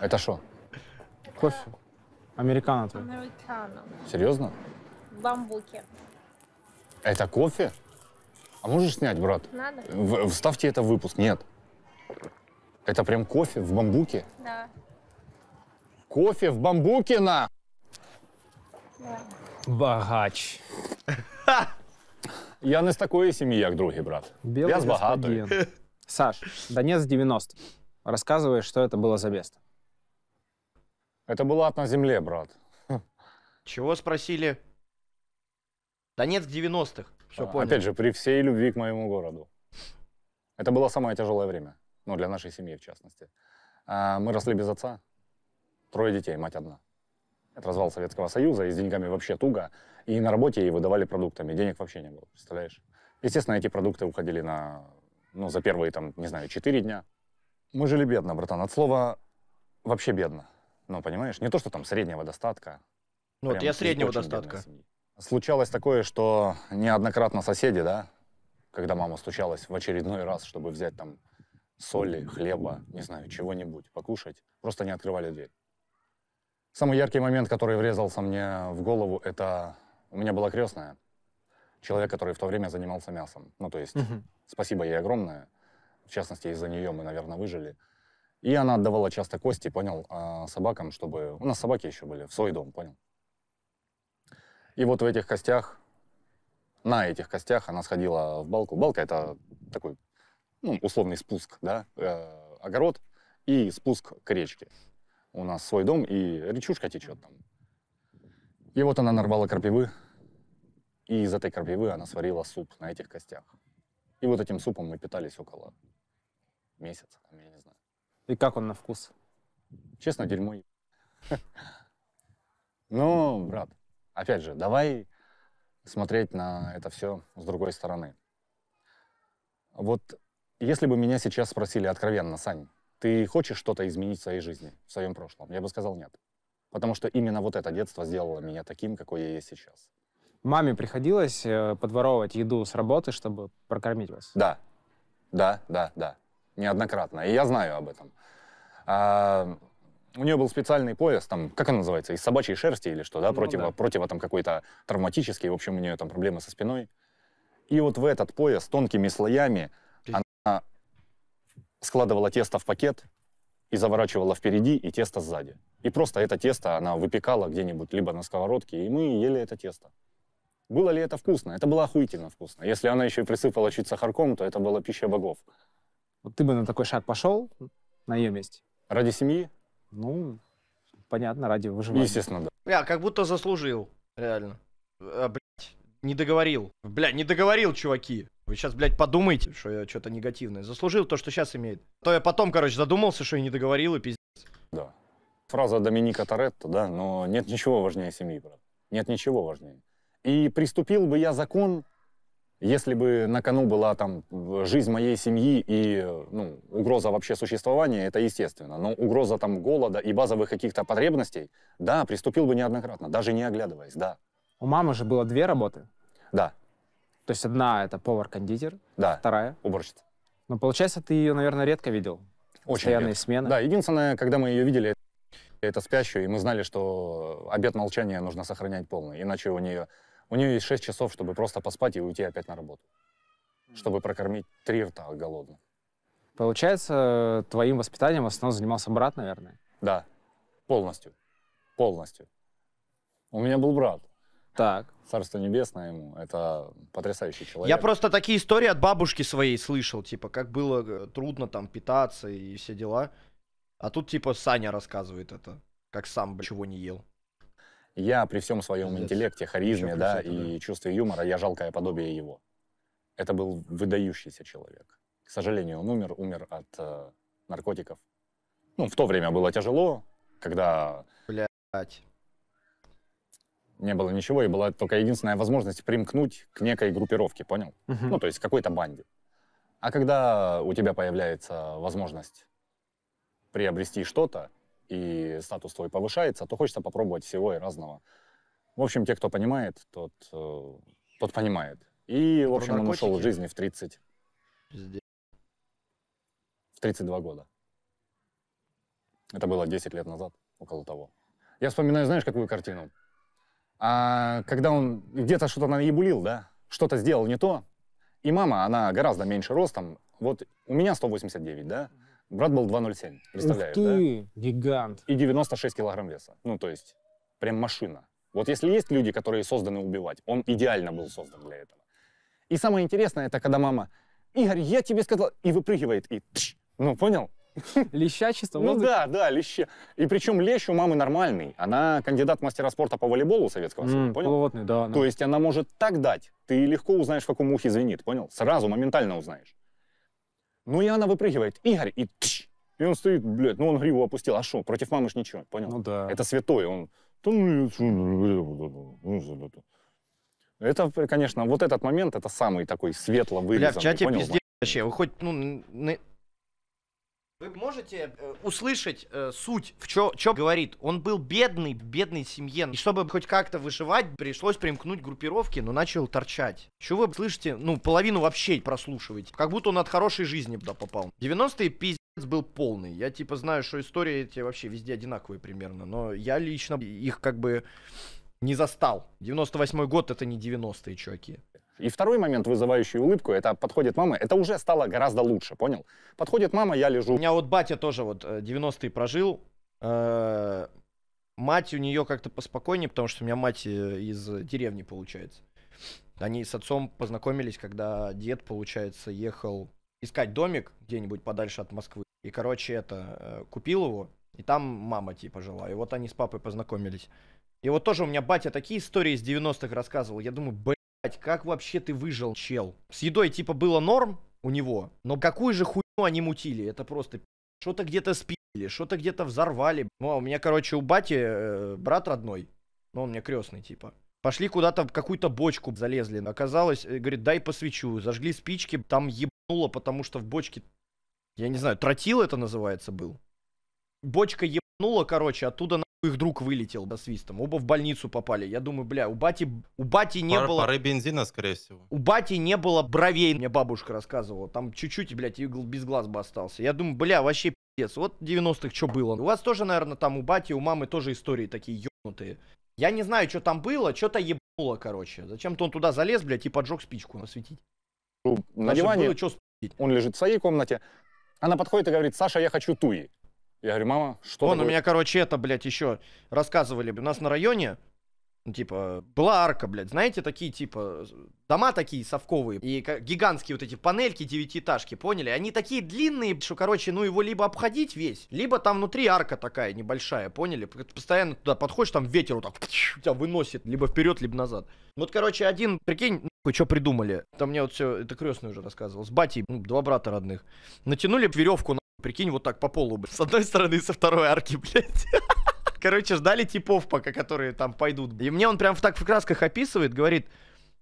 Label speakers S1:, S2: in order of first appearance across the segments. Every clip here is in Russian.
S1: Это что? Кофе. Американо твой.
S2: Американо. Серьезно? Бамбуки.
S1: Это кофе? А можешь снять, брат? Надо. В вставьте это в выпуск. Нет. Это прям кофе в бамбуке? Да. Кофе в бамбуке на? Да. Багач. Я не з такой семьи, як другий брат. Белый Я с богатой. Саш, Донец 90. Рассказывай, что это было за место. Это был ад на земле, брат. Чего спросили?
S3: Донецк 90-х. Все а, понял. Опять же, при
S1: всей любви к моему городу. Это было самое тяжелое время. Ну, для нашей семьи, в частности. А мы росли без отца. Трое детей, мать одна. Это развал Советского Союза, и с деньгами вообще туго. И на работе ей выдавали продуктами. Денег вообще не было, представляешь? Естественно, эти продукты уходили на, ну, за первые, там, не знаю, четыре дня. Мы жили бедно, братан. От слова вообще бедно. Ну, понимаешь? Не то, что там среднего достатка. Ну, вот я среднего достатка. Случалось такое, что неоднократно соседи, да, когда мама стучалась в очередной раз, чтобы взять там соли, хлеба, не знаю, чего-нибудь покушать, просто не открывали дверь. Самый яркий момент, который врезался мне в голову, это у меня была крестная, человек, который в то время занимался мясом. Ну, то есть, угу. спасибо ей огромное. В частности, из-за нее мы, наверное, выжили. И она отдавала часто кости, понял, а, собакам, чтобы... У нас собаки еще были, в свой дом, понял. И вот в этих костях, на этих костях она сходила в балку. Балка — это такой ну, условный спуск, да, э, огород и спуск к речке. У нас свой дом, и речушка течет там. И вот она нарвала крапивы, и из этой крапивы она сварила суп на этих костях. И вот этим супом мы питались около месяца, я не и как он на вкус? Честно, дерьмо. Ну, брат, опять же, давай смотреть на это все с другой стороны. Вот если бы меня сейчас спросили откровенно, Сань, ты хочешь что-то изменить в своей жизни, в своем прошлом? Я бы сказал нет. Потому что именно вот это детство сделало меня таким, какой я есть сейчас. Маме приходилось э, подворовывать еду с работы, чтобы прокормить вас? Да, да, да, да неоднократно, и я знаю об этом. А, у нее был специальный пояс, там, как он называется, из собачьей шерсти или что, да, ну, против, да. против там какой-то травматический, в общем, у нее там проблемы со спиной. И вот в этот пояс тонкими слоями она складывала тесто в пакет и заворачивала впереди и тесто сзади. И просто это тесто она выпекала где-нибудь либо на сковородке, и мы ели это тесто. Было ли это вкусно? Это было охуительно вкусно. Если она еще и присыпала чуть сахарком, то это была пища богов. Вот ты бы на такой шаг пошел на ее месте? Ради семьи? Ну, понятно, ради выживания. Естественно, да.
S3: Я как будто заслужил, реально. А, блядь, не договорил. Бля, не договорил, чуваки. Вы сейчас, блядь, подумайте, что я что-то негативное. Заслужил то, что сейчас имеет. То я потом, короче, задумался, что я не договорил и пиздец.
S1: Да. Фраза Доминика Торетто, да, но нет ничего важнее семьи, брат. Нет ничего важнее. И приступил бы я закон если бы на кону была там э, жизнь моей семьи и э, ну, угроза вообще существования, это естественно. Но угроза там голода и базовых каких-то потребностей, да, приступил бы неоднократно, даже не оглядываясь, да. У мамы же было две работы. Да. То есть одна это повар-кондитер, да. вторая. Уборщица. Но ну, получается, ты ее, наверное, редко видел. Очень Постоянные редко. смены. Да, единственное, когда мы ее видели, это спящую, и мы знали, что обед молчания нужно сохранять полный, иначе у нее у нее есть 6 часов, чтобы просто поспать и уйти опять на работу. Чтобы прокормить три рта голодно. Получается, твоим воспитанием в основном занимался брат, наверное? Да, полностью. Полностью. У меня был брат. Так. Царство небесное ему. Это потрясающий человек. Я
S3: просто такие истории от бабушки своей слышал, типа, как было э, трудно там питаться и все дела. А тут типа Саня рассказывает это, как сам чего не ел.
S1: Я при всем своем интеллекте, харизме, да, это, и чувстве юмора, я жалкое подобие его. Это был выдающийся человек. К сожалению, он умер, умер от э, наркотиков. Ну, в то время было тяжело, когда... Блять. Не было ничего, и была только единственная возможность примкнуть к некой группировке, понял? Угу. Ну, то есть какой-то банде. А когда у тебя появляется возможность приобрести что-то, и статус твой повышается, то хочется попробовать всего и разного. В общем, те, кто понимает, тот, э, тот понимает. И, в общем, он ушел из жизни в 30. Пиздец. В 32 года. Это было 10 лет назад, около того. Я вспоминаю, знаешь, какую картину? А, когда он где-то что-то наебулил, да? Что-то сделал не то. И мама, она гораздо меньше ростом. Вот у меня 189, да? Брат был 2,07, представляешь, Ух ты, да? гигант. И 96 килограмм веса. Ну, то есть, прям машина. Вот если есть люди, которые созданы убивать, он идеально был создан для этого. И самое интересное, это когда мама, Игорь, я тебе сказал, и выпрыгивает, и тш, ну, понял? Лещачество? Ну да, да, леще. И причем лещ у мамы нормальный. Она кандидат мастера спорта по волейболу Советского Союза, понял? Плотный, да. То есть она может так дать, ты легко узнаешь, в каком ухе звенит, понял? Сразу, моментально узнаешь. Ну и она выпрыгивает. Игорь, и тш, И он стоит, блядь, ну он гриву опустил. А что, против мамы ж ничего, понял? Ну да. Это святой, он... Ну, ну, это, конечно, вот этот момент, это самый такой светло вырезанный. Бля, в чате понял, пиздец
S3: вообще. Вы хоть, ну, вы можете э, услышать э, суть, в чё, чё говорит. Он был бедный, бедной семье. И чтобы хоть как-то выживать, пришлось примкнуть к группировке, но начал торчать. Чё вы слышите? Ну, половину вообще прослушиваете. Как будто он от хорошей жизни туда попал. 90-е пиздец был полный. Я типа знаю, что истории эти вообще везде одинаковые примерно. Но я лично их как бы не застал. 98-й год это не 90-е, чуваки.
S1: И второй момент, вызывающий улыбку, это подходит мама, это уже стало гораздо лучше, понял? Подходит мама, я лежу. У меня вот батя тоже вот 90-е э, прожил.
S3: Э, мать у нее как-то поспокойнее, потому что у меня мать э, из деревни, получается. Они с отцом познакомились, когда дед, получается, ехал искать домик где-нибудь подальше от Москвы. И, короче, это, купил его, и там мама типа жила. И вот они с папой познакомились. И вот тоже у меня батя такие истории из 90-х рассказывал. Я думаю, б как вообще ты выжил, чел? С едой, типа, было норм у него, но какую же хуйню они мутили? Это просто что-то где-то спили, что-то где-то взорвали. Ну, а у меня, короче, у бати э, брат родной, ну, он мне крестный, типа. Пошли куда-то в какую-то бочку залезли. Оказалось, э, говорит, дай посвечу. Зажгли спички, там ебнуло, потому что в бочке, я не знаю, тротил это называется был. Бочка ебнула, короче, оттуда их друг вылетел до свистом. Оба в больницу попали. Я думаю, бля, у бати, у бати не Пар, было... Пары бензина, скорее всего. У бати не было бровей, мне бабушка рассказывала. Там чуть-чуть, блядь, и без глаз бы остался. Я думаю, бля, вообще пиздец. Вот 90-х что было. У вас тоже, наверное, там у бати, у мамы тоже истории такие ёбнутые. Я не знаю, что там было, что-то ебнуло, короче. Зачем-то он туда залез, блядь, и поджег спичку осветить.
S1: Ну, на диване было, что он лежит в своей комнате. Она подходит и говорит, Саша, я хочу туи. Я говорю, мама, что Он, у меня,
S3: короче, это, блядь, еще рассказывали. У нас на районе, ну, типа, была арка, блядь, знаете, такие, типа, дома такие совковые, и гигантские вот эти панельки девятиэтажки, поняли? Они такие длинные, что, короче, ну, его либо обходить весь, либо там внутри арка такая небольшая, поняли? Постоянно туда подходишь, там ветер вот так тебя выносит, либо вперед, либо назад. Ну, вот, короче, один, прикинь, вы что придумали? Там мне вот все, это крестный уже рассказывал. С батей, ну, два брата родных. Натянули веревку на прикинь, вот так по полу, блядь. С одной стороны, со второй арки, блядь. Короче, ждали типов пока, которые там пойдут. И мне он прям в так в красках описывает, говорит,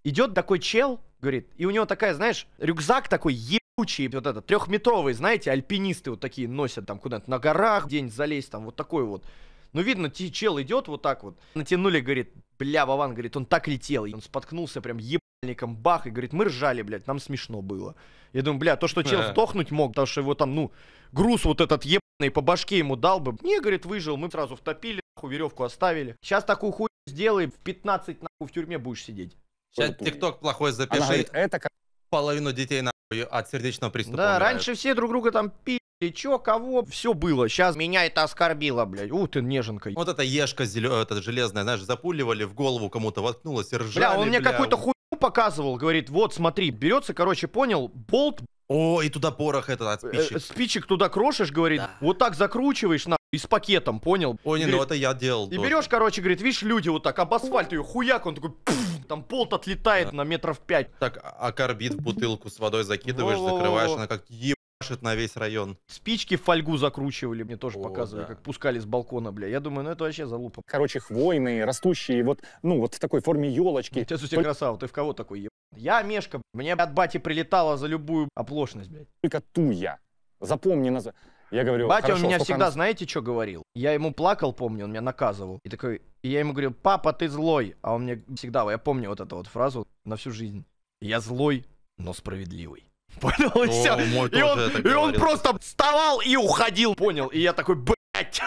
S3: идет такой чел, говорит, и у него такая, знаешь, рюкзак такой ебучий, вот этот, трехметровый, знаете, альпинисты вот такие носят там куда-то на горах, день залезть, там вот такой вот. Ну, видно, чел идет вот так вот. Натянули, говорит, бля, Вован, говорит, он так летел. И он споткнулся прям еб ебальником, бах, и говорит, мы ржали, блядь, нам смешно было. Я думаю, бля, то, что чел сдохнуть мог, потому что его там, ну, груз вот этот ебаный по башке ему дал бы. Не, говорит, выжил, мы сразу втопили, нахуй, веревку оставили. Сейчас такую хуй сделай, в 15 нахуй в тюрьме будешь сидеть.
S2: Сейчас тикток плохой запиши. Она говорит, это как...
S3: Половину детей нахуй от
S2: сердечного приступа. Да, умирают.
S3: раньше все друг друга там пи и чё, кого, все было. Сейчас меня это оскорбило, блядь. У, ты неженка. Вот эта ешка зелё... Э, это железная, знаешь, запуливали в голову кому-то, воткнулась и ржали, Бля, он мне бля. какую-то хуйню показывал, говорит, вот, смотри, берется, короче, понял, болт, о, и туда порох этот от э, спичек. Э, спичек туда крошишь, говорит, да. вот так закручиваешь на и с пакетом, понял? О, не, говорит, ну это я делал. И берешь, короче, говорит, видишь, люди вот так об асфальт ее хуяк, он такой, пфф, там полт отлетает да. на метров пять. Так, а, а карбид в бутылку с водой закидываешь, Во-во-во. закрываешь, она как еб шит на весь район. Спички в фольгу закручивали, мне тоже О, показывали, да. как пускали с балкона, бля. Я думаю, ну это вообще залупа. Короче, хвойные, растущие, вот, ну, вот в такой форме елочки. Ну, ты, слушай, красава, ты в кого такой еб... Я мешка, мне от бати прилетало за любую оплошность,
S1: блядь. Только туя. Запомни название. Я говорю, Батя у меня всегда, она... знаете,
S3: что говорил? Я ему плакал, помню, он меня наказывал. И такой, и я ему говорил: папа, ты злой. А он мне всегда, я помню вот эту вот фразу на всю жизнь. Я злой, но справедливый. Понял? и все. И он, и он просто вставал и уходил, понял? И я такой, блядь.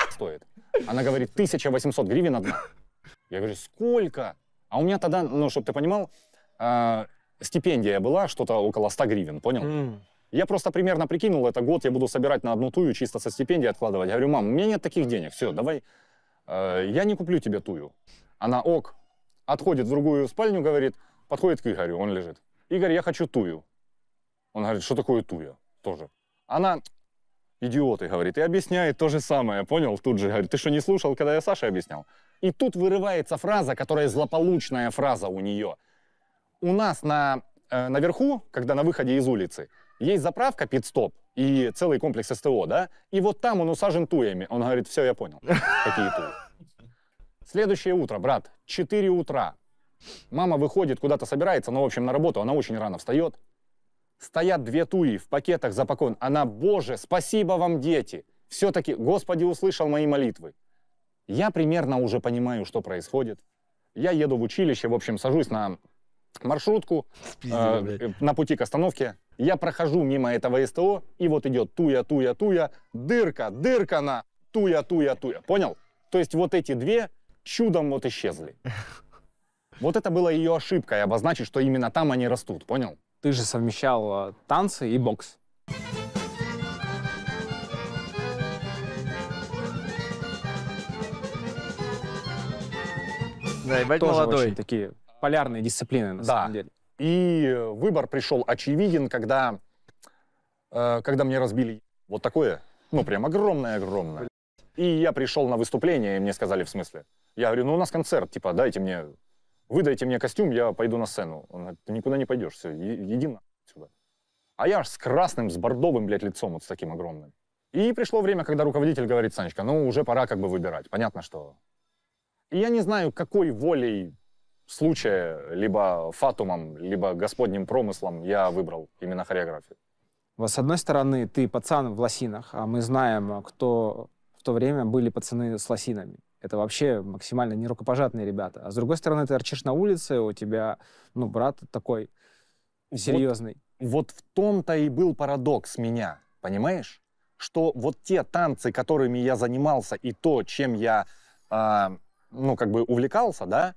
S1: Стоит. Она говорит, 1800 гривен одна. Я говорю, сколько? А у меня тогда, ну, чтобы ты понимал, э, стипендия была что-то около 100 гривен, понял? Mm. Я просто примерно прикинул, это год я буду собирать на одну тую, чисто со стипендии откладывать. Я говорю, мам, у меня нет таких денег, все, давай, э, я не куплю тебе тую. Она ок, отходит в другую спальню, говорит, подходит к Игорю, он лежит. Игорь, я хочу тую. Он говорит, что такое туя? Тоже. Она идиоты, говорит, и объясняет то же самое, понял? Тут же говорит, ты что, не слушал, когда я Саше объяснял? И тут вырывается фраза, которая злополучная фраза у нее. У нас на, э, наверху, когда на выходе из улицы, есть заправка пит-стоп и целый комплекс СТО, да? И вот там он усажен туями. Он говорит, все, я понял, какие туи. Следующее утро, брат, 4 утра. Мама выходит, куда-то собирается, ну, в общем, на работу, она очень рано встает. Стоят две туи в пакетах запакон. Она, Боже, спасибо вам, дети! Все-таки, Господи, услышал мои молитвы. Я примерно уже понимаю, что происходит. Я еду в училище, в общем, сажусь на маршрутку Спиздил, а, э, на пути к остановке. Я прохожу мимо этого СТО, и вот идет туя, туя, туя, дырка, дырка на туя, туя, туя. Понял? То есть вот эти две чудом вот исчезли. Вот это была ее ошибка, и обозначить, что именно там они растут, понял? ты же совмещал э, танцы и бокс. Да, и Тоже молодой. очень такие полярные дисциплины, на да. самом деле. И выбор пришел очевиден, когда, э, когда мне разбили вот такое, ну прям огромное-огромное. И я пришел на выступление, и мне сказали, в смысле? Я говорю, ну у нас концерт, типа, дайте мне вы дайте мне костюм, я пойду на сцену. Он говорит, ты никуда не пойдешь, все, иди на А я аж с красным, с бордовым, блядь, лицом вот с таким огромным. И пришло время, когда руководитель говорит, Санечка, ну уже пора как бы выбирать. Понятно, что... И я не знаю, какой волей случая, либо фатумом, либо господним промыслом я выбрал именно хореографию. С одной стороны, ты пацан в лосинах, а мы знаем, кто в то время были пацаны с лосинами. Это вообще максимально нерукопожатные ребята. А с другой стороны, ты торчишь на улице, у тебя, ну, брат такой серьезный. Вот, вот в том-то и был парадокс меня, понимаешь? Что вот те танцы, которыми я занимался, и то, чем я, э, ну, как бы увлекался, да,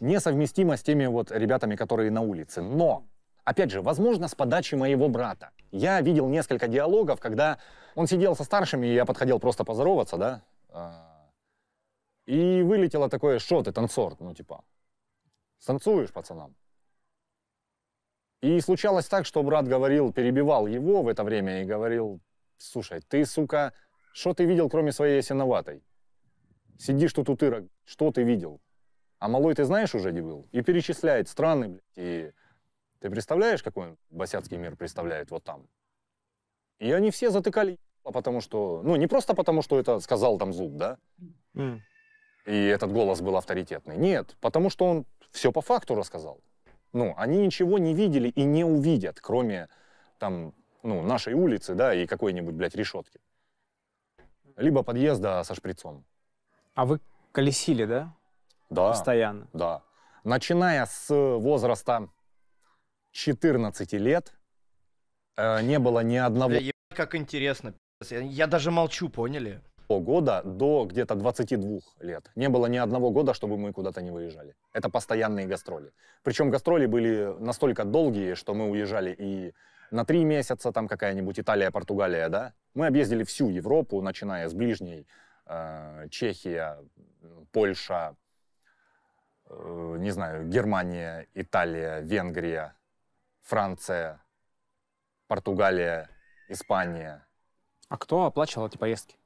S1: несовместимо с теми вот ребятами, которые на улице. Но Опять же, возможно, с подачи моего брата. Я видел несколько диалогов, когда он сидел со старшими, и я подходил просто поздороваться, да, а, и вылетело такое, что ты, танцор, ну типа, танцуешь пацанам. И случалось так, что брат говорил, перебивал его в это время и говорил, слушай, ты, сука, что ты видел, кроме своей ясиноватой? Сидишь тут утырок, что ты видел? А малой ты знаешь уже, где был? И перечисляет страны, блядь, и ты представляешь, какой он басяцкий мир представляет вот там? И они все затыкали, потому что, ну не просто потому, что это сказал там зуб, да? Mm и этот голос был авторитетный. Нет, потому что он все по факту рассказал. Ну, они ничего не видели и не увидят, кроме там, ну, нашей улицы, да, и какой-нибудь, блядь, решетки. Либо подъезда со шприцом. А вы колесили, да? Да. Постоянно? Да. Начиная с возраста 14 лет, э, не было ни одного... Бля,
S3: как интересно, я даже молчу, поняли?
S1: года до где-то 22 лет. Не было ни одного года, чтобы мы куда-то не выезжали. Это постоянные гастроли. Причем гастроли были настолько долгие, что мы уезжали и на три месяца, там какая-нибудь Италия, Португалия, да? Мы объездили всю Европу, начиная с ближней, э, Чехия, Польша, э, не знаю, Германия, Италия, Венгрия, Франция, Португалия, Испания. А кто оплачивал эти поездки?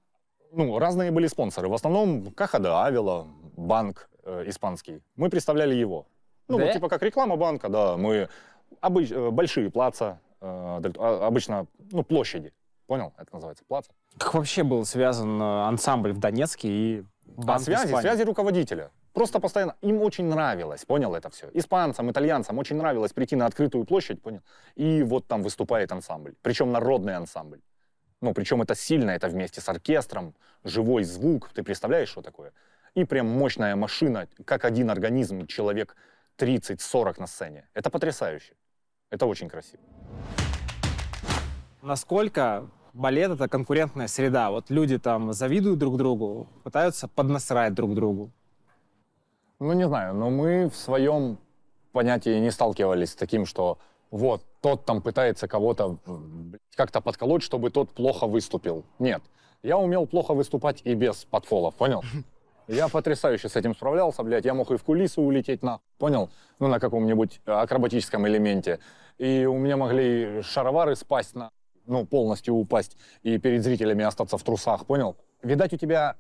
S1: ну, разные были спонсоры. В основном Кахада Авила, банк э, испанский. Мы представляли его. Ну, да? вот, типа как реклама банка, да. Мы обыч, э, большие плаца, э, а, обычно, ну, площади. Понял? Это называется плаца. Как вообще был связан э, ансамбль в Донецке и банк а связи, Испании? связи руководителя. Просто постоянно им очень нравилось, понял это все. Испанцам, итальянцам очень нравилось прийти на открытую площадь, понял? И вот там выступает ансамбль. Причем народный ансамбль. Ну, причем это сильно, это вместе с оркестром, живой звук, ты представляешь, что такое? И прям мощная машина, как один организм, человек 30-40 на сцене. Это потрясающе. Это очень красиво. Насколько балет — это конкурентная среда? Вот люди там завидуют друг другу, пытаются поднасрать друг другу. Ну, не знаю, но мы в своем понятии не сталкивались с таким, что вот, тот там пытается кого-то как-то подколоть, чтобы тот плохо выступил. Нет, я умел плохо выступать и без подфолов, понял? Я потрясающе с этим справлялся, блядь. Я мог и в кулисы улететь на, понял? Ну, на каком-нибудь э, акробатическом элементе. И у меня могли шаровары спасть на, ну, полностью упасть и перед зрителями остаться в трусах, понял? Видать, у тебя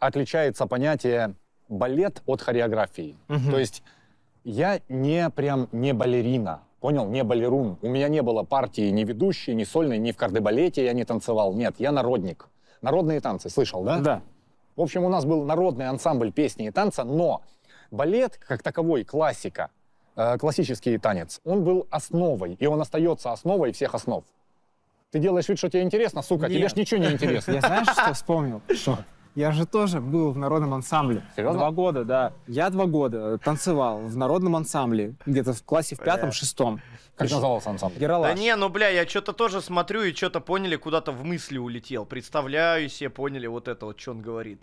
S1: отличается понятие балет от хореографии. Угу. То есть я не прям не балерина, Понял? Не балерун. У меня не было партии ни ведущей, ни сольной, ни в кардебалете я не танцевал. Нет, я народник. Народные танцы, слышал, да? Да. В общем, у нас был народный ансамбль песни и танца, но балет, как таковой, классика, э, классический танец, он был основой, и он остается основой всех основ. Ты делаешь вид, что тебе интересно, сука, Нет. тебе ж ничего не интересно. Я знаешь, что вспомнил? Что? Я же тоже был в народном ансамбле. Серьезно? Два года, да. Я два года э, танцевал в народном ансамбле, где-то в классе в пятом-шестом. Как назывался ансамбль? Ералаш. Да не,
S3: ну бля, я что-то тоже смотрю и что-то поняли, куда-то в мысли улетел. Представляю себе, поняли вот это вот, что он
S1: говорит.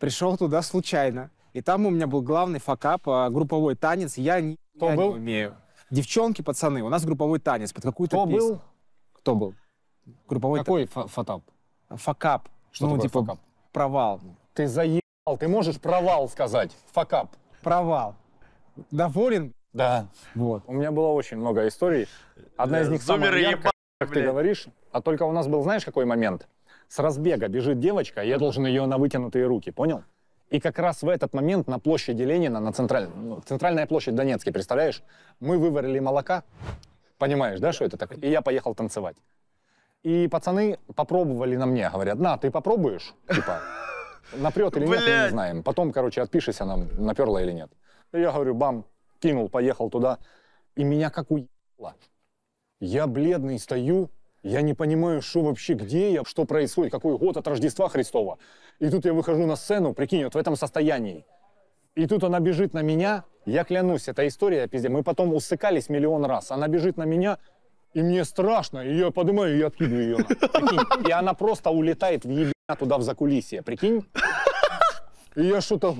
S1: Пришел туда случайно. И там у меня был главный факап, а, групповой танец. Я, не, Кто я был? не умею. Девчонки, пацаны, у нас групповой танец под какую-то Кто песню. был? Кто был? Групповой Какой та... факап? Факап. Что ну, такое типа, факап? провал. Ты заебал, ты можешь провал сказать? Факап. Провал. Доволен? Да. Вот. У меня было очень много историй. Одна из них э, самая яркая, как ты говоришь. А только у нас был, знаешь, какой момент? С разбега бежит девочка, я должен ее на вытянутые руки, понял? И как раз в этот момент на площади Ленина, на центральной ну, центральная площадь Донецке, представляешь, мы выварили молока, понимаешь, да, что это такое? И я поехал танцевать. И пацаны попробовали на мне, говорят, на, ты попробуешь, типа, напрет или нет, мы не знаем. Потом, короче, отпишешься нам наперла или нет. я говорю, бам, кинул, поехал туда, и меня как уебало. Я бледный стою, я не понимаю, что вообще, где я, что происходит, какой год от Рождества Христова. И тут я выхожу на сцену, прикинь, вот в этом состоянии. И тут она бежит на меня, я клянусь, эта история, пиздец, мы потом усыкались миллион раз. Она бежит на меня, и мне страшно, и я поднимаю и я откидываю ее. Прикинь. И она просто улетает в ебена туда, в закулисье, прикинь? И я что-то...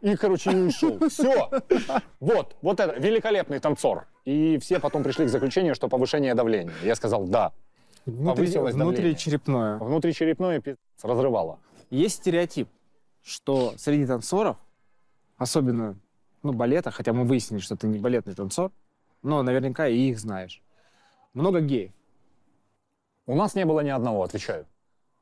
S1: И, короче, не ушел. Все. Вот, вот это, великолепный танцор. И все потом пришли к заключению, что повышение давления. Я сказал, да. Внутри, внутричерепное. Внутричерепное пи... разрывало. Есть стереотип, что среди танцоров, особенно ну, балета, хотя мы выяснили, что ты не балетный танцор, но ну, наверняка и их знаешь. Много геев. У нас не было ни одного, отвечаю.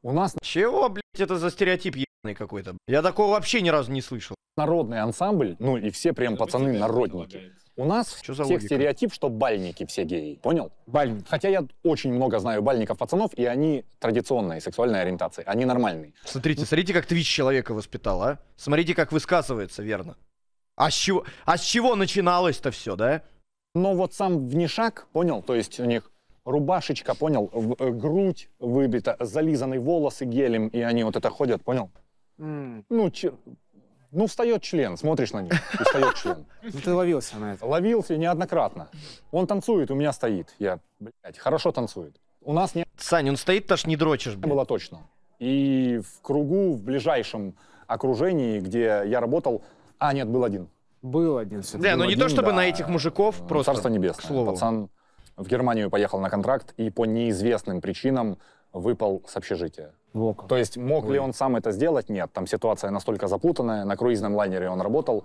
S1: У нас... Чего, блядь, это за стереотип ебаный какой-то? Я такого вообще ни разу не слышал. Народный ансамбль, ну и все прям это пацаны народники. У нас Что за всех логика? стереотип, что бальники все геи, понял? Бальники. Хотя я очень много знаю бальников пацанов, и они традиционные сексуальной ориентации, они нормальные.
S3: Смотрите, смотрите, как Твич человека воспитал, а? Смотрите, как высказывается, верно. А с чего,
S1: а с чего начиналось-то все, да? но вот сам внешак, понял, то есть у них рубашечка, понял, в, э, грудь выбита, зализанные волосы гелем, и они вот это ходят, понял? Mm. Ну, че, ну, встает член, смотришь на них, встает член. Ну, ты ловился на это. Ловился неоднократно. Он танцует, у меня стоит. Я, блядь, хорошо танцует. У нас нет. Сань, он стоит, ты ж не дрочишь, блядь. Было точно. И в кругу, в ближайшем окружении, где я работал... А, нет, был один. Был один все Да, но не один, то чтобы да. на этих мужиков ну, просто. Царство небесное. К слову. Пацан в Германию поехал на контракт и по неизвестным причинам выпал с общежития. Вока. То есть мог Ой. ли он сам это сделать? Нет. Там ситуация настолько запутанная. На круизном лайнере он работал.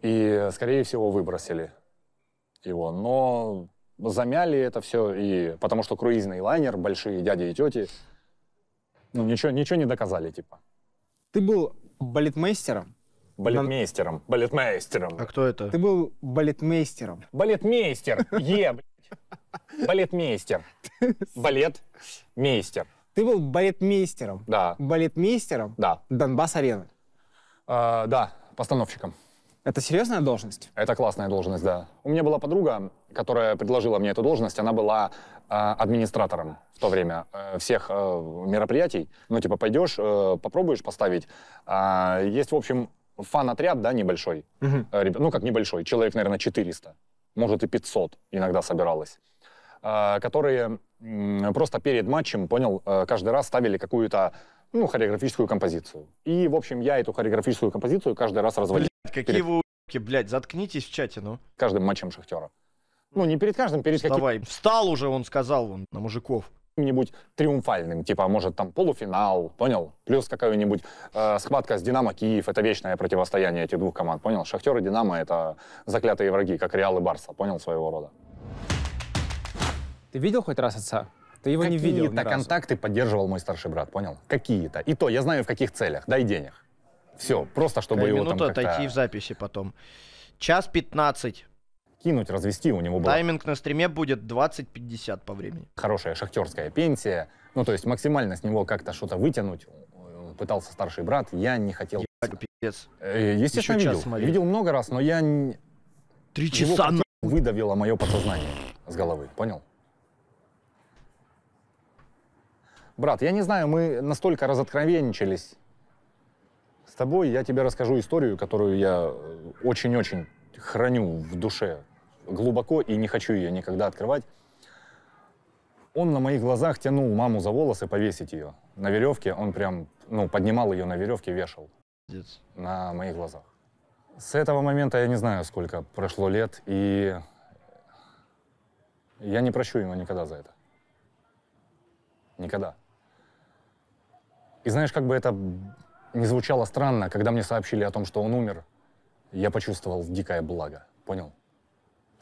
S1: И, скорее всего, выбросили его. Но замяли это все, и потому что круизный лайнер, большие дяди и тети, ну, ничего, ничего не доказали, типа. Ты был балетмейстером, Балетмейстером. Балетмейстером. А кто это? Ты был балетмейстером. Балетмейстер. Е, блядь. Балетмейстер. Балетмейстер. Ты был балетмейстером. Да. Балетмейстером? Да. Донбасс-арены. А, да, постановщиком. Это серьезная должность? Это классная должность, да. У меня была подруга, которая предложила мне эту должность. Она была э, администратором в то время э, всех э, мероприятий. Ну, типа, пойдешь, э, попробуешь поставить. Э, есть, в общем, фан-отряд, да, небольшой. Угу. ну, как небольшой, человек, наверное, 400, может и 500 иногда собиралось, э, которые просто перед матчем, понял, э, каждый раз ставили какую-то, ну, хореографическую композицию. И, в общем, я эту хореографическую композицию каждый раз разводил. Блядь, какие перед... вы у***ки, блядь, заткнитесь в чате, ну. Каждым матчем Шахтера. Ну, не перед каждым, перед каким... Давай, встал уже, он сказал, он на мужиков каким-нибудь триумфальным, типа, а может, там, полуфинал, понял? Плюс какая-нибудь э, схватка с «Динамо» Киев, это вечное противостояние этих двух команд, понял? Шахтеры и «Динамо» — это заклятые враги, как «Реал» и «Барса», понял, своего рода. Ты видел хоть раз отца? Ты его Какие-то не видел Какие-то контакты поддерживал мой старший брат, понял? Какие-то. И то, я знаю, в каких целях, да и денег. Все, просто чтобы Какая его там как-то... отойти в
S3: записи потом. Час пятнадцать
S1: кинуть, развести у него было.
S3: Тайминг на стриме будет 20-50
S1: по времени. Хорошая шахтерская пенсия. Ну, то есть максимально с него как-то что-то вытянуть. Пытался старший брат, я не хотел. Ебать, пиздец. Э, естественно, Еще видел. Смотри. Видел много раз, но я... Три часа его выдавило мое подсознание с головы, понял? Брат, я не знаю, мы настолько разоткровенничались с тобой. Я тебе расскажу историю, которую я э, очень-очень храню в душе глубоко и не хочу ее никогда открывать. Он на моих глазах тянул маму за волосы повесить ее на веревке. Он прям, ну, поднимал ее на веревке, вешал Дец. на моих глазах. С этого момента я не знаю, сколько прошло лет, и я не прощу его никогда за это. Никогда. И знаешь, как бы это не звучало странно, когда мне сообщили о том, что он умер, я почувствовал дикое благо. Понял?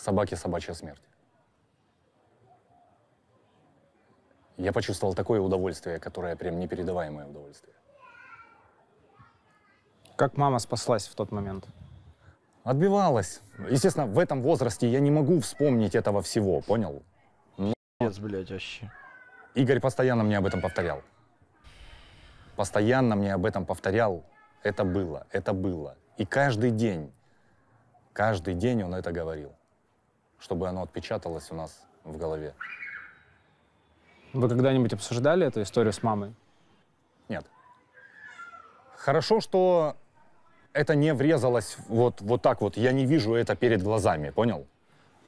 S1: собаке собачья смерть. Я почувствовал такое удовольствие, которое прям непередаваемое удовольствие. Как мама спаслась в тот момент? Отбивалась. Естественно, в этом возрасте я не могу вспомнить этого всего, понял? Но... Пиздец, блядь, вообще. Игорь постоянно мне об этом повторял. Постоянно мне об этом повторял. Это было, это было. И каждый день, каждый день он это говорил чтобы оно отпечаталось у нас в голове. Вы когда-нибудь обсуждали эту историю с мамой? Нет. Хорошо, что это не врезалось вот, вот так вот. Я не вижу это перед глазами, понял?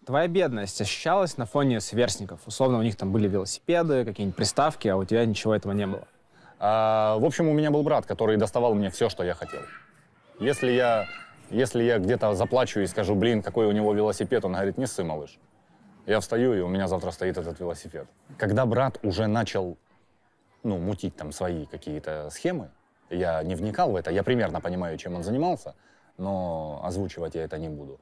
S1: Твоя бедность ощущалась на фоне сверстников. Условно, у них там были велосипеды, какие-нибудь приставки, а у тебя ничего этого не было. А, в общем, у меня был брат, который доставал мне все, что я хотел. Если я если я где-то заплачу и скажу, блин, какой у него велосипед, он говорит, не ссы, малыш. Я встаю, и у меня завтра стоит этот велосипед. Когда брат уже начал, ну, мутить там свои какие-то схемы, я не вникал в это, я примерно понимаю, чем он занимался, но озвучивать я это не буду.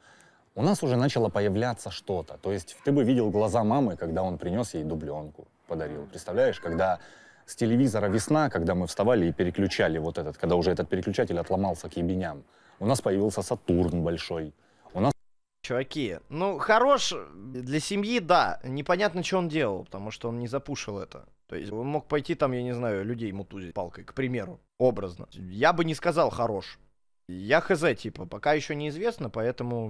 S1: У нас уже начало появляться что-то. То есть ты бы видел глаза мамы, когда он принес ей дубленку, подарил. Представляешь, когда с телевизора «Весна», когда мы вставали и переключали вот этот, когда уже этот переключатель отломался к ебеням у нас появился Сатурн большой, у нас...
S3: Чуваки, ну, хорош для семьи, да, непонятно, что он делал, потому что он не запушил это. То есть он мог пойти там, я не знаю, людей мутузить палкой, к примеру, образно. Я бы не сказал хорош. Я хз, типа, пока еще неизвестно, поэтому...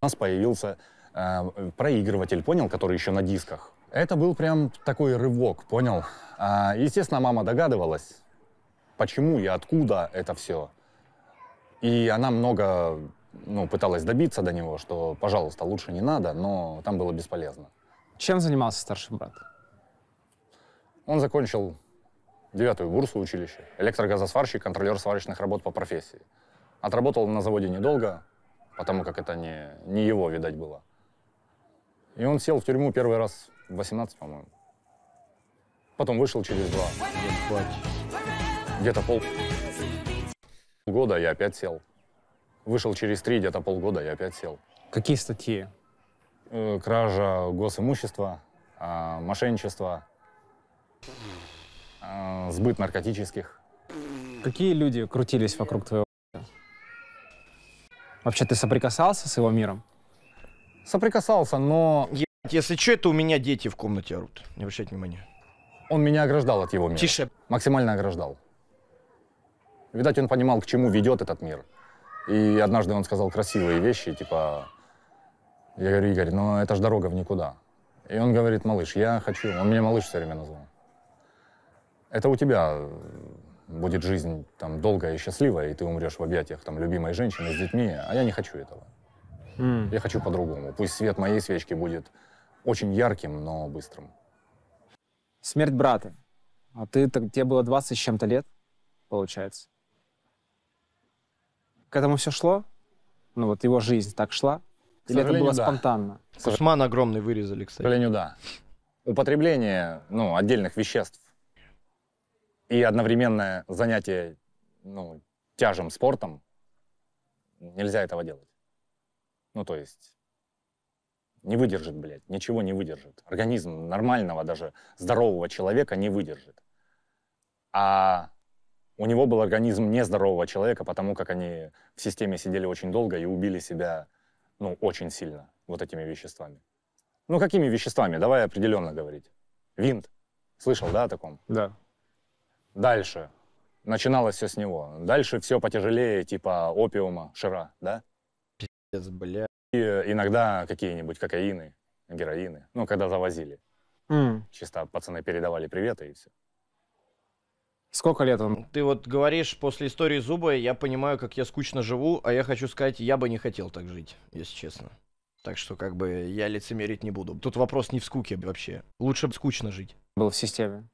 S1: У нас появился э, проигрыватель, понял, который еще на дисках. Это был прям такой рывок, понял? Э, естественно, мама догадывалась, почему и откуда это все. И она много ну, пыталась добиться до него, что, пожалуйста, лучше не надо, но там было бесполезно. Чем занимался старший брат? Он закончил девятую бурсу училища, электрогазосварщик, контролер сварочных работ по профессии. Отработал на заводе недолго, потому как это не, не его, видать, было. И он сел в тюрьму первый раз в 18, по-моему. Потом вышел через два. Где-то пол года я опять сел. Вышел через три, где-то полгода я опять сел. Какие статьи? Э, кража госимущества, э, мошенничество, э, сбыт наркотических. Какие люди крутились вокруг твоего? Вообще ты соприкасался с его миром? Соприкасался, но... Если что, это у меня дети в комнате орут. Не обращайте внимания. Он меня ограждал от его мира. Тише. Максимально ограждал. Видать, он понимал, к чему ведет этот мир. И однажды он сказал красивые вещи, типа... Я говорю, Игорь, но ну, это же дорога в никуда. И он говорит, малыш, я хочу... Он меня малыш все время назвал. Это у тебя э, будет жизнь там долгая и счастливая, и ты умрешь в объятиях там любимой женщины с детьми, а я не хочу этого. Mm. Я хочу по-другому. Пусть свет моей свечки будет очень ярким, но быстрым. Смерть брата. А ты, так, тебе было 20 с чем-то лет, получается? к этому все шло? Ну вот его жизнь так шла? К Или это было да. спонтанно? Кошман
S3: огромный вырезали, кстати. К сожалению, да.
S1: Употребление ну, отдельных веществ и одновременное занятие ну, тяжем спортом, нельзя этого делать. Ну, то есть не выдержит, блядь, ничего не выдержит. Организм нормального, даже здорового человека не выдержит. А у него был организм нездорового человека, потому как они в системе сидели очень долго и убили себя, ну, очень сильно вот этими веществами. Ну, какими веществами? Давай определенно говорить. Винт. Слышал, да, о таком? Да. Дальше. Начиналось все с него. Дальше все потяжелее, типа опиума, шира, да? Пиздец, бля. И э, иногда какие-нибудь кокаины, героины. Ну, когда завозили. Mm. Чисто пацаны передавали приветы и все. Сколько лет он? Ты вот
S3: говоришь, после истории зуба я понимаю, как я скучно живу, а я хочу сказать, я бы не хотел так жить, если честно. Так что как бы я лицемерить не буду. Тут вопрос не в скуке вообще. Лучше бы скучно жить.
S1: Был в системе.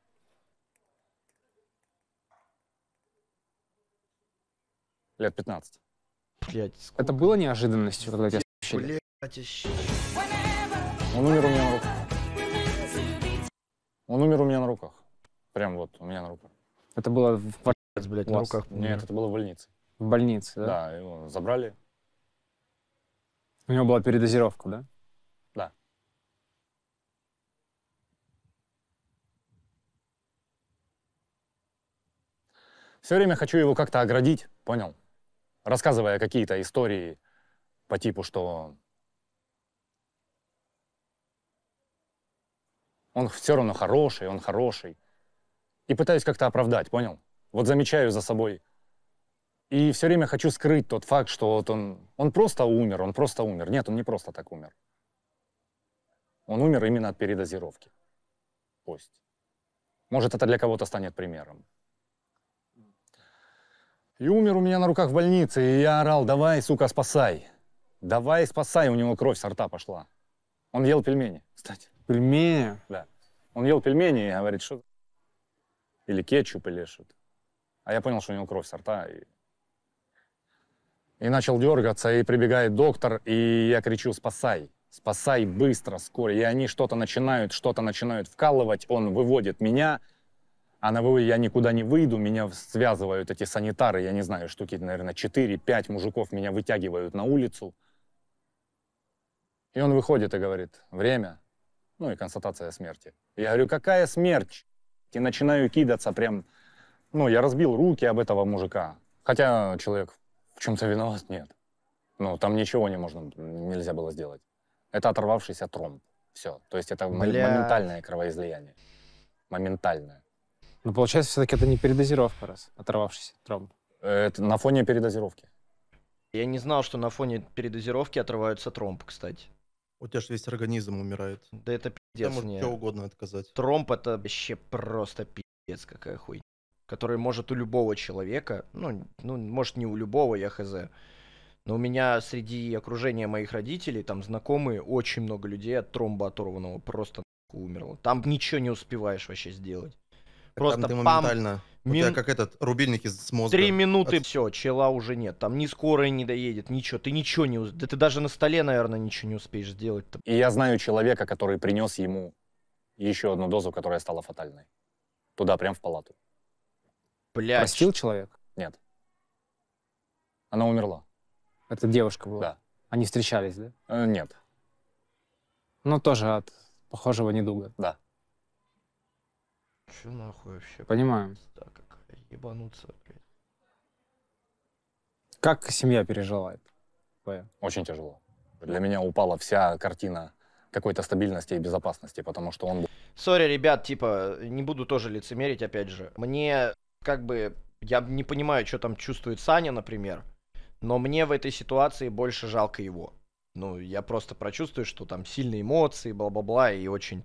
S1: Лет 15. Блять, сколько... Это было неожиданностью, когда тебя Блять, Он умер у меня на
S3: руках.
S1: Он умер у меня на руках. Прям вот, у меня на руках. Это было в квартире? Блядь, на руках. Нет, это было в больнице. В больнице, да? Да, его забрали. У него была передозировка, да? Да. Все время хочу его как-то оградить, понял? Рассказывая какие-то истории по типу, что он все равно хороший, он хороший и пытаюсь как-то оправдать, понял? Вот замечаю за собой. И все время хочу скрыть тот факт, что вот он, он просто умер, он просто умер. Нет, он не просто так умер. Он умер именно от передозировки. Пусть. Может, это для кого-то станет примером. И умер у меня на руках в больнице, и я орал, давай, сука, спасай. Давай, спасай, у него кровь с рта пошла. Он ел пельмени, кстати. Пельмени? Да. Он ел пельмени и говорит, что... Или кетчуп, или что-то. А я понял, что у него кровь сорта, И, и начал дергаться, и прибегает доктор, и я кричу «спасай». Спасай быстро, скорее. И они что-то начинают, что-то начинают вкалывать. Он выводит меня, а на выводе я никуда не выйду. Меня связывают эти санитары, я не знаю, штуки, наверное, 4-5 мужиков меня вытягивают на улицу. И он выходит и говорит, время, ну и констатация смерти. Я говорю, какая смерть? и начинаю кидаться прям. Ну, я разбил руки об этого мужика. Хотя человек в чем-то виноват, нет. Ну, там ничего не можно, нельзя было сделать. Это оторвавшийся тромб. Все. То есть это Бля... моментальное кровоизлияние. Моментальное. Ну, получается, все-таки это не передозировка, раз оторвавшийся
S3: тромб. Это на фоне передозировки. Я не знал, что на фоне передозировки отрываются тромб, кстати. У тебя же весь организм умирает. Да это пиздец. Там можно что угодно отказать. Тромп это вообще просто пиздец какая хуйня. Который может у любого человека, ну, ну, может не у любого, я хз. Но у меня среди окружения моих родителей, там знакомые, очень много людей от тромба оторванного просто умерло. Там ничего не успеваешь вообще сделать. А просто там ты пам, моментально Мин... У тебя как этот рубильник из мозга. Три минуты, От... все, чела уже нет. Там ни скорая не доедет, ничего. Ты ничего не... Да ты даже на столе, наверное, ничего не успеешь сделать. -то.
S1: И я знаю человека, который принес ему еще одну дозу, которая стала фатальной. Туда, прям в палату. Блядь. Простил человек? Нет. Она умерла. Это девушка была? Да. Они встречались, да? Э, нет. Ну, тоже от похожего недуга. Да.
S3: Че нахуй вообще? Понимаю. Да, какая ебануться, блядь.
S1: Как семья пережила это? Очень тяжело. Для меня упала вся картина какой-то стабильности и безопасности, потому что он...
S3: Сори, ребят, типа, не буду тоже лицемерить, опять же. Мне, как бы, я не понимаю, что там чувствует Саня, например, но мне в этой ситуации больше жалко его. Ну, я просто прочувствую, что там сильные эмоции, бла-бла-бла, и очень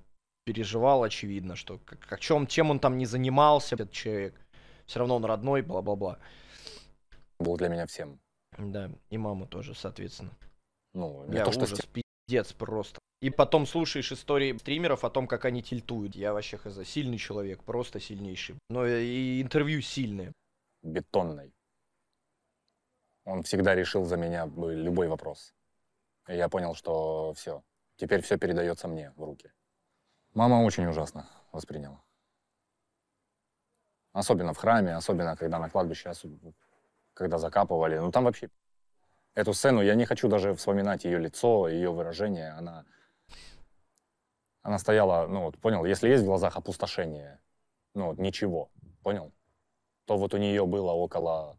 S3: переживал, очевидно, что о чем, чем он там не занимался, этот человек, все равно он родной, бла-бла-бла. Был для меня всем. Да, и мама тоже, соответственно.
S1: Ну, не я то, что ужас,
S3: пиздец просто. И потом слушаешь истории стримеров о том, как они тильтуют. Я вообще хз, сильный человек, просто сильнейший.
S1: Но и интервью сильные. Бетонный. Он всегда решил за меня любой вопрос. И я понял, что все, теперь все передается мне в руки. Мама очень ужасно восприняла. Особенно в храме, особенно когда на кладбище, когда закапывали. Ну там вообще эту сцену я не хочу даже вспоминать ее лицо, ее выражение. Она, она стояла, ну вот понял, если есть в глазах опустошение, ну вот ничего, понял, то вот у нее было около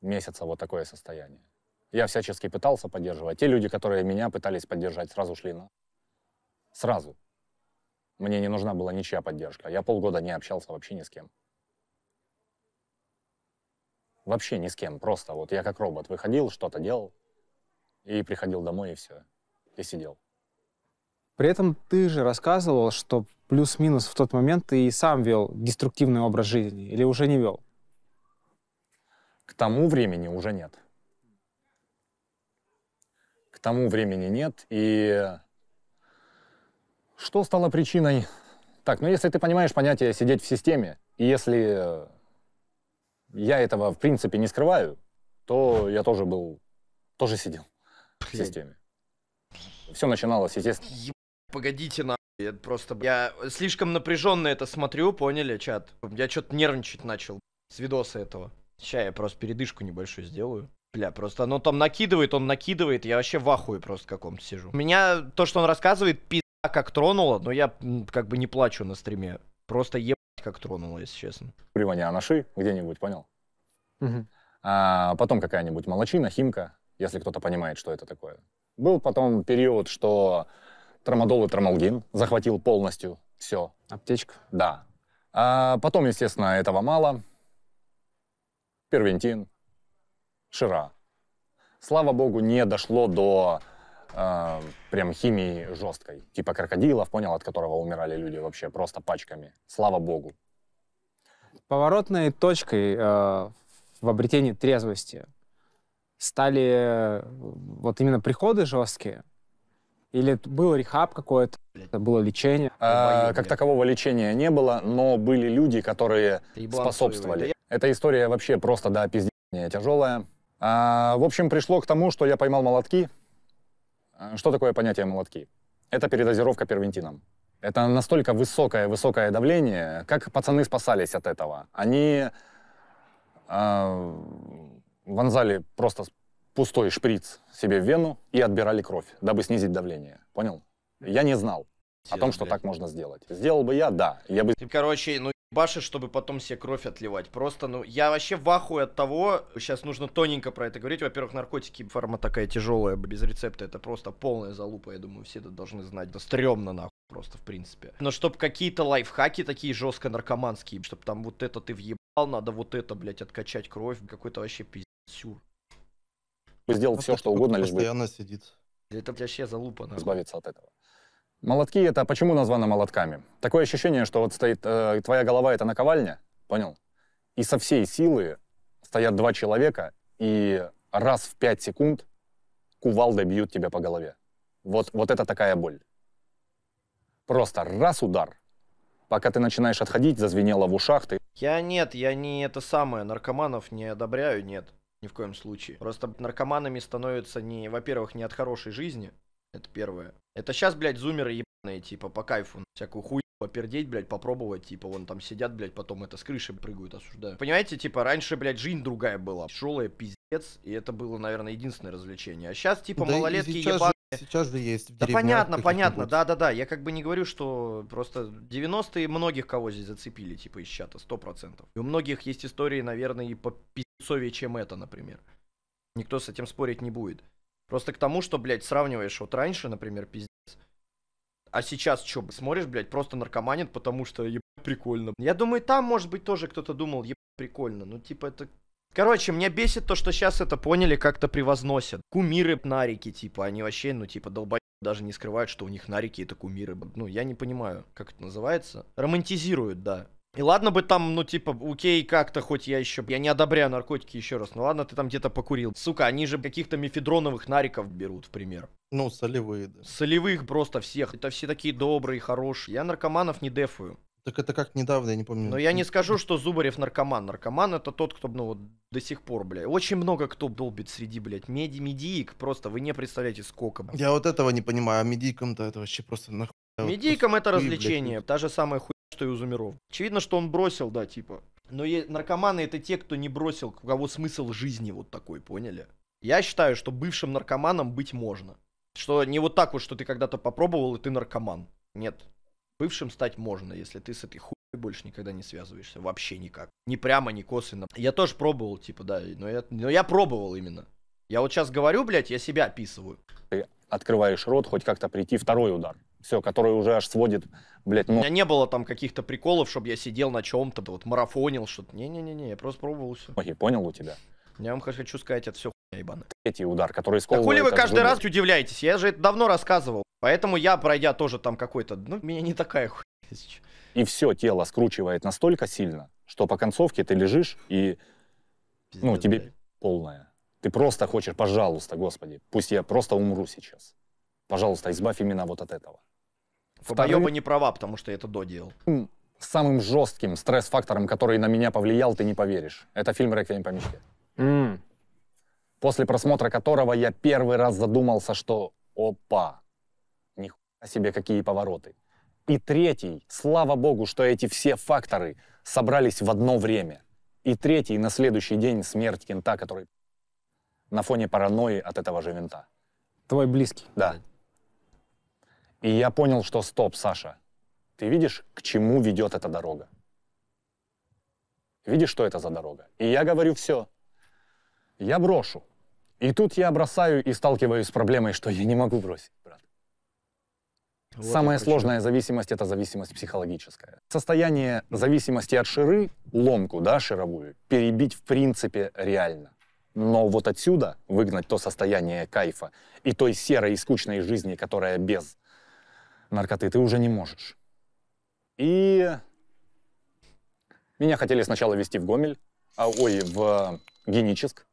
S1: месяца вот такое состояние. Я всячески пытался поддерживать. Те люди, которые меня пытались поддержать, сразу шли на... Сразу. Мне не нужна была ничья поддержка. Я полгода не общался вообще ни с кем. Вообще ни с кем. Просто вот я как робот выходил, что-то делал, и приходил домой, и все. И сидел. При этом ты же рассказывал, что плюс-минус в тот момент ты и сам вел деструктивный образ жизни, или уже не вел? К тому времени уже нет. К тому времени нет, и что стало причиной? Так, ну если ты понимаешь понятие «сидеть в системе», и если э, я этого в принципе не скрываю, то я тоже был, тоже сидел в системе. Все начиналось, естественно.
S3: Погодите на. Я просто... Я слишком напряженно это смотрю, поняли, чат? Я что-то нервничать начал с видоса этого. Сейчас я просто передышку небольшую сделаю. Бля, просто оно там накидывает, он накидывает, я вообще в
S1: ахуе просто каком-то сижу.
S3: Меня то, что он рассказывает, пи а как тронуло, но я как бы не плачу на стриме. Просто ебать как тронуло, если честно.
S1: Примания анаши где-нибудь, понял? Угу. А потом какая-нибудь молочина, химка, если кто-то понимает, что это такое. Был потом период, что трамадол и трамалгин захватил полностью все. Аптечка? Да. А потом, естественно, этого мало. Первентин, Шира. Слава богу, не дошло до а, прям химии жесткой, типа крокодилов, понял, от которого умирали люди вообще просто пачками. Слава богу. Поворотной точкой э, в обретении трезвости стали э, вот именно приходы жесткие, или был рехаб какой-то, было лечение? А, как такового лечения не было, но были люди, которые способствовали. Эта история вообще просто до да, пиздец тяжелая. А, в общем, пришло к тому, что я поймал молотки, а, что такое понятие молотки? Это передозировка первентином. Это настолько высокое-высокое давление, как пацаны спасались от этого. Они э, вонзали просто пустой шприц себе в вену и отбирали кровь, дабы снизить давление. Понял? Я не знал о том, что блядь. так можно сделать. Сделал бы я, да. Я бы... Ты,
S3: типа, короче, ну ебашишь, чтобы потом себе кровь отливать. Просто, ну, я вообще в ахуе от того, сейчас нужно тоненько про это говорить. Во-первых, наркотики, фарма такая тяжелая, без рецепта, это просто полная залупа, я думаю, все это должны знать. Да стрёмно, нахуй просто, в принципе. Но чтобы какие-то лайфхаки такие жестко наркоманские, чтобы там вот это ты въебал, надо вот это, блядь, откачать кровь, какой-то вообще сюр.
S1: Сделал ну, все, что угодно, лишь бы... Постоянно сидит. Это вообще залупа, нахуй. Избавиться от этого. Молотки — это почему названо молотками? Такое ощущение, что вот стоит э, твоя голова — это наковальня, понял? И со всей силы стоят два человека, и раз в пять секунд кувалдой бьют тебя по голове. Вот, вот это такая боль. Просто раз удар — Пока ты начинаешь отходить, зазвенело в ушах, ты... Я нет, я не это самое, наркоманов
S3: не одобряю, нет. Ни в коем случае. Просто наркоманами становятся не, во-первых, не от хорошей жизни, это первое. Это сейчас, блядь, зумеры ебаные, типа, по кайфу. Всякую хуйню попердеть, блядь, попробовать, типа, вон там сидят, блядь, потом это с крыши прыгают, осуждаю. Понимаете, типа, раньше, блядь, жизнь другая была. Тяжелая пиздец, и это было, наверное, единственное развлечение. А сейчас, типа, да малолетки сейчас ебаные. Же, сейчас же есть. Да понятно, понятно, да-да-да. Я как бы не говорю, что просто 90-е многих кого здесь зацепили, типа, из чата, 100%. И у многих есть истории, наверное, и по пиздцовее, чем это, например. Никто с этим спорить не будет. Просто к тому, что, блядь, сравниваешь вот раньше, например, пиздец. А сейчас что, смотришь, блядь, просто наркоманит, потому что ебать прикольно. Я думаю, там, может быть, тоже кто-то думал, ебать прикольно. Ну, типа, это... Короче, меня бесит то, что сейчас это поняли, как-то превозносят. Кумиры нарики, типа, они вообще, ну, типа, долбоебы даже не скрывают, что у них нарики это кумиры. Ну, я не понимаю, как это называется. Романтизируют, да. И ладно бы там, ну, типа, окей, как-то хоть я еще... Я не одобряю наркотики еще раз. Но ладно, ты там где-то покурил. Сука, они же каких-то мифедроновых нариков берут, в пример. Ну, солевые, да. Солевых просто всех. Это все такие добрые, хорошие. Я наркоманов не дефую.
S2: Так это как недавно, я не помню. Но я не скажу,
S3: что Зубарев наркоман. Наркоман это тот, кто, ну, вот до сих пор, бля. Очень много кто долбит среди, блядь, меди медиик. Просто вы не представляете, сколько. Я вот этого не понимаю. А медиикам-то это вообще просто нахуй. Медийкам это развлечение. Блядь. Та же самая хуйня что и Узумиров. Очевидно, что он бросил, да, типа. Но наркоманы это те, кто не бросил, у кого смысл жизни вот такой, поняли? Я считаю, что бывшим наркоманом быть можно. Что не вот так вот, что ты когда-то попробовал, и ты наркоман. Нет. Бывшим стать можно, если ты с этой хуй больше никогда не связываешься. Вообще никак. Ни прямо, ни косвенно. Я тоже пробовал, типа, да. Но я, но я пробовал именно. Я вот сейчас говорю, блядь, я себя описываю. Ты открываешь рот, хоть как-то прийти второй удар все, который уже аж сводит, блядь, ну... У меня не было там каких-то приколов, чтобы я сидел на чем-то, вот марафонил что-то. Не-не-не, не, я просто пробовал все. Окей, понял у тебя. Я вам хочу сказать, это все хуйня ебаная.
S1: Третий удар, который сковывает... Да хули вы каждый выбор. раз
S3: удивляетесь? Я же это давно рассказывал. Поэтому я, пройдя тоже там какой-то... Ну, меня не такая хуйня.
S1: И все тело скручивает настолько сильно, что по концовке ты лежишь и... Ну, Пиздец, ну, тебе блядь. полная. Ты просто хочешь, пожалуйста, господи, пусть я просто умру сейчас. Пожалуйста, избавь именно вот от этого. Вторым... Баеба не права, потому что я это до делал. Самым жестким стресс-фактором, который на меня повлиял, ты не поверишь. Это фильм «Реквием по мечте». Mm. После просмотра которого я первый раз задумался, что опа, нихуя себе какие повороты. И третий, слава богу, что эти все факторы собрались в одно время. И третий, на следующий день смерть кента, который на фоне паранойи от этого же винта. Твой близкий. Да. И я понял, что стоп, Саша. Ты видишь, к чему ведет эта дорога? Видишь, что это за дорога? И я говорю, все. Я брошу. И тут я бросаю и сталкиваюсь с проблемой, что я не могу бросить, брат. Вот Самая сложная зависимость – это зависимость психологическая. Состояние зависимости от ширы, ломку, да, шировую, перебить в принципе реально. Но вот отсюда выгнать то состояние кайфа и той серой и скучной жизни, которая без наркоты ты уже не можешь. И меня хотели сначала вести в Гомель, а, ой, в Геническ.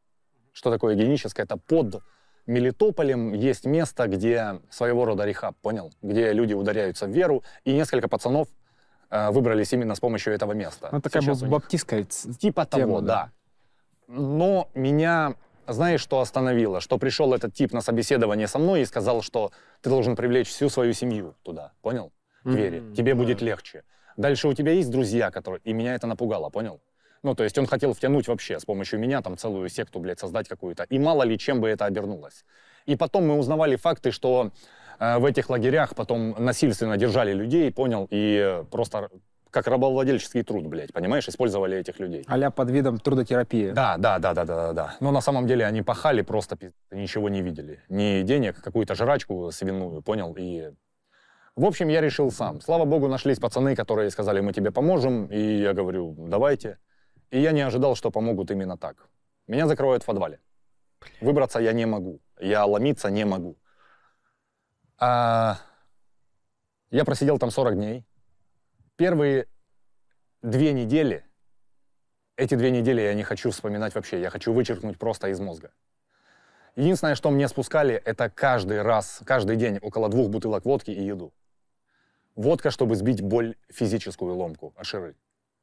S1: Что такое Геническ? Это под Мелитополем есть место, где своего рода рехаб, понял? Где люди ударяются в веру, и несколько пацанов э, выбрались именно с помощью этого места. Ну, такая Сейчас баптистская них... Типа тема, того, да. да. Но меня знаешь, что остановило? Что пришел этот тип на собеседование со мной и сказал, что ты должен привлечь всю свою семью туда, понял? К Mm -hmm, Тебе да. будет легче. Дальше у тебя есть друзья, которые... И меня это напугало, понял? Ну, то есть он хотел втянуть вообще с помощью меня там целую секту, блядь, создать какую-то. И мало ли чем бы это обернулось. И потом мы узнавали факты, что э, в этих лагерях потом насильственно держали людей, понял, и э, просто как рабовладельческий труд, блядь, понимаешь, использовали этих людей. Аля под видом трудотерапии. Да, да, да, да, да, да, да. Но ну, на самом деле они пахали просто, ничего не видели. Ни денег, какую-то жрачку свиную, понял, и... В общем, я решил сам. Слава богу, нашлись пацаны, которые сказали, мы тебе поможем, и я говорю, давайте. И я не ожидал, что помогут именно так. Меня закрывают в подвале. Выбраться я не могу. Я ломиться не могу. А... Я просидел там 40 дней первые две недели, эти две недели я не хочу вспоминать вообще, я хочу вычеркнуть просто из мозга. Единственное, что мне спускали, это каждый раз, каждый день около двух бутылок водки и еду. Водка, чтобы сбить боль физическую ломку от а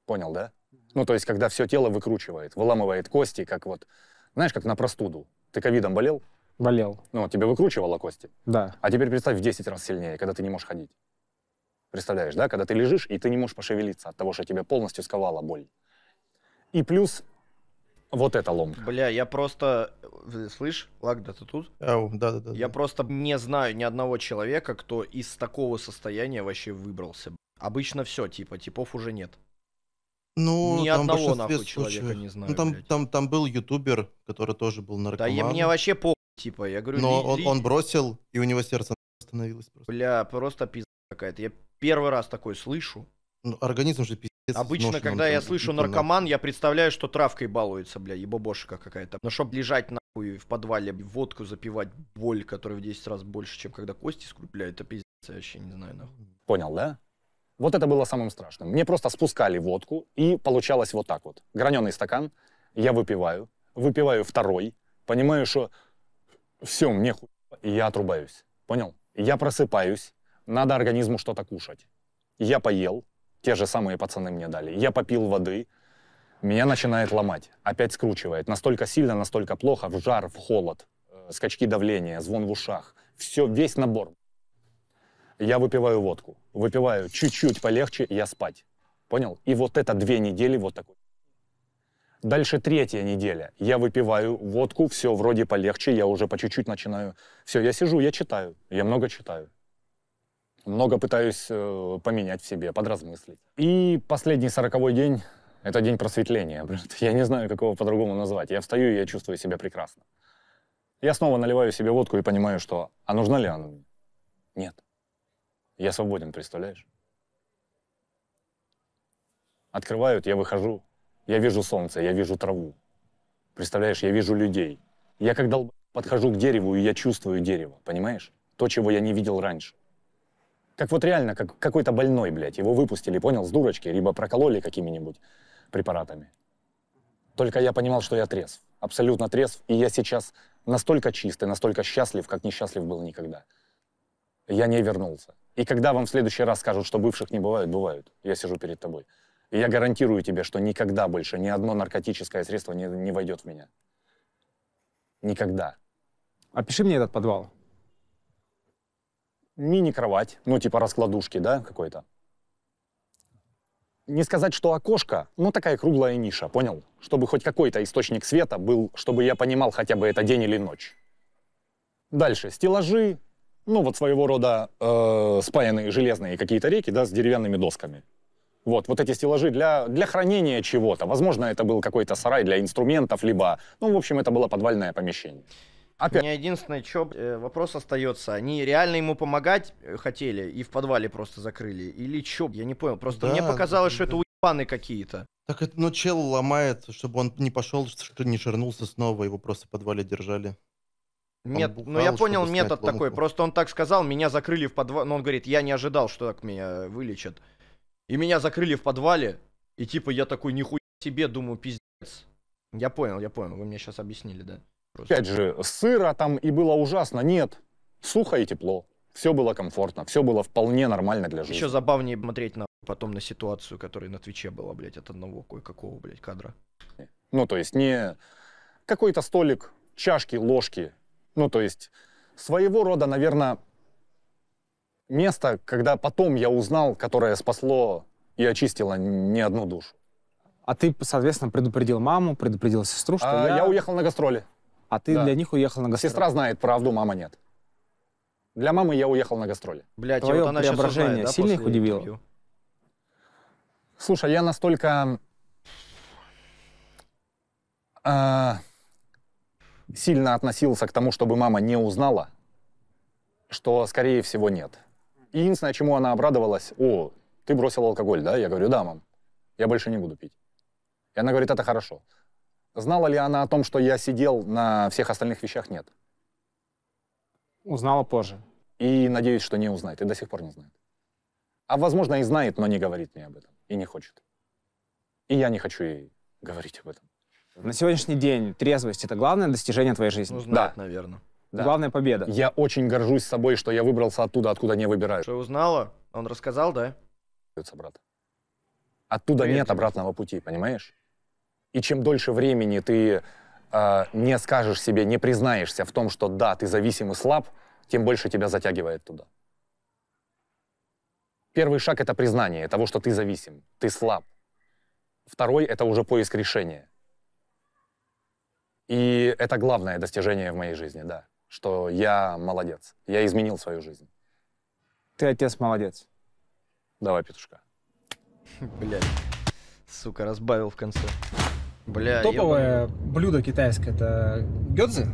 S1: Понял, да? Ну, то есть, когда все тело выкручивает, выламывает кости, как вот, знаешь, как на простуду. Ты ковидом болел? Болел. Ну, тебе выкручивало кости? Да. А теперь представь в 10 раз сильнее, когда ты не можешь ходить. Представляешь, да, когда ты лежишь, и ты не можешь пошевелиться от того, что тебя полностью сковала боль. И плюс вот это ломка.
S3: Бля, я просто... Э, слышь, Лагда, ты тут?
S1: да-да-да.
S3: Я просто не знаю ни одного человека, кто из такого состояния вообще выбрался. Обычно все, типа, типов уже нет. Ну, Ни там одного нахуй человека не ну, знаю. Ну, там,
S2: блядь. там, там был ютубер, который тоже был наркоман. Да я, мне
S3: вообще по типа, я говорю... Но ли, он, ли... он бросил,
S2: и у него сердце остановилось
S3: просто. Бля, просто пизда какая-то. Я Первый раз такой слышу.
S2: Ну, организм же пиздец. Обычно, нож, когда он, я слышу наркоман,
S3: я представляю, что травкой балуется, бля, ебобошка какая-то. Но чтоб лежать нахуй в подвале, водку запивать, боль, которая в 10
S1: раз больше, чем когда кости скрупляют, это пиздец, я вообще не знаю нахуй. Понял, да? Вот это было самым страшным. Мне просто спускали водку, и получалось вот так вот. Граненый стакан, я выпиваю, выпиваю второй, понимаю, что все, мне хуй, и я отрубаюсь. Понял? Я просыпаюсь, надо организму что-то кушать. Я поел, те же самые пацаны мне дали, я попил воды, меня начинает ломать, опять скручивает. Настолько сильно, настолько плохо, в жар, в холод, э, скачки давления, звон в ушах. Все, весь набор. Я выпиваю водку, выпиваю чуть-чуть полегче, я спать. Понял? И вот это две недели вот такой. Дальше третья неделя. Я выпиваю водку, все вроде полегче, я уже по чуть-чуть начинаю. Все, я сижу, я читаю, я много читаю много пытаюсь э, поменять в себе, подразмыслить. И последний сороковой день — это день просветления. Я не знаю, как его по-другому назвать. Я встаю, и я чувствую себя прекрасно. Я снова наливаю себе водку и понимаю, что а нужна ли она мне? Нет. Я свободен, представляешь? Открывают, я выхожу, я вижу солнце, я вижу траву. Представляешь, я вижу людей. Я как долб... подхожу к дереву, и я чувствую дерево, понимаешь? То, чего я не видел раньше. Как вот реально, как какой-то больной, блядь. Его выпустили, понял, с дурочки, либо прокололи какими-нибудь препаратами. Только я понимал, что я трезв. Абсолютно трезв. И я сейчас настолько чистый, настолько счастлив, как несчастлив был никогда. Я не вернулся. И когда вам в следующий раз скажут, что бывших не бывают, бывают. Я сижу перед тобой. И я гарантирую тебе, что никогда больше ни одно наркотическое средство не, не войдет в меня. Никогда. Опиши мне этот подвал мини-кровать, ну типа раскладушки, да, какой-то. Не сказать, что окошко, ну такая круглая ниша, понял? Чтобы хоть какой-то источник света был, чтобы я понимал хотя бы это день или ночь. Дальше, стеллажи, ну вот своего рода э, спаянные железные какие-то реки, да, с деревянными досками. Вот, вот эти стеллажи для, для хранения чего-то. Возможно, это был какой-то сарай для инструментов, либо... Ну, в общем, это было подвальное помещение.
S3: Опять. А У меня единственное, что э, вопрос остается. Они реально ему помогать э, хотели и в подвале просто закрыли? Или что? Я не понял. Просто да, мне показалось, да, что да. это уебаны какие-то.
S2: Так, это, ну, чел ломает, чтобы он не пошел, что не шернулся снова, его просто в подвале держали. Нет, ну, бухал, ну я понял метод такой,
S3: просто он так сказал, меня закрыли в подвале, но ну, он говорит, я не ожидал, что так меня вылечат. И меня закрыли в подвале, и типа я такой, нихуя себе, думаю, пиздец. Я понял, я понял, вы мне сейчас объяснили, да.
S1: Опять же, сыра там и было ужасно. Нет, сухо и тепло. Все было комфортно, все было вполне нормально для жизни. Еще
S3: забавнее смотреть на
S1: потом на ситуацию, которая на Твиче была, блядь, от одного кое-какого, блядь, кадра. Ну, то есть не какой-то столик, чашки, ложки. Ну, то есть своего рода, наверное, место, когда потом я узнал, которое спасло и очистило не одну душу. А ты, соответственно, предупредил маму, предупредил сестру, что а, я... Я уехал на гастроли. А ты да. для них уехал на гастроли. Сестра знает правду, мама нет. Для мамы я уехал на гастроли. Блядь, Твое вот она преображение узнает, да, сильно их удивило? Интервью? Слушай, я настолько... Э, сильно относился к тому, чтобы мама не узнала, что, скорее всего, нет. Единственное, чему она обрадовалась, о, ты бросил алкоголь, да? Я говорю, да, мам, я больше не буду пить. И она говорит, это хорошо. Знала ли она о том, что я сидел, на всех остальных вещах нет? Узнала позже. И надеюсь, что не узнает, и до сих пор не знает. А возможно и знает, но не говорит мне об этом, и не хочет. И я не хочу ей говорить об этом. На сегодняшний день трезвость — это главное достижение твоей жизни? Ну, знает, да. наверное. Да. Главная победа. Я очень горжусь собой, что я выбрался оттуда, откуда не выбираю. Что
S3: узнала? Он рассказал, да? Брат.
S1: Оттуда Привет, нет обратного пути, понимаешь? И чем дольше времени ты э, не скажешь себе, не признаешься в том, что да, ты зависим и слаб, тем больше тебя затягивает туда. Первый шаг — это признание того, что ты зависим, ты слаб. Второй — это уже поиск решения. И это главное достижение в моей жизни, да, что я молодец, я изменил свою жизнь. Ты отец молодец. Давай петушка.
S3: Блядь, сука, разбавил в конце. Бля, Топовое
S1: я... блюдо китайское это гёдзы.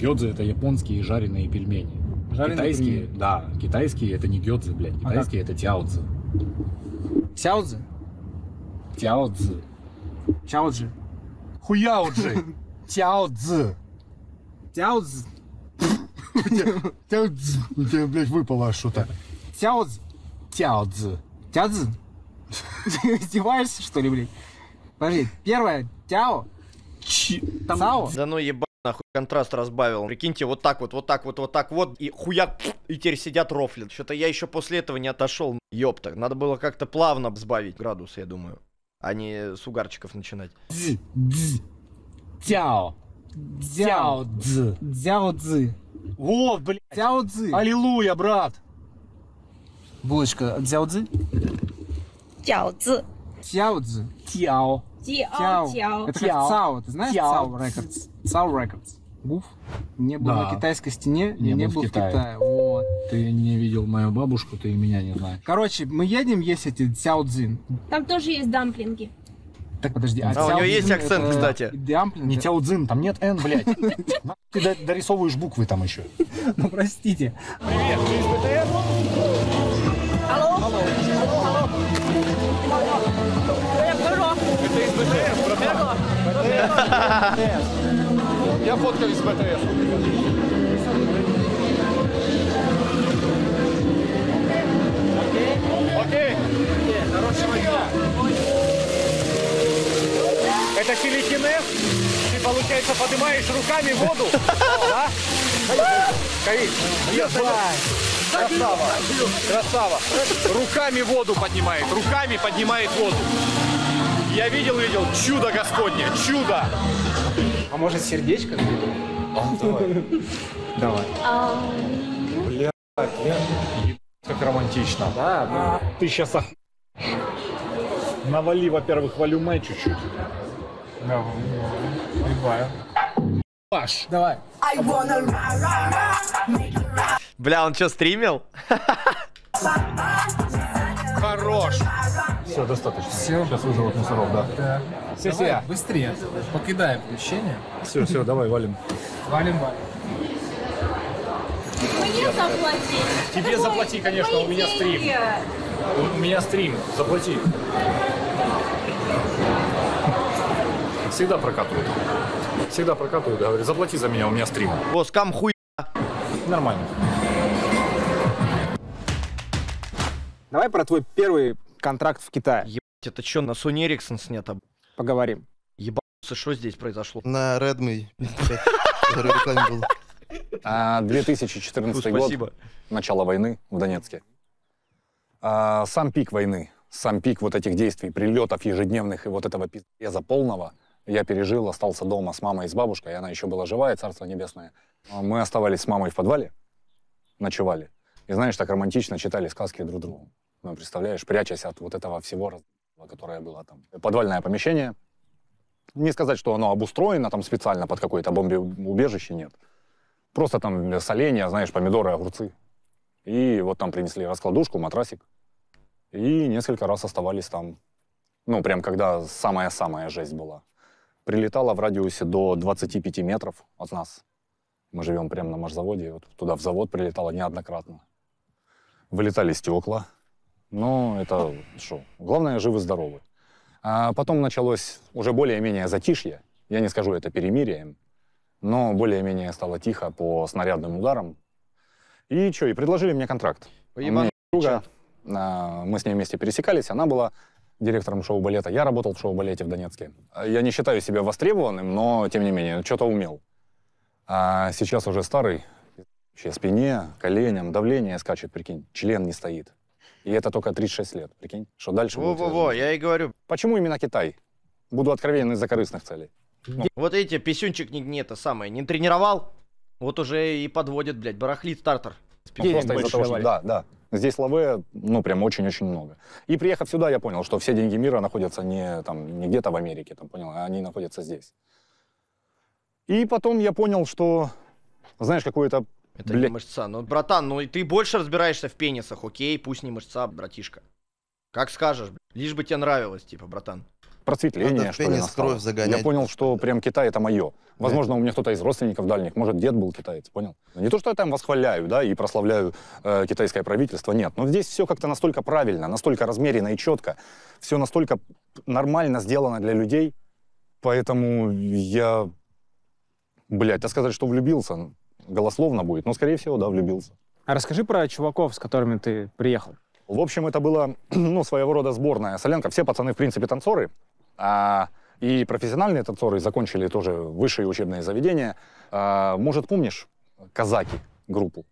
S1: Гёдзы это японские жареные пельмени. Жареные китайские, пельмени. да, китайские это не гёдзы, блядь, а китайские а это тяудзы. Сяудзы? Тяудзы. Чауджи. Хуяуджи. Тяудзы. Тяудзы. Тяудзы. У тебя, блядь, выпало что-то. Тяудзы. Тяудзы. Тяудзы? Ты издеваешься, что ли, блядь? Подожди, первое Тяо. Чи...
S3: Там... Цао. Да ну еба нахуй контраст разбавил. Прикиньте, вот так вот, вот так вот, вот так вот, и хуяк, и теперь сидят рофлят. Что-то я еще после этого не отошел, ёпта. Надо было как-то плавно сбавить градус, я думаю, а не с угарчиков начинать.
S1: Тяо. Дзяо дз. Дзяо дзы. Вот, блядь. Дзяо дзы. Аллилуйя, брат. Булочка, дзяо дзы? Тяо дзы. Тяо дзы. Тяо. Тиау. Это как Цао, ты знаешь Тиау. Цао Рекордс? Цао Рекордс. Гуф не был да. на китайской стене, не, не был, был в Китае. Китае. Вот. Ты не видел мою бабушку, ты и меня не знаешь. Короче, мы едем есть эти цяодзин.
S2: Там тоже есть дамплинги.
S1: Так, подожди. А, а у него есть акцент, это... кстати. Дамплинг. Не Тяудзин, там нет Н, блядь. Ты дорисовываешь буквы там еще. Ну, простите. Привет, ты из БТР? Я фоткаюсь, из БТФ. Окей. Это телекинез? Ты, получается, поднимаешь руками воду? Да? Каи, Красава. Красава. Руками воду поднимает. Руками поднимает воду. Я видел, видел. Чудо Господне. Чудо. А может сердечко? Давай. Давай. Бля, как романтично. Да, Ты сейчас навали, во-первых, валюме чуть-чуть. Да, Любая. Паш, давай.
S3: Бля, он что, стримил?
S1: Хорош. Все, достаточно. Все. Сейчас вызовут мусоров, да. да. Все, все. Быстрее. Покидаем помещение. Все, все, давай, валим. Валим, валим. Мне заплатить. Тебе заплати, конечно, у меня стрим. У меня стрим, заплати. Всегда прокатывают. Всегда прокатывают, говорю, заплати за меня, у меня стрим. Воскам хуй. Нормально. Давай про твой первый контракт
S3: в Китае. Ебать, это что, на Sony Ericsson снято? Поговорим. Ебаться, что здесь произошло? На Redmi, который рекламе был.
S1: 2014 а, год, спасибо. начало войны в Донецке. А, сам пик войны, сам пик вот этих действий, прилетов ежедневных и вот этого пиздеза полного я пережил, остался дома с мамой и с бабушкой, и она еще была живая, царство небесное. Мы оставались с мамой в подвале, ночевали. И знаешь, так романтично читали сказки друг другу. Ну, представляешь, прячась от вот этого всего, которое было там. Подвальное помещение. Не сказать, что оно обустроено там специально под какое-то бомбеубежище, нет. Просто там соленья, знаешь, помидоры, огурцы. И вот там принесли раскладушку, матрасик. И несколько раз оставались там, ну, прям когда самая-самая жесть была. Прилетала в радиусе до 25 метров от нас. Мы живем прямо на машзаводе, вот туда в завод прилетала неоднократно. Вылетали стекла, но ну, это что? Главное, живы-здоровы. А потом началось уже более-менее затишье. Я не скажу это перемирием, но более-менее стало тихо по снарядным ударам. И что, и предложили мне контракт. Ебан... Друга, а, мы с ней вместе пересекались, она была директором шоу-балета, я работал в шоу-балете в Донецке. Я не считаю себя востребованным, но, тем не менее, что-то умел. А сейчас уже старый, вообще спине, коленям, давление скачет, прикинь, член не стоит. И это только 36 лет, прикинь? Что дальше Во-во-во, я и говорю. Почему именно Китай? Буду откровенен из-за корыстных целей. Ну. Вот
S3: эти, писюнчик не, не это самое, не тренировал, вот уже и подводит, блядь, барахлит стартер.
S1: Ну, просто из-за того, что... Да, да. Здесь лаве, ну, прям очень-очень много. И приехав сюда, я понял, что все деньги мира находятся не, там, не где-то в Америке, там, понял, а они находятся здесь. И потом я понял, что, знаешь, какое-то это Бля... не мышца. Ну,
S3: братан, ну и ты больше разбираешься в пенисах, окей? Пусть не мышца, братишка. Как скажешь, лишь бы тебе нравилось, типа, братан.
S1: Просветление, что ли, настало. кровь загонять. Я понял, что прям Китай — это мое. Возможно, у меня кто-то из родственников дальних, может, дед был китаец, понял? Не то, что я там восхваляю, да, и прославляю э, китайское правительство, нет. Но здесь все как-то настолько правильно, настолько размеренно и четко, все настолько нормально сделано для людей, поэтому я, блядь, а сказать, что влюбился, ну, голословно будет, но, скорее всего, да, влюбился. А расскажи про чуваков, с которыми ты приехал. В общем, это была, ну, своего рода сборная солянка. Все пацаны, в принципе, танцоры. А, и профессиональные танцоры закончили тоже высшие учебные заведения. А, может, помнишь «Казаки» группу?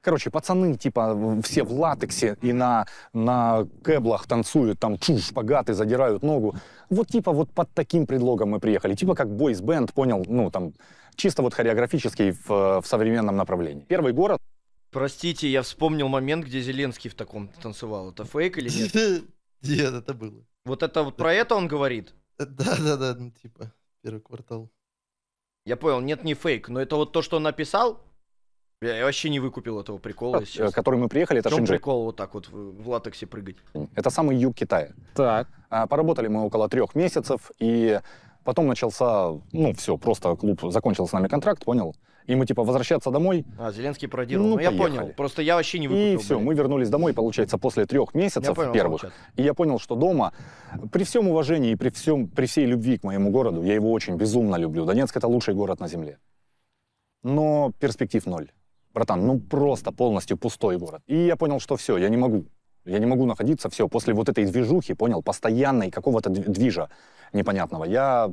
S1: Короче, пацаны, типа, все в латексе и на, на кэблах танцуют, там, чу, шпагаты, задирают ногу. Вот, типа, вот под таким предлогом мы приехали. Типа, как бойс-бенд, понял, ну, там, чисто вот хореографический в, в современном направлении. Первый город.
S3: Простите, я вспомнил момент, где Зеленский в таком танцевал. Это фейк или нет? Нет, это было. Вот это вот про это он говорит? Да, да, да, ну типа, первый квартал. Я понял, нет, не фейк, но это вот то, что он написал? Я, вообще не выкупил этого
S1: прикола. К- э, сейчас. Который мы приехали, это Шинджи. прикол вот так вот в латексе прыгать? Это самый юг Китая. Так. А, поработали мы около трех месяцев, и Потом начался, ну, все, просто клуб закончил с нами контракт, понял? И мы, типа, возвращаться домой.
S3: А, Зеленский пародировал. Ну, ну я понял. Просто я вообще не выкупил. И все, блин.
S1: мы вернулись домой, получается, после трех месяцев я понял, первых. Получается. И я понял, что дома, при всем уважении и при, всем, при всей любви к моему городу, я его очень безумно люблю. Донецк — это лучший город на земле. Но перспектив ноль. Братан, ну просто полностью пустой город. И я понял, что все, я не могу. Я не могу находиться, все, после вот этой движухи, понял, постоянной какого-то движа непонятного, я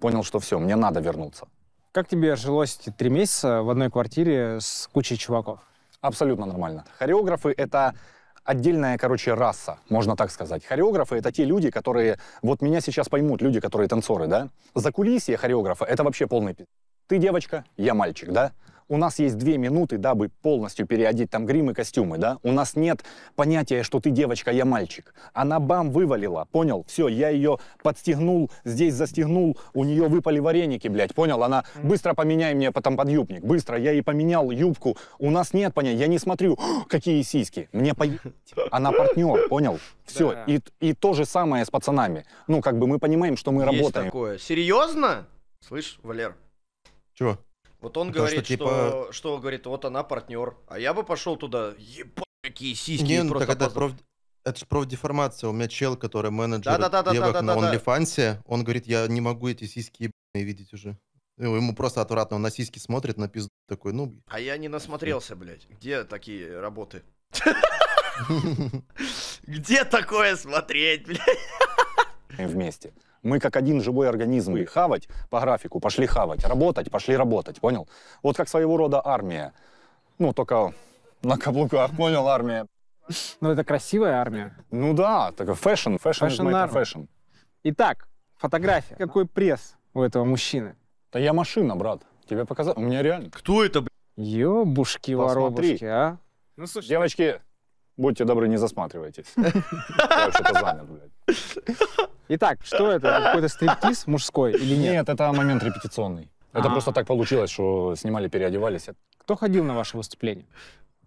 S1: понял, что все, мне надо вернуться. Как тебе жилось эти три месяца в одной квартире с кучей чуваков? Абсолютно нормально. Хореографы — это отдельная, короче, раса, можно так сказать. Хореографы — это те люди, которые... Вот меня сейчас поймут люди, которые танцоры, да? За кулисье хореографа — это вообще полный пи... Ты девочка, я мальчик, да? у нас есть две минуты, дабы полностью переодеть там грим и костюмы, да? У нас нет понятия, что ты девочка, я мальчик. Она бам вывалила, понял? Все, я ее подстегнул, здесь застегнул, у нее выпали вареники, блядь, понял? Она быстро поменяй мне потом под юбник, быстро, я ей поменял юбку. У нас нет понятия, я не смотрю, какие сиськи. Мне по... Типа. Она партнер, понял? Все, да. и, и то же самое с пацанами. Ну, как бы мы понимаем, что мы есть работаем.
S3: такое. Серьезно? Слышь, Валер? Чего? Вот он говорит, что, типа... что, что говорит, вот она партнер, а я бы пошел туда, ебать, какие сиськи. Не, ну так это проф...
S2: Это же профдеформация. У меня чел, который менеджер да, да, да, девок да, да, на OnlyFans, да. он говорит, я не могу эти сиськи видеть уже. Ну, ему просто отвратно, он на сиськи смотрит, на пизду такой, ну...
S3: А я не насмотрелся, блядь. Где такие работы? Где такое смотреть,
S1: блядь? Вместе. Мы как один живой организм. Мы Хавать по графику, пошли хавать. Работать, пошли работать, понял? Вот как своего рода армия. Ну, только на каблуках, понял, армия. Ну, это красивая армия. Ну да, такой фэшн, фэшн is фэшн. Итак, фотография. Какой пресс у этого мужчины? Да я машина, брат. Тебе показал? У меня реально. Кто это, блядь? Ёбушки-воробушки, а? Ну, слушай, Девочки, Будьте добры, не засматривайтесь. Я то занят, блядь. Итак, что это? Какой-то стриптиз мужской или нет? Нет, это момент репетиционный. Это а. просто так получилось, что снимали, переодевались. Кто ходил на ваше выступление?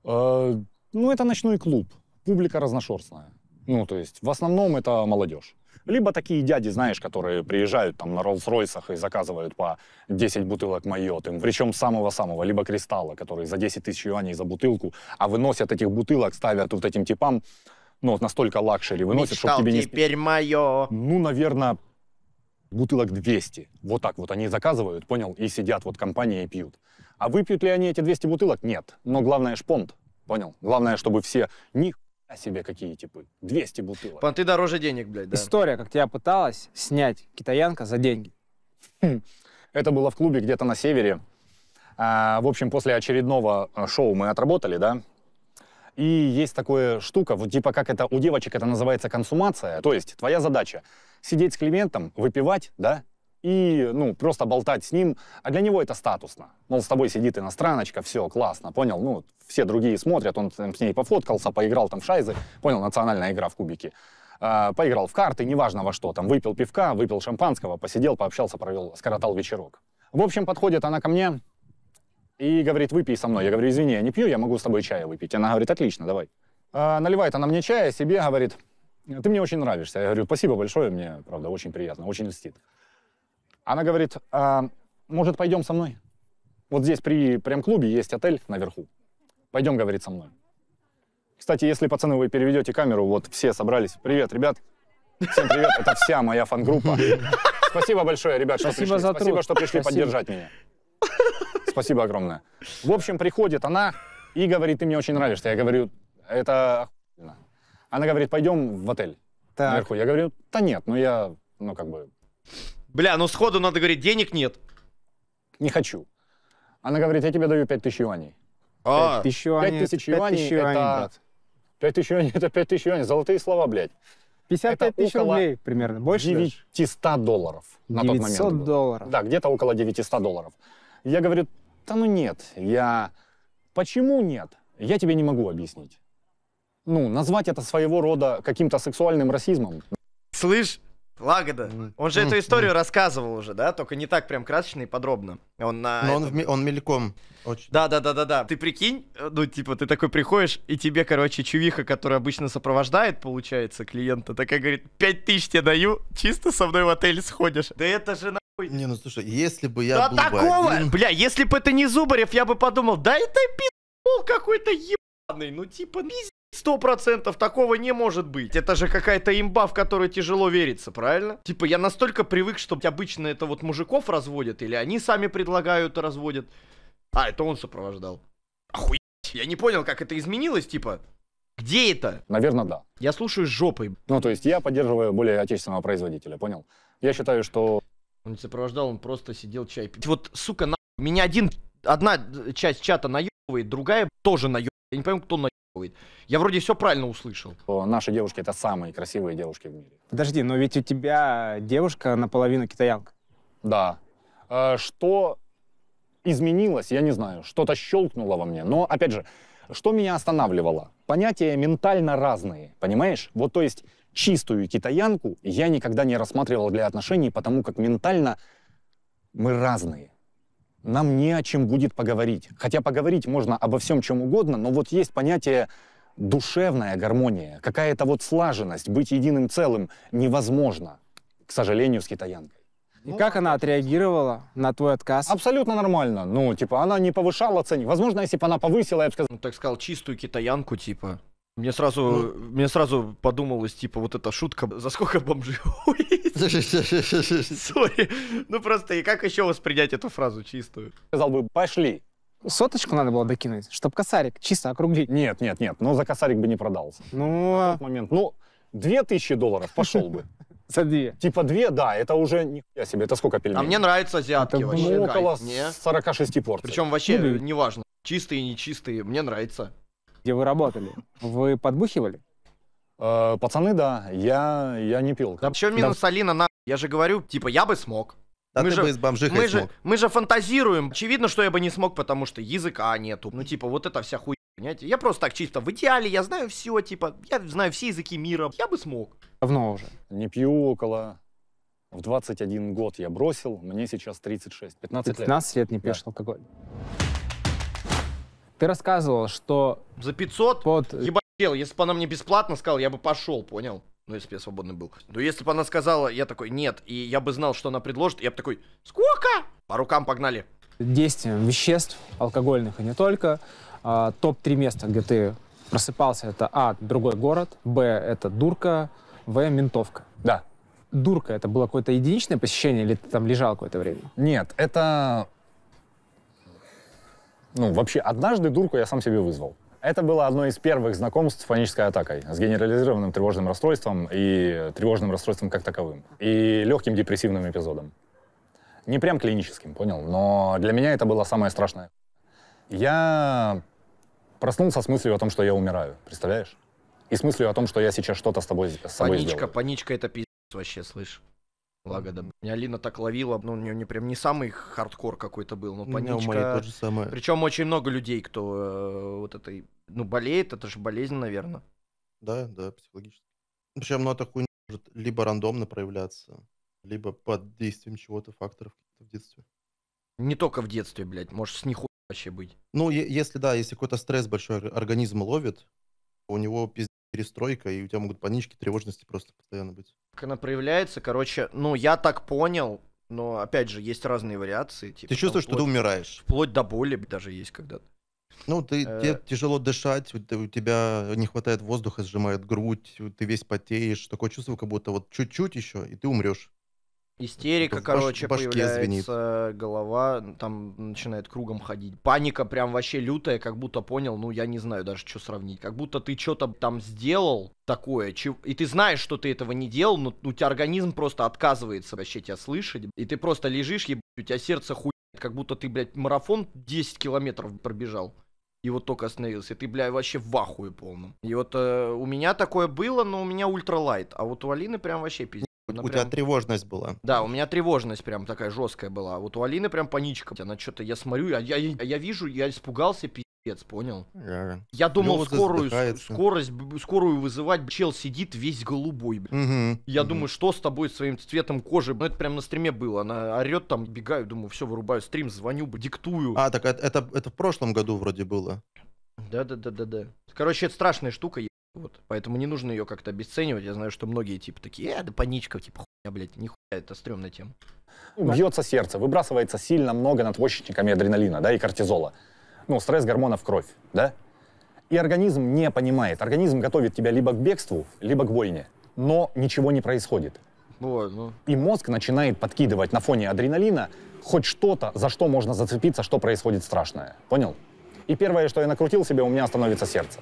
S1: Э, ну, это ночной клуб. Публика разношерстная. Ну, то есть, в основном это молодежь. Либо такие дяди, знаешь, которые приезжают там на Роллс-Ройсах и заказывают по 10 бутылок Майот, им причем самого-самого, либо Кристалла, которые за 10 тысяч юаней за бутылку, а выносят этих бутылок, ставят вот этим типам, ну, вот настолько лакшери выносят, чтобы тебе не... теперь мое. Ну, наверное, бутылок 200. Вот так вот они заказывают, понял, и сидят вот компания и пьют. А выпьют ли они эти 200 бутылок? Нет. Но главное шпонт, понял? Главное, чтобы все них а себе какие типы. 200 бутылок.
S3: Понты дороже денег,
S1: блядь, да. История, как тебя пыталась снять китаянка за деньги. Хм. Это было в клубе где-то на севере. А, в общем, после очередного э, шоу мы отработали, да, и есть такая штука, вот типа как это у девочек это называется консумация. То есть твоя задача сидеть с клиентом, выпивать, да, и, ну, просто болтать с ним. А для него это статусно. Мол, с тобой сидит иностраночка, все, классно, понял? Ну, все другие смотрят, он там, с ней пофоткался, поиграл там в шайзы, понял, национальная игра в кубики. А, поиграл в карты, неважно во что, там, выпил пивка, выпил шампанского, посидел, пообщался, провел, скоротал вечерок. В общем, подходит она ко мне и говорит, выпей со мной. Я говорю, извини, я не пью, я могу с тобой чая выпить. Она говорит, отлично, давай. А, наливает она мне чая, себе говорит, ты мне очень нравишься. Я говорю, спасибо большое, мне, правда, очень приятно, очень льстит. Она говорит, а, может, пойдем со мной? Вот здесь при прям клубе есть отель наверху. Пойдем, говорит, со мной. Кстати, если, пацаны, вы переведете камеру, вот все собрались. Привет, ребят. Всем привет, это вся моя фан-группа. Спасибо большое, ребят, что Спасибо пришли. За труд. Спасибо, что пришли Спасибо. поддержать меня. Спасибо огромное. В общем, приходит она и говорит, ты мне очень нравишься. Я говорю, это охуенно. Она говорит, пойдем в отель так. наверху. Я говорю, да нет, ну я, ну как бы,
S3: Бля, ну сходу надо говорить, денег нет.
S1: Не хочу. Она говорит, я тебе даю 5000 юаней. А, 5000 юаней, 5000 юаней, юаней это... брат. 5000 юаней, это 5000 юаней, золотые слова, блядь. 55 тысяч рублей примерно, больше 900 даже? долларов на 900 тот момент. 900 долларов. Да, где-то около 900 долларов. Я говорю, да ну нет, я... Почему нет? Я тебе не могу объяснить. Ну, назвать это своего рода каким-то сексуальным расизмом. Слышь,
S3: Лагода. Он же эту историю рассказывал уже, да? Только не так прям красочно и подробно. Он на. Но этом... он, в, он мельком. Очень. Да, да, да, да, да. Ты прикинь, ну, типа, ты такой приходишь, и тебе, короче, чувиха, которая обычно сопровождает, получается, клиента, такая говорит: 5 тысяч тебе даю, чисто со мной в отель сходишь. Да это же на. Не, ну слушай, если бы я. Да был такого! Бы один... Бля, если бы это не Зубарев, я бы подумал, да это пи***л какой-то еб ну типа сто процентов такого не может быть. Это же какая-то имба, в которой тяжело верится, правильно? Типа я настолько привык, что обычно это вот мужиков разводят, или они сами предлагают и разводят. А, это он сопровождал. Охуеть, я не понял, как это изменилось, типа.
S1: Где это? Наверное, да. Я слушаю с жопой. Ну, то есть я поддерживаю более отечественного производителя, понял? Я считаю, что... Он не сопровождал, он просто сидел чай
S3: пить. Вот, сука, на... меня один... Одна часть чата наебывает, другая тоже наебывает. Я не
S1: пойму, кто наебывает. Я вроде все правильно услышал. То наши девушки это самые красивые девушки в мире. Подожди, но ведь у тебя девушка наполовину китаянка. Да. Э, что изменилось, я не знаю. Что-то щелкнуло во мне. Но, опять же, что меня останавливало? Понятия ментально разные, понимаешь? Вот то есть чистую китаянку я никогда не рассматривал для отношений, потому как ментально мы разные нам не о чем будет поговорить. Хотя поговорить можно обо всем чем угодно, но вот есть понятие душевная гармония, какая-то вот слаженность, быть единым целым невозможно, к сожалению, с китаянкой. И как она отреагировала на твой отказ? Абсолютно нормально. Ну, типа, она не повышала цену. Возможно, если бы она повысила, я бы сказал... Ну, так сказал,
S3: чистую китаянку, типа. Мне сразу, ну... мне сразу подумалось, типа, вот эта шутка, за
S1: сколько бомжи Сори.
S3: Ну просто, и как еще воспринять эту
S1: фразу чистую? Сказал бы, пошли. Соточку надо было докинуть, чтобы косарик чисто округлить. Нет, нет, нет, но за косарик бы не продался. Ну... момент. Ну, две тысячи долларов пошел бы. За две. Типа две, да, это уже не. Я себе, это сколько пельменей? А мне нравятся азиатки вообще. Ну, около не. 46 порций. Причем вообще,
S3: неважно, чистые и нечистые, мне нравится
S1: где вы работали, вы подбухивали? Э, пацаны, да, я, я не пил. Да, Еще минус да. Алина, на... я же говорю, типа, я бы смог. Да мы ты же, бы с бомжихой мы смог. Же, мы
S3: же фантазируем. Очевидно, что я бы не смог, потому что языка нету. Ну, типа, вот это вся хуйня, понимаете? Я
S1: просто так чисто в идеале, я знаю
S3: все, типа, я знаю все языки мира. Я бы смог.
S1: Давно уже. Не пью около... В 21 год я бросил, мне сейчас 36. 15 лет. 15 лет, лет не пьешь да. алкоголь. Ты рассказывал, что...
S3: За 500? Под... Ебать, если бы она мне бесплатно сказала, я бы пошел, понял? Ну, если бы я свободный был. Но если бы она сказала, я такой, нет, и я бы знал, что она предложит, я бы такой, сколько? По рукам
S1: погнали. Действие веществ, алкогольных и не только, а, топ-3 места, где ты просыпался, это А, другой город, Б, это дурка, В, ментовка. Да. Дурка, это было какое-то единичное посещение или ты там лежал какое-то время? Нет, это ну, вообще, однажды дурку я сам себе вызвал. Это было одно из первых знакомств с панической атакой, с генерализированным тревожным расстройством и тревожным расстройством как таковым, и легким депрессивным эпизодом. Не прям клиническим, понял, но для меня это было самое страшное. Я проснулся с мыслью о том, что я умираю, представляешь? И с мыслью о том, что я сейчас что-то с тобой с собой паничка, сделаю.
S3: Паничка, паничка это пиздец вообще, слышь. Лагода. да. меня Лина так ловила, ну, у нее не прям не самый хардкор какой-то был, но паничка. Ну, Причем очень много людей, кто э, вот этой, ну, болеет, это же болезнь, наверное. Да, да, психологически.
S2: Причем, ну, такую хуйня может либо рандомно проявляться, либо под действием чего-то, факторов в детстве. Не только в детстве, блядь, может с нихуя вообще быть. Ну, если, да, если какой-то стресс большой организм ловит, у него пиздец перестройка, и у тебя могут панички, тревожности просто постоянно быть.
S3: Как она проявляется, короче, ну, я так понял, но, опять же, есть разные вариации. Типа, ты чувствуешь, вплоть, что ты умираешь? Вплоть до боли даже есть когда-то.
S2: Ну, ты, тебе э. тяжело дышать, у тебя не хватает воздуха, сжимает грудь, ты весь потеешь. Такое чувство, как будто вот чуть-чуть еще, и ты умрешь.
S3: Истерика, короче, баш- появляется, звенит. голова там начинает кругом ходить. Паника прям вообще лютая, как будто понял, ну я не знаю даже, что сравнить. Как будто ты что-то там сделал такое, чё... и ты знаешь, что ты этого не делал, но у тебя организм просто отказывается вообще тебя слышать. И ты просто лежишь, еб... у тебя сердце хуй, как будто ты, блядь, марафон 10 километров пробежал. И вот только остановился. И ты, бля, вообще в ахуе полном. И вот э, у меня такое было, но у меня ультралайт. А вот у Алины прям вообще пиздец. Она ну, у тебя тревожность была. Да, у меня тревожность прям такая жесткая была. Вот у Алины прям паничка. Она что-то, я смотрю, я, я, я вижу, я испугался, пиздец, понял? Yeah. Я думал, Лёва скорую, скорость, скорую вызывать. Чел сидит весь голубой. Uh -huh. Я uh -huh. думаю, что с тобой, своим цветом кожи? Ну, это прям на стриме было. Она орет там, бегаю, думаю, все, вырубаю стрим, звоню, диктую. А,
S2: так это, это в прошлом году вроде
S3: было. Да-да-да-да-да. Короче, это страшная штука, вот. Поэтому не нужно ее как-то обесценивать. Я знаю, что многие типа такие, э, да паничка, типа хуйня, блядь, нихуя, это стрёмная тема.
S1: Ну, Бьется сердце, выбрасывается сильно много надпочечниками адреналина, да, и кортизола. Ну, стресс гормонов в кровь, да? И организм не понимает. Организм готовит тебя либо к бегству, либо к войне. Но ничего не происходит. Вот, ну. И мозг начинает подкидывать на фоне адреналина хоть что-то, за что можно зацепиться, что происходит страшное. Понял? И первое, что я накрутил себе, у меня остановится сердце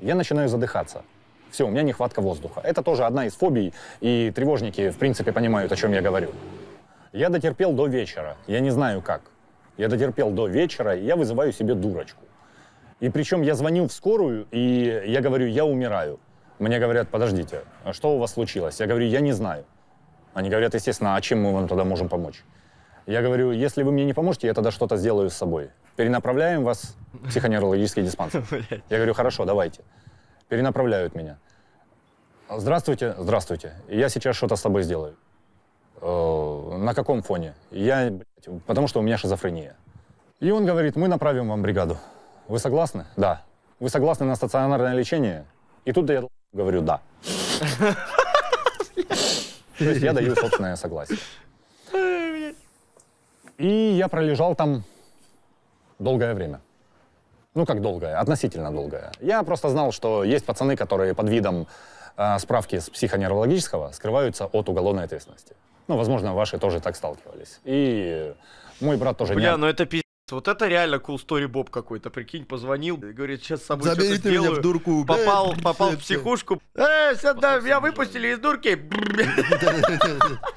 S1: я начинаю задыхаться. Все, у меня нехватка воздуха. Это тоже одна из фобий, и тревожники, в принципе, понимают, о чем я говорю. Я дотерпел до вечера. Я не знаю как. Я дотерпел до вечера, и я вызываю себе дурочку. И причем я звоню в скорую, и я говорю, я умираю. Мне говорят, подождите, а что у вас случилось? Я говорю, я не знаю. Они говорят, естественно, а чем мы вам тогда можем помочь? Я говорю, если вы мне не поможете, я тогда что-то сделаю с собой перенаправляем вас в психоневрологический диспансер. Я говорю, хорошо, давайте. Перенаправляют меня. Здравствуйте, здравствуйте. Я сейчас что-то с тобой сделаю. Э, на каком фоне? Я, потому что у меня шизофрения. И он говорит, мы направим вам бригаду. Вы согласны? Да. Вы согласны на стационарное лечение? И тут я говорю, да. То есть я даю собственное согласие. И я пролежал там долгое время. Ну, как долгое, относительно долгое. Я просто знал, что есть пацаны, которые под видом э, справки с психоневрологического скрываются от уголовной ответственности. Ну, возможно, ваши тоже так сталкивались. И мой брат тоже Бля, не... ну
S3: это пиздец. Вот это реально cool story Боб какой-то. Прикинь, позвонил, говорит, сейчас с собой Забери что-то сделаю. в дурку. Попал, попал в психушку. Э, сейчас да, меня выпустили из дурки.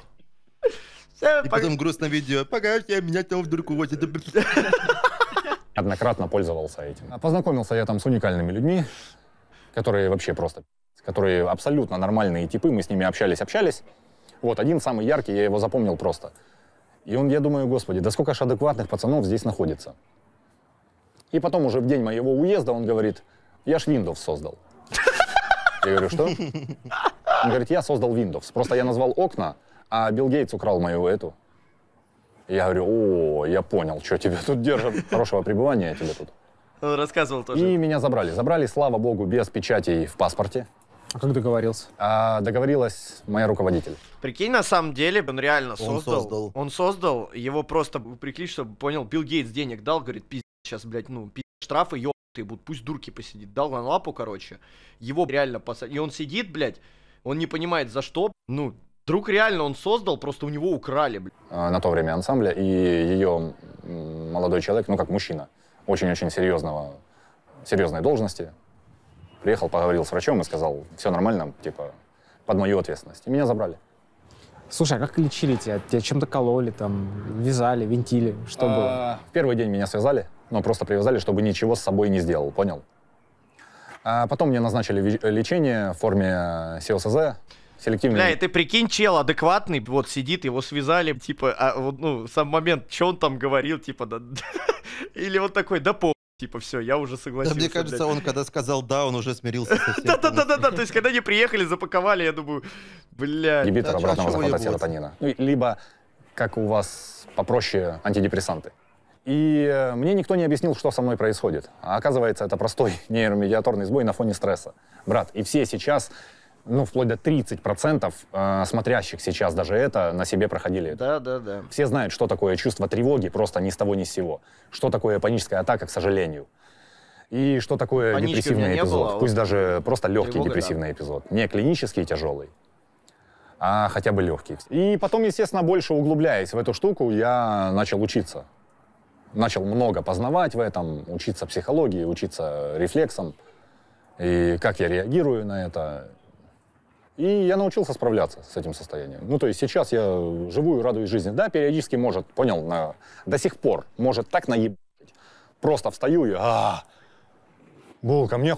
S3: И потом грустное видео. Пока я меня тел в
S2: дурку возит
S1: однократно пользовался этим. А, познакомился я там с уникальными людьми, которые вообще просто, которые абсолютно нормальные типы, мы с ними общались, общались. Вот, один самый яркий, я его запомнил просто. И он, я думаю, господи, да сколько ж адекватных пацанов здесь находится. И потом уже в день моего уезда он говорит, я ж Windows создал. Я говорю, что?
S2: Он
S1: говорит, я создал Windows. Просто я назвал окна, а Билл Гейтс украл мою эту, я говорю, о, я понял, что тебя тут держат. Хорошего пребывания тебе тут. Он рассказывал тоже. И меня забрали. Забрали, слава богу, без печатей в паспорте. А как договорился? А, договорилась моя руководитель.
S3: Прикинь, на самом деле, он реально создал. Он создал. Он создал его просто прикинь, чтобы понял, Билл Гейтс денег дал, говорит, пиздец, сейчас, блядь, ну, пиздец, штрафы, ёбаные будут, пусть дурки посидит. Дал на лапу, короче. Его реально посадили. И он сидит, блядь, он не понимает, за что, ну, Друг реально он создал, просто у него украли. Блин.
S1: А, на то время ансамбля, и ее молодой человек, ну как мужчина, очень-очень серьезного, серьезной должности, приехал, поговорил с врачом и сказал, все нормально, типа, под мою ответственность. И меня забрали. Слушай, а как лечили тебя? Тебя чем-то кололи, там, вязали, винтили? Что было? А, в первый день меня связали, но просто привязали, чтобы ничего с собой не сделал, понял? А потом мне назначили лечение в форме СОСЗ. Селективный. Бля, и ты
S3: прикинь, чел адекватный, вот сидит, его связали, типа, а, вот, ну, сам момент, что он там говорил, типа, да, или вот такой, да по типа, все, я уже согласился. Да, мне кажется, блядь. он, когда
S1: сказал да, он уже смирился да
S3: Да-да-да-да, то есть, когда они приехали, запаковали, я думаю, бля. Гибитор обратного захвата серотонина.
S1: Ну, либо, как у вас попроще, антидепрессанты. И э, мне никто не объяснил, что со мной происходит. А оказывается, это простой нейромедиаторный сбой на фоне стресса. Брат, и все сейчас ну, вплоть до 30% э, смотрящих сейчас даже это на себе проходили. Да, да, да. Все знают, что такое чувство тревоги, просто ни с того, ни с сего. Что такое паническая атака, к сожалению. И что такое Панички депрессивный эпизод, было, а пусть вот даже просто легкий тревога, депрессивный да. эпизод. Не клинический тяжелый, а хотя бы легкий. И потом, естественно, больше углубляясь в эту штуку, я начал учиться. Начал много познавать в этом, учиться психологии, учиться рефлексам, и как я реагирую на это, и я научился справляться с этим состоянием. Ну, то есть сейчас я живу и радуюсь жизни. Да, периодически может, понял, на... до сих пор может так наебать. Просто встаю и... А булка, мне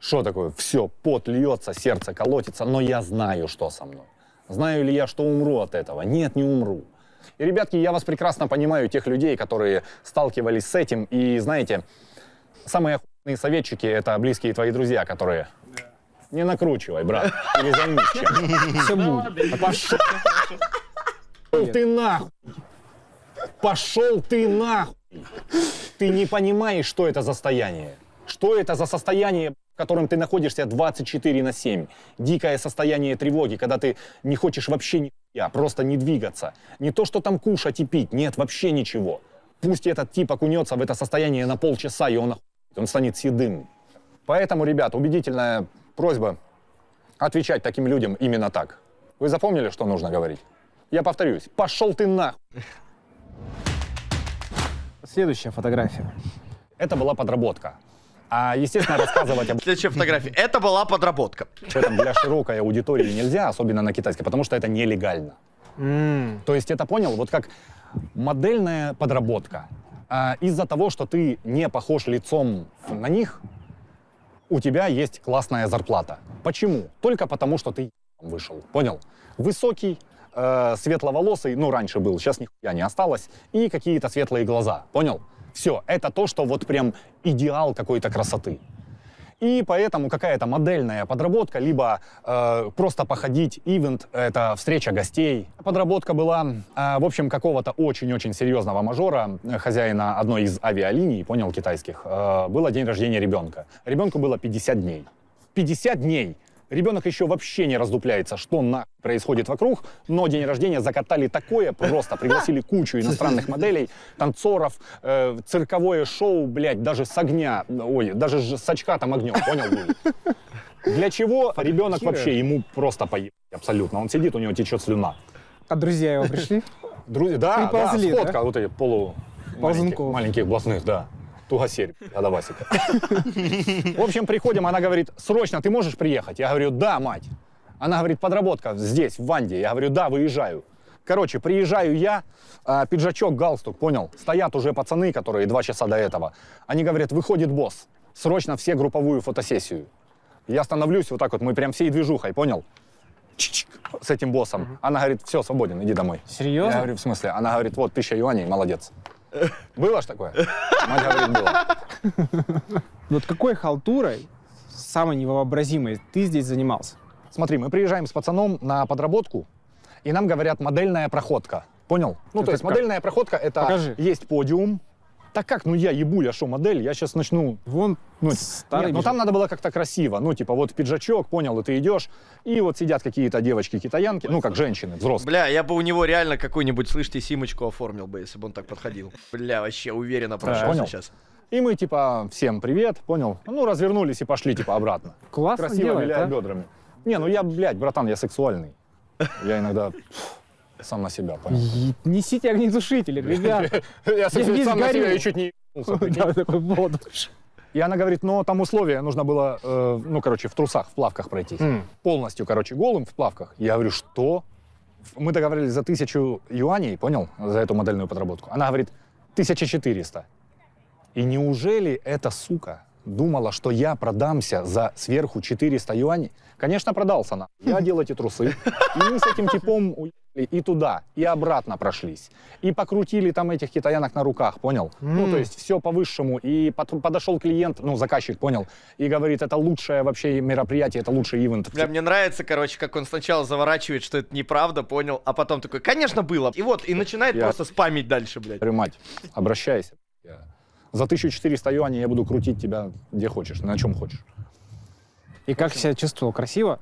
S1: Что такое? Все, пот льется, сердце колотится, но я знаю, что со мной. Знаю ли я, что умру от этого? Нет, не умру. И, ребятки, я вас прекрасно понимаю, тех людей, которые сталкивались с этим. И, знаете, самые охуенные советчики — это близкие твои друзья, которые... Yeah. Не накручивай, брат. не займись чем. Все будет. Пошел ты нахуй. Пошел ты нахуй. Ты не понимаешь, что это за состояние. Что это за состояние, в котором ты находишься 24 на 7? Дикое состояние тревоги, когда ты не хочешь вообще ни я, просто не двигаться. Не то, что там кушать и пить, нет, вообще ничего. Пусть этот тип окунется в это состояние на полчаса, и он он станет седым. Поэтому, ребят, убедительная Просьба отвечать таким людям именно так. Вы запомнили, что нужно говорить? Я повторюсь, пошел ты на. Следующая фотография. Это была подработка. А, естественно, рассказывать об... Следующая фотография. Это была подработка. Этом для широкой аудитории нельзя, особенно на китайской, потому что это нелегально. Mm. То есть это понял, вот как модельная подработка. А, из-за того, что ты не похож лицом на них, у тебя есть классная зарплата. Почему? Только потому, что ты вышел. Понял? Высокий, э, светловолосый, ну, раньше был, сейчас нихуя не осталось, и какие-то светлые глаза. Понял? Все, это то, что вот прям идеал какой-то красоты. И поэтому какая-то модельная подработка, либо э, просто походить, ивент — это встреча гостей. Подработка была, э, в общем, какого-то очень-очень серьезного мажора, э, хозяина одной из авиалиний, понял, китайских. Э, было день рождения ребенка. Ребенку было 50 дней. 50 дней Ребенок еще вообще не раздупляется, что на происходит вокруг, но день рождения закатали такое просто, пригласили кучу иностранных моделей, танцоров, э, цирковое шоу, блядь, даже с огня, ой, даже с очка там огнем, понял? Для чего ребенок вообще ему просто поебать абсолютно? Он сидит, у него течет слюна. А друзья его пришли? Друзья, да, да, сфоткал да? вот эти полу... Маленьких, маленьких блатных, да. Тугосель, Адавасик. В общем, приходим, она говорит, срочно ты можешь приехать? Я говорю, да, мать. Она говорит, подработка здесь, в Ванде. Я говорю, да, выезжаю. Короче, приезжаю я, а, пиджачок, галстук, понял? Стоят уже пацаны, которые два часа до этого. Они говорят, выходит босс, срочно все групповую фотосессию. Я становлюсь вот так вот, мы прям всей движухой, понял? Чик -чик, с этим боссом. Она говорит, все, свободен, иди домой. Серьезно? Я говорю, в смысле? Она говорит, вот, тысяча юаней, молодец. Было ж такое? Ну вот какой халтурой, самой невообразимой, ты здесь занимался? Смотри, мы приезжаем с пацаном на подработку, и нам говорят модельная проходка. Понял? Ну, то есть модельная проходка это есть подиум, так как, ну я я шо модель, я сейчас начну... Вон ну, типа, старый нет, ну там надо было как-то красиво. Ну, типа, вот пиджачок, понял, и ты идешь. И вот сидят какие-то девочки-китаянки, ну, как женщины, взрослые.
S3: Бля, я бы у него реально какую-нибудь, слышите, симочку оформил бы, если бы он так подходил. Бля, вообще уверенно прошел да, сейчас.
S1: И мы, типа, всем привет, понял? Ну, развернулись и пошли, типа, обратно. Классно Красиво делает, а? бедрами. Не, ну я, блядь, братан, я сексуальный. Я иногда... Фу, сам на себя, понял? несите огнетушители, ребят. Я, сам на себя и чуть не... Да, И она говорит, но там условия, нужно было, э, ну, короче, в трусах, в плавках пройтись. Хм. Полностью, короче, голым в плавках. Я говорю, что? Мы договорились за тысячу юаней, понял, за эту модельную подработку. Она говорит, 1400. И неужели эта сука думала, что я продамся за сверху 400 юаней? Конечно, продался она. Я делал эти трусы. И мы с этим типом и туда, и обратно прошлись. И покрутили там этих китаянок на руках, понял? Mm. Ну, то есть все по-высшему. И подошел клиент, ну, заказчик, понял, и говорит, это лучшее вообще мероприятие, это лучший ивент.
S3: Бля, мне нравится, короче, как он сначала заворачивает, что это неправда, понял, а потом такой, конечно, было. И вот, и начинает я... просто спамить дальше, блядь.
S1: Говорю, мать, обращайся. За 1400 юаней я буду крутить тебя где хочешь, на чем хочешь. И как себя чувствовал? Красиво?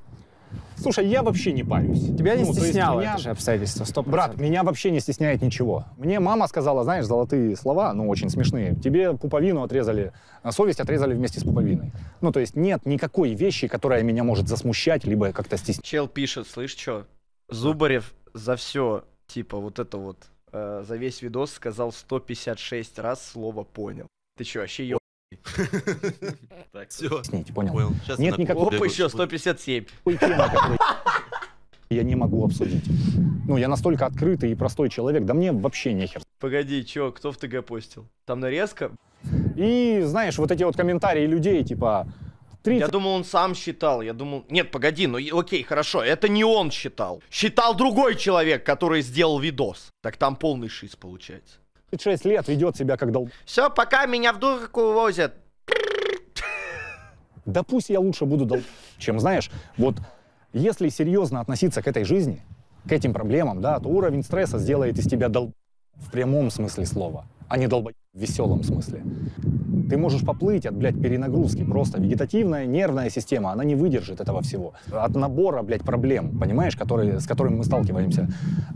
S1: Слушай, я вообще не парюсь. Тебя не ну, стесняло меня... это же обстоятельство, 100%. Брат, меня вообще не стесняет ничего. Мне мама сказала, знаешь, золотые слова, ну, очень смешные. Тебе пуповину отрезали, а совесть отрезали вместе с пуповиной. Ну, то есть нет никакой вещи, которая меня может засмущать, либо как-то стеснять.
S3: Чел пишет, слышь, что? Зубарев за все, типа, вот это вот, э, за весь видос сказал 156 раз слово «понял». Ты что, вообще ё... Так, все. Снять,
S1: понял. понял. Сейчас Нет никакого... Оп, еще
S3: 157.
S1: Я не могу обсудить. Ну, я настолько открытый и простой человек, да мне вообще нехер.
S3: Погоди, чё, кто в ТГ постил? Там нарезка? И, знаешь, вот эти вот комментарии людей, типа... 30... Я думал, он сам считал. Я думал... Нет, погоди, ну окей, хорошо. Это не он считал. Считал другой человек, который сделал видос. Так там полный шиз получается.
S1: 6 лет ведет себя как долб... Все, пока меня в дурку возят. Да пусть я лучше буду долб... Чем, знаешь, вот если серьезно относиться к этой жизни, к этим проблемам, да, то уровень стресса сделает из тебя долб... в прямом смысле слова, а не долб... в веселом смысле. Ты можешь поплыть от, блядь, перенагрузки. Просто вегетативная нервная система, она не выдержит этого всего. От набора, блядь, проблем, понимаешь, которые, с которыми мы сталкиваемся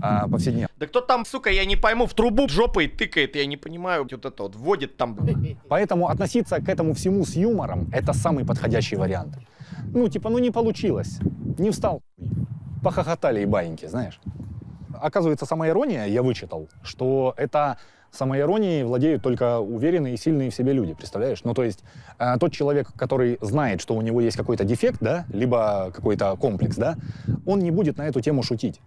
S1: а, повседневно.
S3: Да кто там, сука, я не пойму, в трубу жопой тыкает, я не
S1: понимаю, вот это вот, вводит там. Поэтому относиться к этому всему с юмором – это самый подходящий вариант. Ну, типа, ну не получилось, не встал, похохотали и баиньки, знаешь. Оказывается, самая ирония, я вычитал, что это Самой иронией владеют только уверенные и сильные в себе люди, представляешь? Ну, то есть э, тот человек, который знает, что у него есть какой-то дефект, да, либо какой-то комплекс, да, он не будет на эту тему шутить.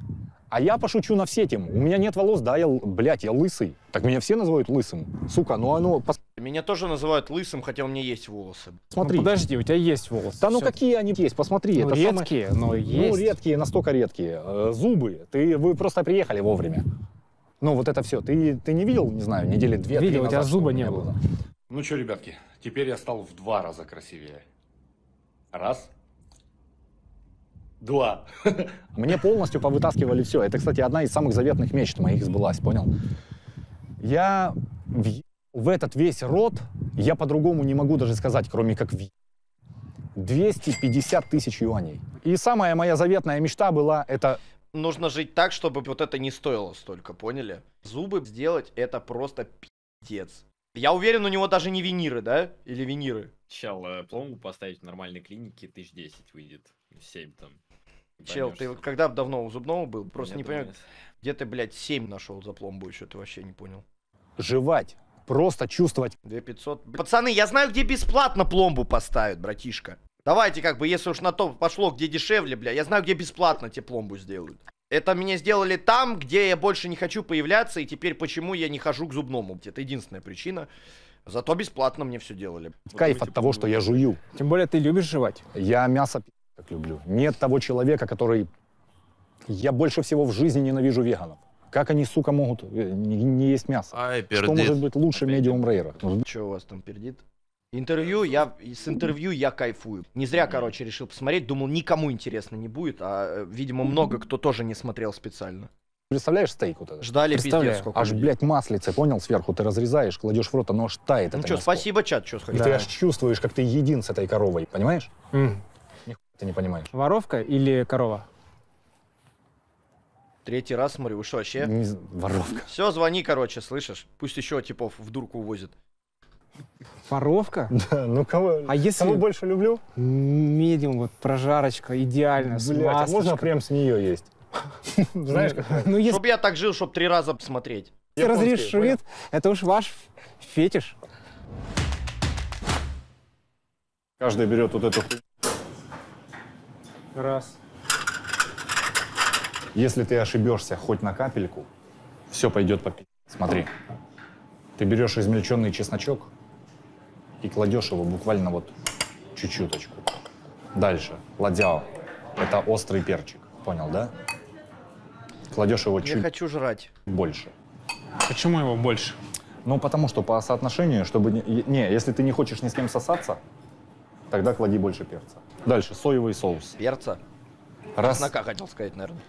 S1: А я пошучу на все темы. У меня нет волос, да, я, блядь, я лысый. Так меня все называют лысым. Сука, ну оно...
S3: Меня тоже называют лысым, хотя у меня есть волосы. Смотри. Ну,
S1: подожди, у тебя есть волосы. Да ну какие они есть, посмотри. Ну, это редкие, самое... но ну, есть. Ну, редкие, настолько редкие. Э, зубы. Ты, вы просто приехали вовремя. Ну вот это все. Ты, ты не видел, не знаю, недели две Видел, у тебя зуба не было. было. Ну что, ребятки, теперь я стал в два раза красивее. Раз. Два. Мне полностью повытаскивали все. Это, кстати, одна из самых заветных мечт моих сбылась, понял? Я в, в этот весь род я по-другому не могу даже сказать, кроме как в 250 тысяч юаней. И самая моя заветная мечта была это
S3: нужно жить так, чтобы вот это не стоило столько, поняли? Зубы сделать это просто пиздец. Я уверен, у него даже не виниры, да? Или виниры? Чел, э, пломбу поставить в нормальной клинике тысяч десять выйдет. Семь там. Чел, ты когда давно у зубного был? Просто Нет, не понимаю, где ты, блядь, 7 нашел за пломбу еще, ты вообще не понял.
S1: Жевать,
S3: просто чувствовать. 2500. Пацаны, я знаю, где бесплатно пломбу поставят, братишка. Давайте, как бы, если уж на то пошло, где дешевле, бля. Я знаю, где бесплатно тебе пломбу сделают. Это меня сделали там, где я больше не хочу появляться, и теперь почему я не хожу к зубному. Это единственная причина. Зато бесплатно мне все делали. Кайф вот, от того, что я
S1: жую. Тем более ты любишь жевать. Я мясо как люблю. Нет того человека, который... Я больше всего в жизни ненавижу веганов. Как они, сука, могут э, не, не есть мясо?
S3: Ай, пердит. Что может
S1: быть лучше медиум рейра? Что у вас там пердит?
S3: Интервью, я с интервью я кайфую. Не зря, короче, решил посмотреть. Думал, никому интересно не будет, а, э, видимо, много кто тоже не смотрел специально. Представляешь стейк вот этот? Ждали Представляю. пиздец сколько. Аж, людей. блядь,
S1: маслице, понял, сверху ты разрезаешь, кладешь в рот, оно аж тает. Ну что,
S3: спасибо, чат, что сходил. И да. ты аж
S1: чувствуешь, как ты един с этой коровой, понимаешь? Mm. Нихуя ты не понимаешь. Воровка или корова?
S3: Третий раз смотрю, что вообще? Не, воровка. Все, звони, короче, слышишь? Пусть еще типов
S1: в дурку увозят. Паровка? Да, ну кого, а если... кого больше люблю? Медиум, вот прожарочка, идеально, Блядь, а можно прям с нее есть? Знаешь, как? Ну, ну, если...
S3: Чтобы я так жил, чтобы три раза посмотреть.
S1: Если разрешит, это уж ваш фетиш. Каждый берет вот эту Раз. Если ты ошибешься хоть на капельку, все пойдет по Смотри. Ты берешь измельченный чесночок, и кладешь его буквально вот чуть-чуточку. Дальше. Ладьяо. Это острый перчик. Понял, да? Кладешь его чуть... Я хочу жрать. Больше. Почему его больше? Ну, потому что по соотношению, чтобы... Не, не, если ты не хочешь ни с кем сосаться, тогда клади больше перца. Дальше. Соевый соус. Перца? Раз... Чеснока
S3: хотел сказать, наверное.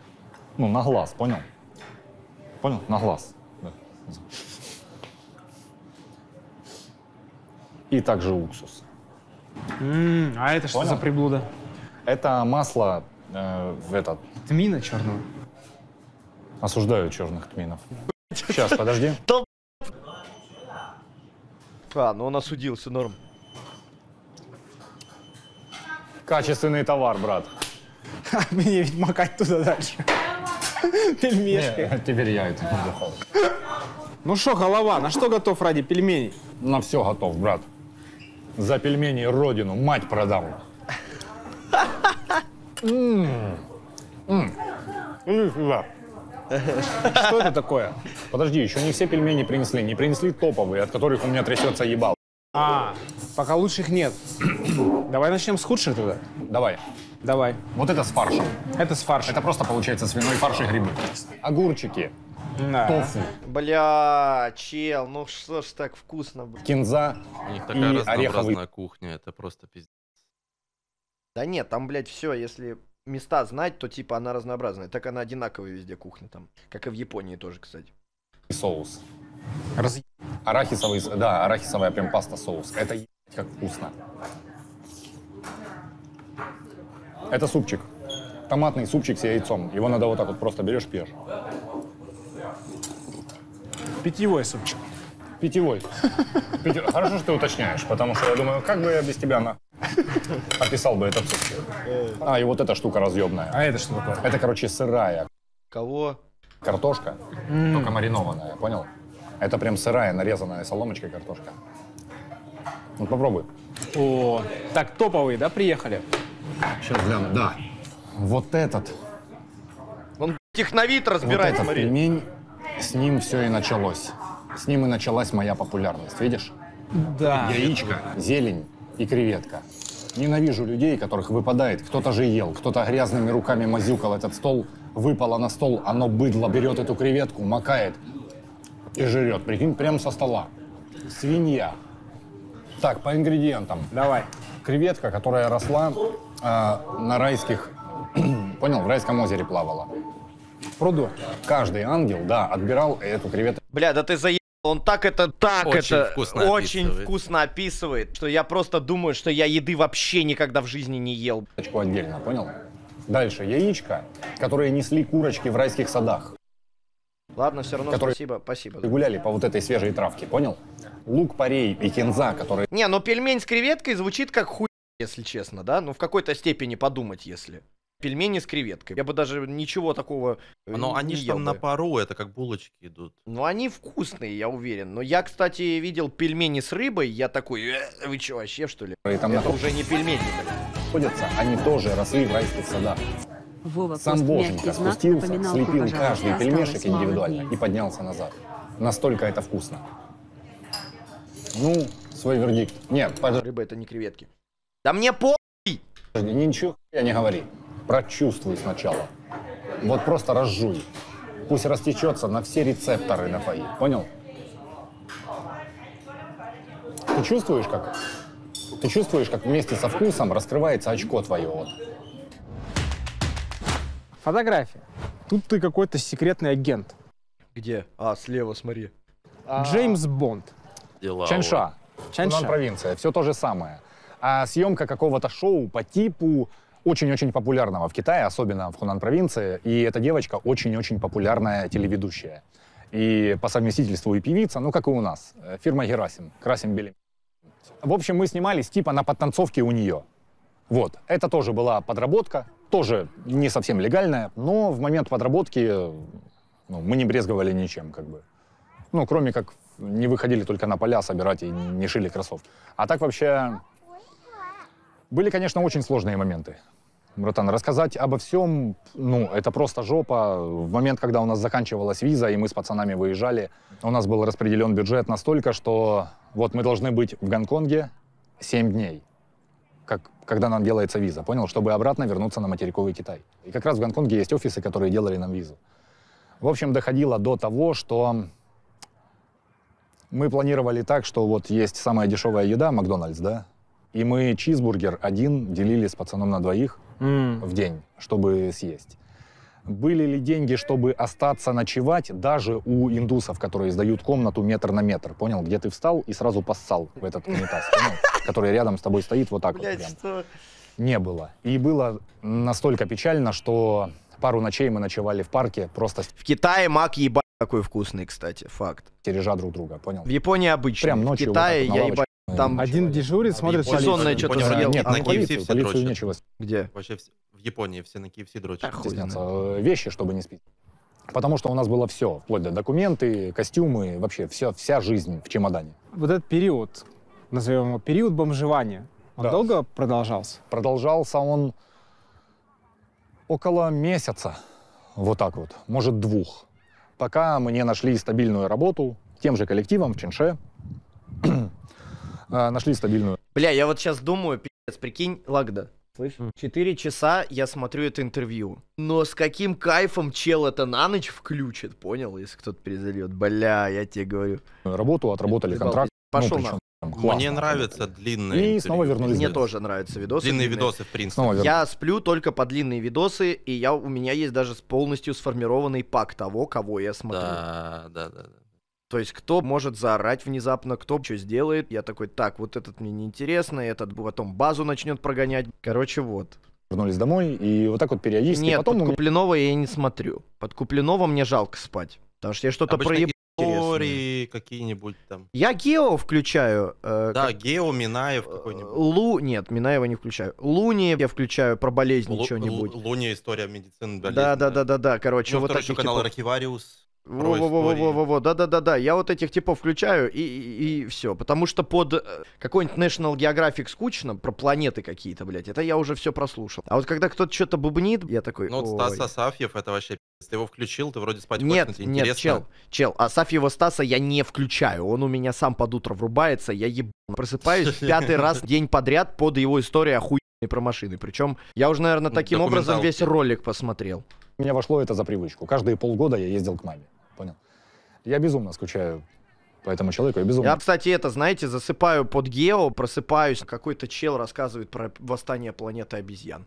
S1: Ну, на глаз, понял? Понял? На глаз. Да. и также уксус. М -м, а это что Понял? за приблуда? Это масло э, в этот. Тмина черного. Осуждаю черных тминов. Сейчас, подожди. А, ну он осудился, норм. Качественный товар, брат. Мне ведь макать туда дальше. Пельмешки. теперь я это не Ну что, голова, на что готов ради пельменей? На все готов, брат. За пельмени родину мать продам. Иди сюда. Что это такое? Подожди, еще не все пельмени принесли. Не принесли топовые, от которых у меня трясется ебал. А, пока лучших нет. Давай начнем с худших тогда. Давай. Давай. Вот это с фаршем. Это с фаршем. Это просто получается свиной фарш и грибы. Огурчики, да. Тофу. Бля,
S3: чел, ну что ж так вкусно. Бля. Кинза У них
S2: такая и ореховый. кухня, это просто пиздец.
S3: Да нет, там, блядь, все, если места знать, то типа она разнообразная. Так она одинаковая везде кухня там. Как и в Японии тоже, кстати. соус.
S1: Раз... Арахисовый, да, арахисовая прям паста соус. Это ебать как вкусно. Это супчик. Томатный супчик с яйцом. Его надо вот так вот просто берешь, пьешь. Питьевой супчик. Питьевой. Питье... Хорошо, что ты уточняешь, потому что я думаю, как бы я без тебя на... описал бы этот супчик. А, и вот эта штука разъемная. А это что такое? Это, короче, сырая. Кого? Картошка, mm. только маринованная, понял? Это прям сырая, нарезанная соломочкой картошка. Ну, попробуй. О, так топовые, да, приехали? Сейчас гляну, да. Вот этот. Он техновит разбирает, вот этот пельмень с ним все и началось. С ним и началась моя популярность, видишь?
S3: Да. Яичко,
S1: зелень и креветка. Ненавижу людей, которых выпадает. Кто-то же ел, кто-то грязными руками мазюкал этот стол, выпало на стол, оно быдло берет эту креветку, макает и жрет. Прикинь, прямо со стола. Свинья. Так, по ингредиентам. Давай. Креветка, которая росла э, на райских... понял, в райском озере плавала. Спроду каждый ангел, да, отбирал эту креветку. Бля, да ты заебал. Он так это,
S3: так очень это, вкусно очень описывает. вкусно описывает, что я просто думаю, что я еды вообще никогда
S1: в жизни не ел. Отдельно, понял? Дальше, яичко, которые несли курочки в райских садах. Ладно, все равно которые
S3: спасибо, спасибо.
S1: Гуляли по вот этой свежей травке, понял? Лук, парей и кинза, которые... Не, ну пельмень с креветкой звучит как хуй, если честно,
S3: да? Ну в какой-то степени подумать, если пельмени с креветкой. Я бы даже ничего такого э, Но не они же ел там бы. на пару, это как булочки идут. Ну, они вкусные, я уверен. Но я, кстати, видел пельмени с рыбой, я такой, «Э, вы чё, вообще, что ли? И там это нахуй- уже не пельмени.
S1: ходятся, они тоже росли в райских садах. Вова Сам Сам Боженька спустился, слепил каждый пельмешек индивидуально и поднялся назад. Настолько это вкусно. Ну, свой вердикт. Нет, подожди, Рыба это не креветки. Да мне по... ничего я не говори прочувствуй сначала. Вот просто разжуй. Пусть растечется на все рецепторы на фаи. Понял? Ты чувствуешь, как? Ты чувствуешь, как вместе со вкусом раскрывается очко твое вот. Фотография. Тут ты какой-то секретный агент. Где? А, слева, смотри. А. Джеймс Бонд. Дела. Чанша. Чанша. Чанша. провинция. Все то же самое. А съемка какого-то шоу по типу очень-очень популярного в Китае, особенно в Хунан провинции. И эта девочка очень-очень популярная телеведущая. И по совместительству и певица, ну, как и у нас. Э, фирма Герасим, Красим Белим. В общем, мы снимались типа на подтанцовке у нее. Вот. Это тоже была подработка, тоже не совсем легальная, но в момент подработки ну, мы не брезговали ничем, как бы. Ну, кроме как не выходили только на поля собирать и не шили кроссовки. А так вообще были, конечно, очень сложные моменты. Братан, рассказать обо всем, ну, это просто жопа. В момент, когда у нас заканчивалась виза, и мы с пацанами выезжали, у нас был распределен бюджет настолько, что вот мы должны быть в Гонконге 7 дней, как, когда нам делается виза, понял? Чтобы обратно вернуться на материковый Китай. И как раз в Гонконге есть офисы, которые делали нам визу. В общем, доходило до того, что мы планировали так, что вот есть самая дешевая еда, Макдональдс, да, и мы чизбургер один делили с пацаном на двоих mm. в день, чтобы съесть. Были ли деньги, чтобы остаться ночевать даже у индусов, которые сдают комнату метр на метр? Понял, где ты встал и сразу поссал в этот унитаз, который рядом с тобой стоит вот так
S3: вот.
S1: Не было. И было настолько печально, что пару ночей мы ночевали в парке просто... В
S3: Китае мак ебать такой вкусный, кстати, факт. Тережа друг друга, понял? В Японии обычно. Прям ночью. В Китае я ебать там Один человек. дежурит, а смотрит Японии Сезонное что-то понял, съел. Нет, на ну, Киевсе все полицию дрочат. нечего.
S1: Где? Вообще в Японии все на Киевсе дрочат. Охуенно. Э, вещи, чтобы не спить. Потому что у нас было все, вплоть до документы, костюмы, вообще все вся жизнь в чемодане. Вот этот период, назовем его период бомжевания, он да. долго продолжался? Продолжался он около месяца, вот так вот, может двух, пока мне нашли стабильную работу тем же коллективом в Чинше а, нашли стабильную.
S3: Бля, я вот сейчас думаю, пи***ц, прикинь, Лагда, Слышь? Четыре часа я смотрю это интервью. Но с каким кайфом чел это на ночь включит, понял? Если кто-то перезальет. Бля, я тебе говорю. Работу отработали, контракт. Пошел ну, на. Классно. Мне нравятся
S2: длинные. И интервью. снова вернулись. Мне тоже
S3: нравятся видосы. Длинные, длинные. видосы, в принципе. я сплю только по длинные видосы, и я, у меня есть даже полностью сформированный пак того, кого я смотрю. Да, да, да. да. То есть кто может заорать внезапно, кто что сделает. Я такой, так, вот этот мне неинтересно, этот потом базу начнет прогонять.
S1: Короче, вот. Вернулись домой, и вот так вот периодически. Нет, потом подкупленного
S3: меня... я не смотрю. Подкупленного мне жалко спать. Потому что я что-то проеб... Истории
S2: какие-нибудь там.
S3: Я Гео включаю. Э, да, как... Гео, Минаев какой-нибудь. Э, Лу... Нет, Минаева не включаю. Луни я включаю про болезни Лу... что-нибудь.
S2: Луни история медицины. да,
S3: да, да, да, да, Короче, ну, вот таких, канал типа...
S2: Архивариус. Во-во-во-во-во-во,
S3: да-да-да-да, я вот этих типов включаю и, и, и все, потому что под э, какой-нибудь National Geographic скучно, про планеты какие-то, блядь, это я уже все прослушал. А вот когда кто-то что-то бубнит, я такой, Ну вот Стас
S2: Асафьев, это вообще ты его включил, ты вроде спать
S3: нет, хочешь, Нет, чел, чел, Асафьева Стаса я не включаю, он у меня сам под утро врубается, я еб... Просыпаюсь пятый раз день подряд под его историю охуенной про машины, причем я уже, наверное, ну, таким образом весь ролик посмотрел.
S1: У меня вошло это за привычку. Каждые полгода я ездил к маме понял? Я безумно скучаю по этому человеку, я безумно. Я,
S3: кстати, это, знаете, засыпаю под Гео, просыпаюсь, какой-то чел рассказывает про восстание планеты обезьян.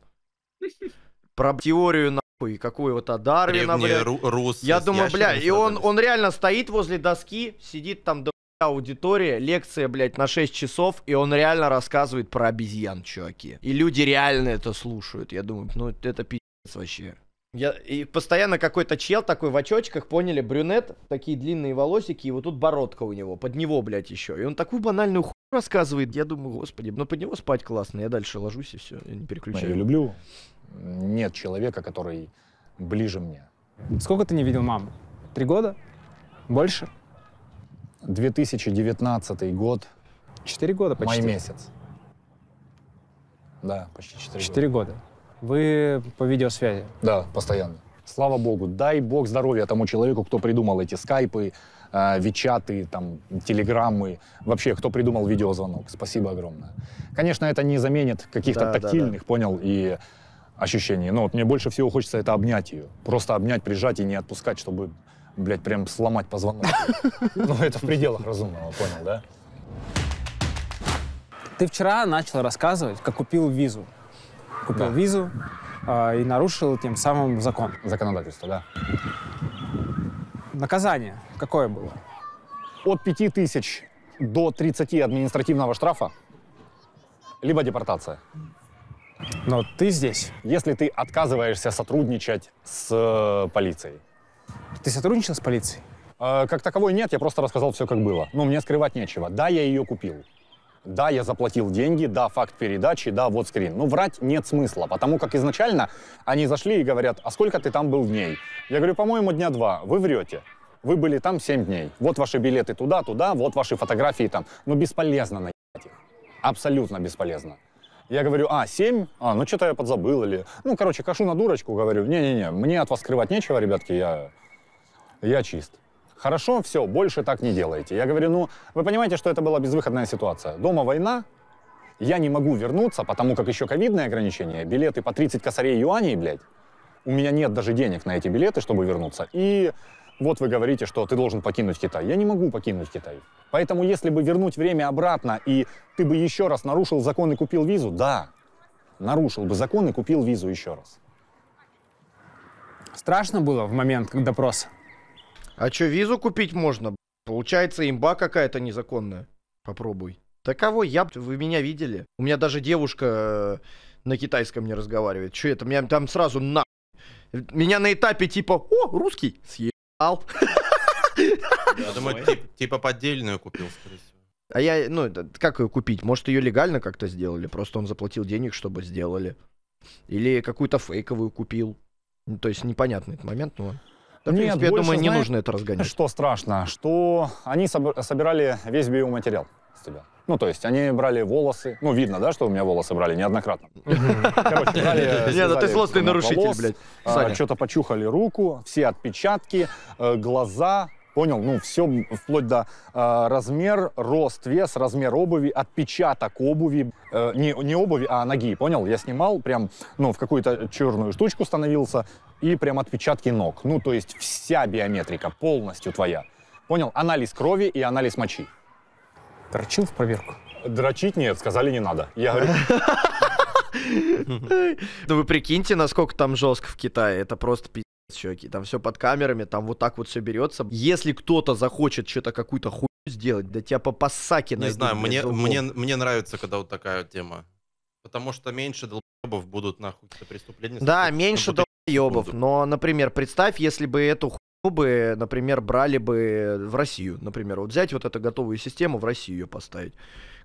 S3: Про теорию и какую-то Дарвина, бля. Рус я думаю, бля, и он, он реально стоит возле доски, сидит там до аудитория, лекция, блядь, на 6 часов, и он реально рассказывает про обезьян, чуваки. И люди реально это слушают. Я думаю, ну это пи***ц вообще. Я, и постоянно какой-то чел такой в очочках, поняли, брюнет, такие длинные волосики, и вот тут бородка у него, под него, блядь, еще. И он такую банальную хуйню рассказывает, я думаю, господи, ну под него спать классно, я дальше ложусь и все,
S1: я не переключаю. Я люблю, нет человека, который ближе мне. Сколько ты не видел маму? Три года? Больше? 2019 год. Четыре года почти. Май месяц. Да, почти четыре года. Четыре года. Вы по видеосвязи? Да, постоянно. Слава богу. Дай бог здоровья тому человеку, кто придумал эти скайпы, э, Вичаты, там, телеграммы, вообще, кто придумал видеозвонок. Спасибо огромное. Конечно, это не заменит каких-то да, тактильных, да, да. понял, и ощущений. Но вот мне больше всего хочется это обнять ее. Просто обнять, прижать и не отпускать, чтобы, блядь, прям сломать позвонок. Ну, это в пределах разумного, понял, да? Ты вчера начал рассказывать, как купил визу купил да. визу э, и нарушил тем самым закон. Законодательство, да. Наказание какое было? От 5 тысяч до 30 административного штрафа, либо депортация. Но ты здесь. Если ты отказываешься сотрудничать с э, полицией. Ты сотрудничал с полицией? Э, как таковой нет, я просто рассказал все, как было. Ну, мне скрывать нечего. Да, я ее купил да, я заплатил деньги, да, факт передачи, да, вот скрин. Но врать нет смысла, потому как изначально они зашли и говорят, а сколько ты там был дней? Я говорю, по-моему, дня два. Вы врете. Вы были там 7 дней. Вот ваши билеты туда, туда, вот ваши фотографии там. Но ну, бесполезно наебать их. Абсолютно бесполезно. Я говорю, а, 7? А, ну что-то я подзабыл или... Ну, короче, кашу на дурочку, говорю, не-не-не, мне от вас скрывать нечего, ребятки, я... Я чист. Хорошо, все, больше так не делайте. Я говорю, ну, вы понимаете, что это была безвыходная ситуация. Дома война, я не могу вернуться, потому как еще ковидные ограничения, билеты по 30 косарей юаней, блядь. У меня нет даже денег на эти билеты, чтобы вернуться. И вот вы говорите, что ты должен покинуть Китай. Я не могу покинуть Китай. Поэтому если бы вернуть время обратно, и ты бы еще раз нарушил закон и купил визу, да, нарушил бы закон и купил визу еще раз. Страшно было в момент
S3: допроса? А чё визу купить можно? Получается, имба какая-то незаконная. Попробуй. Таково я, вы меня видели. У меня даже девушка э, на китайском не разговаривает. Чё это? Меня там сразу на... Меня на этапе типа, о, русский, съел. Я думаю, типа поддельную купил, скорее всего. А я, ну, как ее купить? Может, ее легально как-то сделали? Просто он заплатил денег, чтобы сделали. Или какую-то фейковую купил. Ну, то есть непонятный этот момент, но...
S1: Да, Нет, принципе, я думаю, не нужно это разгонять. Что страшно, что они собирали весь биоматериал с тебя. Ну, то есть они брали волосы. Ну, видно, да, что у меня волосы брали неоднократно. Короче, брали... да ты злостный нарушитель, блядь. А, что-то почухали руку, все отпечатки, э, глаза, Понял? Ну, все вплоть до э, размер, рост, вес, размер обуви, отпечаток обуви. Э, не, не обуви, а ноги, понял? Я снимал прям, ну, в какую-то черную штучку становился, и прям отпечатки ног. Ну, то есть вся биометрика полностью твоя. Понял? Анализ крови и анализ мочи. Дрочил в проверку? Дрочить нет, сказали не надо. Я говорю...
S3: Ну вы прикиньте, насколько там жестко в Китае. Это просто пи*** щеки. Там все под камерами, там вот так вот все берется. Если кто-то захочет что-то какую-то хуйню сделать, да тебя по пассаке Не знаю, мне, мне,
S2: мне нравится, когда вот такая тема. Потому что меньше долбоебов будут нахуй какие-то Да, меньше
S3: долбоебов. Но, например, представь, если бы эту хуйню бы, например, брали бы в Россию, например, вот взять вот эту готовую систему, в Россию ее поставить.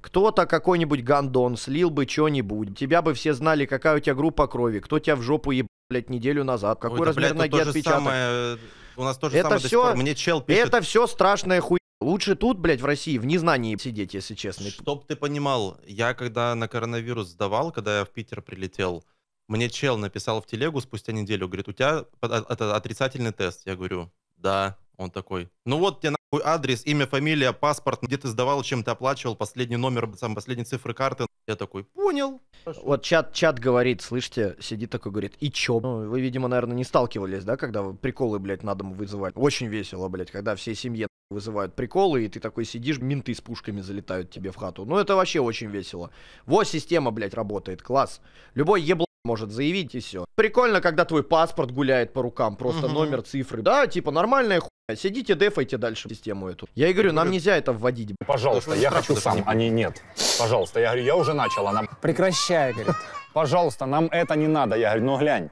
S3: Кто-то какой-нибудь гандон слил бы что-нибудь, тебя бы все знали, какая у тебя группа крови, кто тебя в жопу ебал, блядь, неделю назад. Какой Ой, да, размер блядь, ноги отпечаток? Самое...
S2: Э, у нас тоже это самое все... до сих пор. Мне чел пишет... Это все
S3: страшная хуйня. Лучше тут, блядь, в России в незнании сидеть, если честно.
S2: Чтоб ты понимал, я когда на коронавирус сдавал, когда я в Питер прилетел, мне чел написал в телегу спустя неделю, говорит, у тебя э, это отрицательный тест. Я говорю, да. Он такой, ну вот тебе адрес, имя, фамилия, паспорт, где ты сдавал, чем ты оплачивал, последний номер, сам последние цифры карты.
S3: Я такой, понял. Пошел. Вот чат, чат говорит, слышите, сидит такой, говорит, и чё? Ну, вы, видимо, наверное, не сталкивались, да, когда приколы, блядь, на дом вызывали. Очень весело, блядь, когда всей семье вызывают приколы, и ты такой сидишь, менты с пушками залетают тебе в хату. Ну, это вообще очень весело. Во, система, блядь, работает, класс. Любой ебло может заявить и все. Прикольно, когда твой паспорт гуляет по рукам, просто угу. номер, цифры. Да, типа нормальная хуйня. Сидите, дефайте дальше систему эту. Я и говорю, нам нельзя это вводить. Пожалуйста, я хочу сам, а не нет.
S1: Пожалуйста, я говорю, я уже начал, она... А Прекращай, говорит. Пожалуйста, нам это не надо. Я говорю, ну глянь.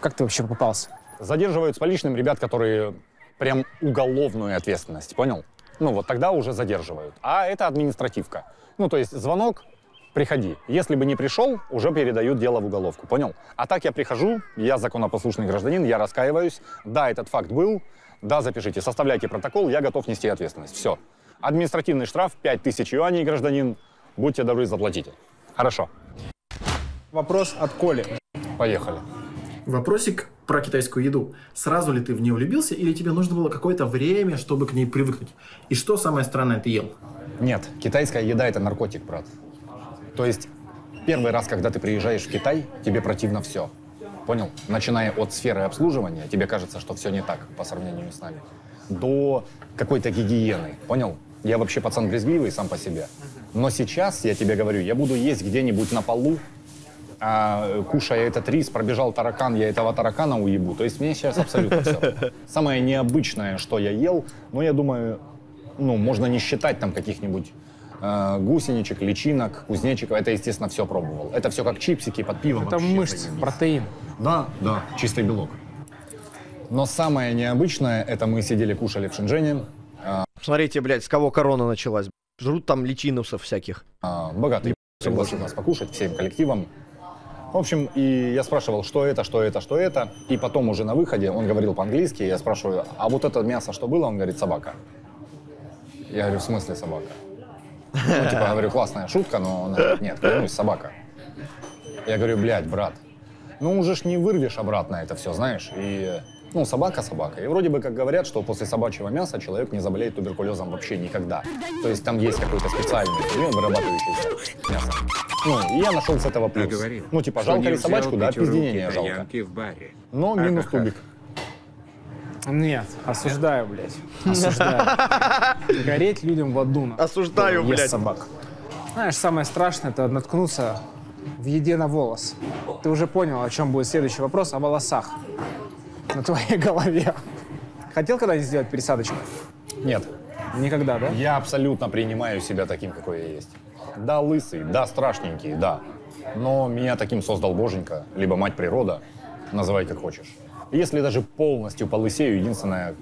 S1: Как ты вообще попался? Задерживают с поличным ребят, которые прям уголовную ответственность, понял? Ну вот тогда уже задерживают. А это административка. Ну то есть звонок, приходи. Если бы не пришел, уже передают дело в уголовку, понял? А так я прихожу, я законопослушный гражданин, я раскаиваюсь. Да, этот факт был. Да, запишите, составляйте протокол, я готов нести ответственность. Все. Административный штраф 5000 юаней, гражданин. Будьте добры, заплатите. Хорошо. Вопрос от Коли. Поехали. Вопросик про китайскую еду. Сразу ли ты в нее влюбился или тебе нужно было какое-то время, чтобы к ней привыкнуть? И что самое странное ты ел? Нет, китайская еда это наркотик, брат. То есть первый раз, когда ты приезжаешь в Китай, тебе противно все. Понял? Начиная от сферы обслуживания, тебе кажется, что все не так по сравнению с нами, до какой-то гигиены. Понял? Я вообще пацан грязливый сам по себе. Но сейчас, я тебе говорю, я буду есть где-нибудь на полу, а кушая этот рис, пробежал таракан, я этого таракана уебу. То есть мне сейчас абсолютно все. Самое необычное, что я ел, но я думаю, ну, можно не считать там каких-нибудь Э, гусеничек, личинок, кузнечиков. Это, естественно, все пробовал. Это все как чипсики под пиво. Это мышцы, протеин. Да, да, чистый белок. Но самое необычное, это мы сидели, кушали в Шэньчжэне. Э, Смотрите, блядь, с кого корона началась. Жрут там личинусов всяких. А, богатый пригласил нас покушать всем коллективом. В общем, и я спрашивал, что это, что это, что это. И потом уже на выходе он говорил по-английски, я спрашиваю, а вот это мясо что было? Он говорит, собака. Я говорю, в смысле собака? Ну, типа, говорю, классная шутка, но он говорит, нет, клянусь, собака. Я говорю, блядь, брат, ну уже ж не вырвешь обратно это все, знаешь, и... Ну, собака собака. И вроде бы как говорят, что после собачьего мяса человек не заболеет туберкулезом вообще никогда. То есть там есть какой-то специальный фермент, вырабатывающий мясо. Ну, и я нашел с этого плюс. ну, типа, жалко ли собачку, да, пизденение жалко. Но а минус тубик. Нет, осуждаю, блядь. Осуждаю. Гореть людям в аду. Осуждаю, да, блядь. собак. Знаешь, самое страшное — это наткнуться в еде на волос. Ты уже понял, о чем будет следующий вопрос, о волосах на твоей голове. Хотел когда-нибудь сделать пересадочку? Нет. Никогда, да? Я абсолютно принимаю себя таким, какой я есть. Да, лысый, да, страшненький, да. Но меня таким создал боженька, либо мать природа, называй как хочешь. Если даже полностью полысею, единственное,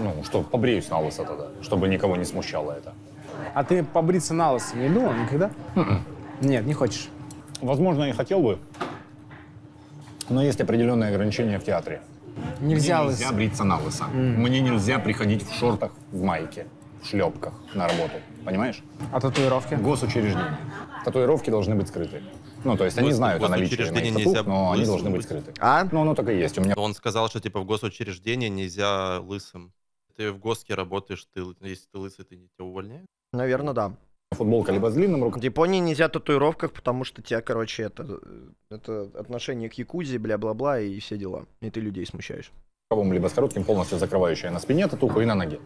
S1: ну, что побреюсь на лысо тогда, чтобы никого не смущало это. А ты побриться на лысо не думал никогда? М-м. Нет, не хочешь. Возможно, и хотел бы, но есть определенные ограничения в театре. Нельзя, Мне нельзя лысо. бриться на лысо. Mm. Мне нельзя приходить в шортах, в майке, в шлепках на работу. Понимаешь? А татуировки? Госучреждение. Татуировки должны быть скрыты. Ну, то есть они знают о наличии нельзя... но они должны быть скрыты. А? Ну, оно так и есть.
S2: У меня... Он сказал, что типа в госучреждении нельзя лысым. Ты в госке работаешь, ты, если ты лысый, ты тебя увольняют?
S3: Наверное, да. Футболка либо с длинным рукавом. В Японии нельзя татуировках, потому что тебя, короче, это, э, это отношение к якузе, бля-бла-бла и все дела. И ты людей смущаешь.
S1: Рукавом либо с коротким, полностью закрывающая на спине татуху и на ноге.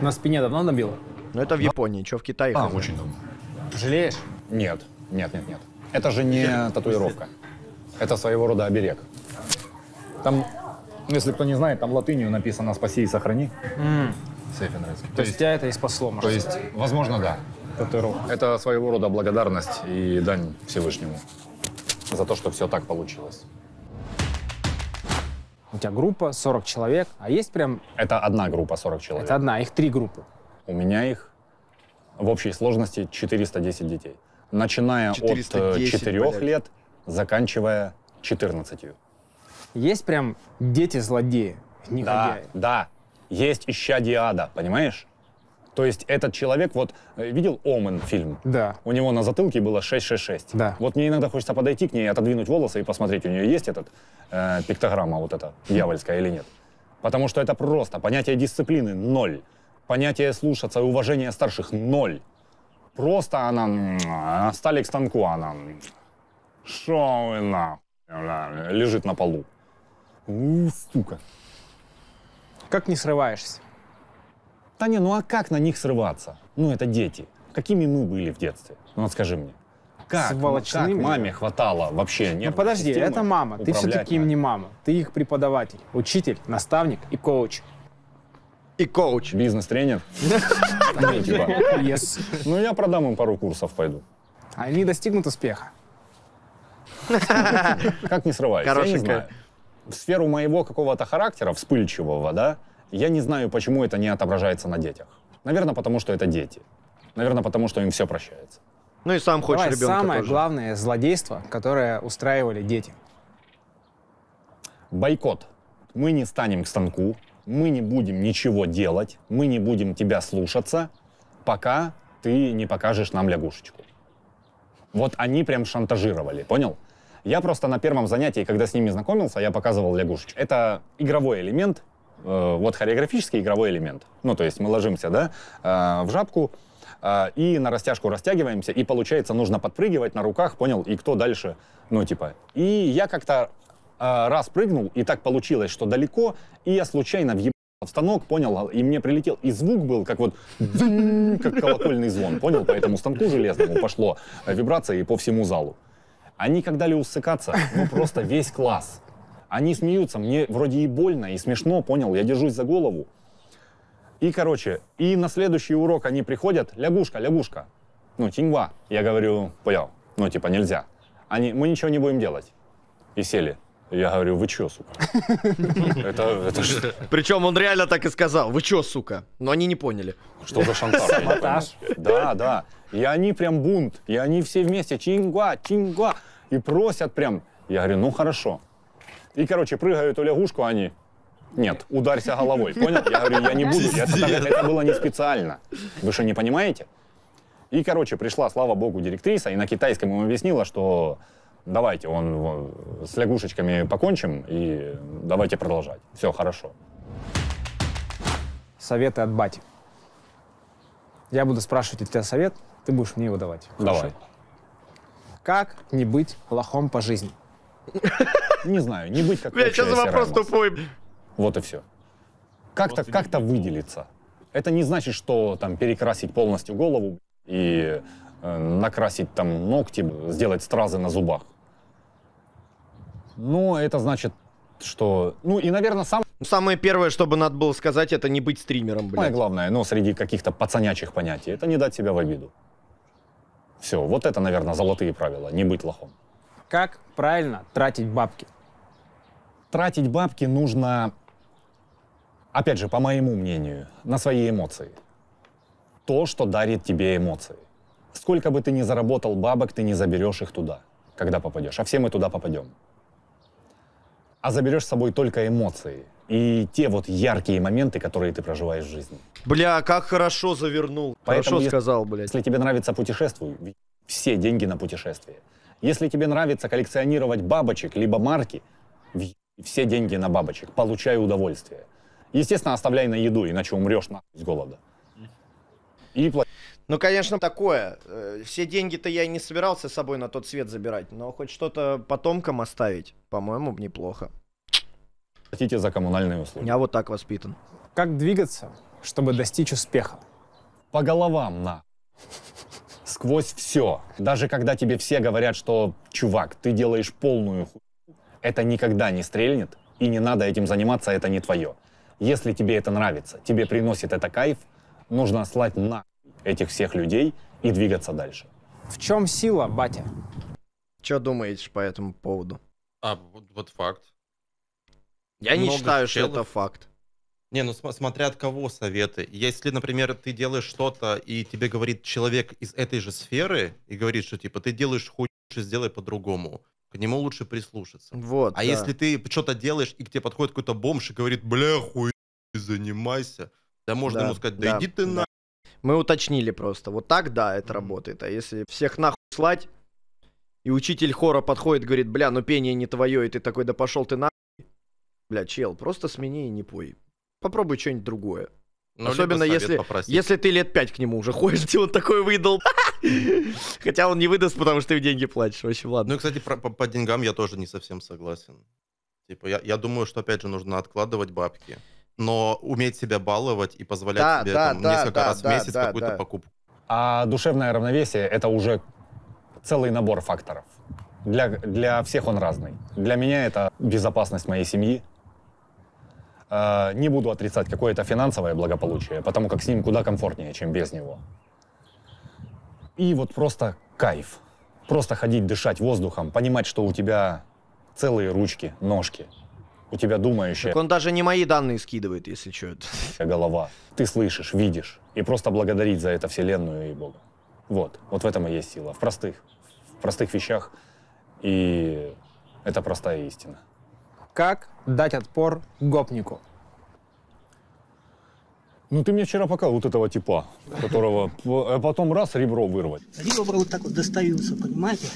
S3: На спине давно набила? Ну это в Японии, что в Китае? А,
S1: очень давно. Жалеешь? Нет, нет, нет, нет. Это же не татуировка. Это своего рода оберег. Там, если кто не знает, там латынью написано «Спаси и сохрани». Mm. Сейфенрецкий. То, то есть тебя это и спасло, может То есть, возможно, да. Татуировка. Это своего рода благодарность и дань Всевышнему за то, что все так получилось. У тебя группа 40 человек, а есть прям... Это одна группа 40 человек. Это одна, их три группы. У меня их в общей сложности 410 детей начиная 410, от 4 э, блядь. лет, заканчивая 14. Есть прям дети-злодеи, негодяи. Да, да. Есть исчадие ада, понимаешь? То есть этот человек, вот, э, видел «Омен» фильм? Да. У него на затылке было 666. Да. Вот мне иногда хочется подойти к ней, отодвинуть волосы и посмотреть, у нее есть этот, э, пиктограмма вот эта, дьявольская или нет. Потому что это просто. Понятие дисциплины — ноль. Понятие слушаться и уважения старших — ноль. Просто она стали к станку, она. Шо вы Лежит на полу. У, сука. Как не срываешься? Да не, ну а как на них срываться? Ну это дети. Какими мы были в детстве? Ну вот скажи мне. Как, ну, Сволочными? как маме хватало вообще Ну подожди, это мама. Ты все-таки им не мама. Ты их преподаватель, учитель, наставник и коуч и коуч. Бизнес-тренер. Ну, типа. ну, я продам им пару курсов, пойду. А они достигнут успеха. Как не срываюсь, я не знаю. В сферу моего какого-то характера, вспыльчивого, да, я не знаю, почему это не отображается на детях. Наверное, потому что это дети. Наверное, потому что им все прощается. Ну и сам хочешь ребенка самое главное злодейство, которое устраивали дети. Бойкот. Мы не станем к станку, мы не будем ничего делать, мы не будем тебя слушаться, пока ты не покажешь нам лягушечку. Вот они прям шантажировали, понял? Я просто на первом занятии, когда с ними знакомился, я показывал лягушечку. Это игровой элемент, э, вот хореографический игровой элемент. Ну, то есть мы ложимся, да, э, в жабку, э, и на растяжку растягиваемся, и получается нужно подпрыгивать на руках, понял, и кто дальше, ну, типа. И я как-то а, раз прыгнул, и так получилось, что далеко, и я случайно въебал в станок, понял, и мне прилетел, и звук был как вот, как колокольный звон, понял, по этому станку железному пошло вибрация и по всему залу. Они как дали усыкаться, ну просто весь класс. Они смеются, мне вроде и больно, и смешно, понял, я держусь за голову. И, короче, и на следующий урок они приходят, лягушка, лягушка, ну, тиньва. Я говорю, понял, ну, типа, нельзя. Они, мы ничего не будем делать. И сели. Я говорю, вы чё, сука? Это, это ж... Причем он реально так и сказал, вы чё, сука? Но они не поняли. Что за шантаж? Да, да. И они прям бунт, и они все вместе чингуа, чингуа. И просят прям. Я говорю, ну хорошо. И, короче, прыгают в лягушку они. Нет, ударься головой, понял? Я говорю, я не буду, это, это было не специально. Вы что, не понимаете? И, короче, пришла, слава богу, директриса и на китайском ему объяснила, что давайте, он, с лягушечками покончим и давайте продолжать. Все хорошо. Советы от бати. Я буду спрашивать у тебя совет, ты будешь мне его давать. Давай. Как не быть лохом по жизни? Не знаю, не быть как Бля, что за вопрос
S3: тупой?
S1: Вот и все. Как-то как то выделиться. Это не значит, что там перекрасить полностью голову и э, накрасить там ногти, сделать стразы на зубах. Ну, это значит, что... Ну, и, наверное, сам... Ну, самое первое, что бы надо было сказать, это не быть стримером, блядь. Самое главное, ну, среди каких-то пацанячих понятий, это не дать себя в обиду. Все, вот это, наверное, золотые правила, не быть лохом. Как правильно тратить бабки? Тратить бабки нужно, опять же, по моему мнению, на свои эмоции. То, что дарит тебе эмоции. Сколько бы ты ни заработал бабок, ты не заберешь их туда, когда попадешь. А все мы туда попадем а заберешь с собой только эмоции и те вот яркие моменты, которые ты проживаешь в жизни. Бля, как хорошо завернул. Поэтому, хорошо сказал, блядь. Если тебе нравится путешествуй, все деньги на путешествие. Если тебе нравится коллекционировать бабочек, либо марки, все деньги на бабочек, получай удовольствие. Естественно, оставляй на еду, иначе умрешь на с голода. И плати ну, конечно,
S3: такое. Э, все деньги-то я не собирался с собой на тот свет забирать, но хоть что-то потомкам оставить, по-моему, неплохо. Платите за коммунальные услуги. Я вот так воспитан.
S1: Как двигаться, чтобы достичь успеха? По головам, на. Сквозь все. Даже когда тебе все говорят, что, чувак, ты делаешь полную ху... Это никогда не стрельнет, и не надо этим заниматься, это не твое. Если тебе это нравится, тебе приносит это кайф, нужно слать на этих всех людей и двигаться дальше. В
S3: чем сила, батя? Что думаете по этому поводу?
S1: А, вот, вот факт. Я Много не считаю, челов... что это факт.
S2: Не, ну см- смотря от кого советы. Если, например, ты делаешь что-то, и тебе говорит человек из этой же сферы, и говорит, что типа ты делаешь хуй, сделай по-другому. К нему лучше прислушаться. Вот, а да. если
S3: ты что-то делаешь, и к тебе подходит какой-то бомж и говорит, бля, хуй занимайся, да можно да, ему сказать, да, да иди ты да. на мы уточнили просто. Вот так, да, это работает. А если всех нахуй слать, и учитель хора подходит, говорит, бля, ну пение не твое, и ты такой, да пошел ты нахуй. Бля, чел, просто смени и не пой. Попробуй что-нибудь другое. Ну, Особенно если, попросить. если ты лет пять к нему уже ходишь, и он такой выдал. Хотя он не выдаст, потому что ты деньги платишь. В ладно. Ну и, кстати, про, по, по деньгам я тоже
S2: не совсем согласен. Типа, я, я думаю, что, опять же, нужно откладывать бабки но
S1: уметь себя баловать и позволять да, себе да, там, да, несколько да, раз да, в месяц да, какую-то да. покупку. А душевное равновесие — это уже целый набор факторов. Для, для всех он разный. Для меня это безопасность моей семьи. Э, не буду отрицать какое-то финансовое благополучие, потому как с ним куда комфортнее, чем без него. И вот просто кайф. Просто ходить, дышать воздухом, понимать, что у тебя целые ручки, ножки — у тебя думающая... Так он даже не мои данные скидывает, если что. ...голова. Ты слышишь, видишь. И просто благодарить за это Вселенную и Бога. Вот. Вот в этом и есть сила. В простых. В простых вещах. И это простая истина. Как дать отпор гопнику? Ну ты мне вчера показал вот этого типа, которого а потом раз ребро вырвать. Ребро вот так вот достаются, понимаете?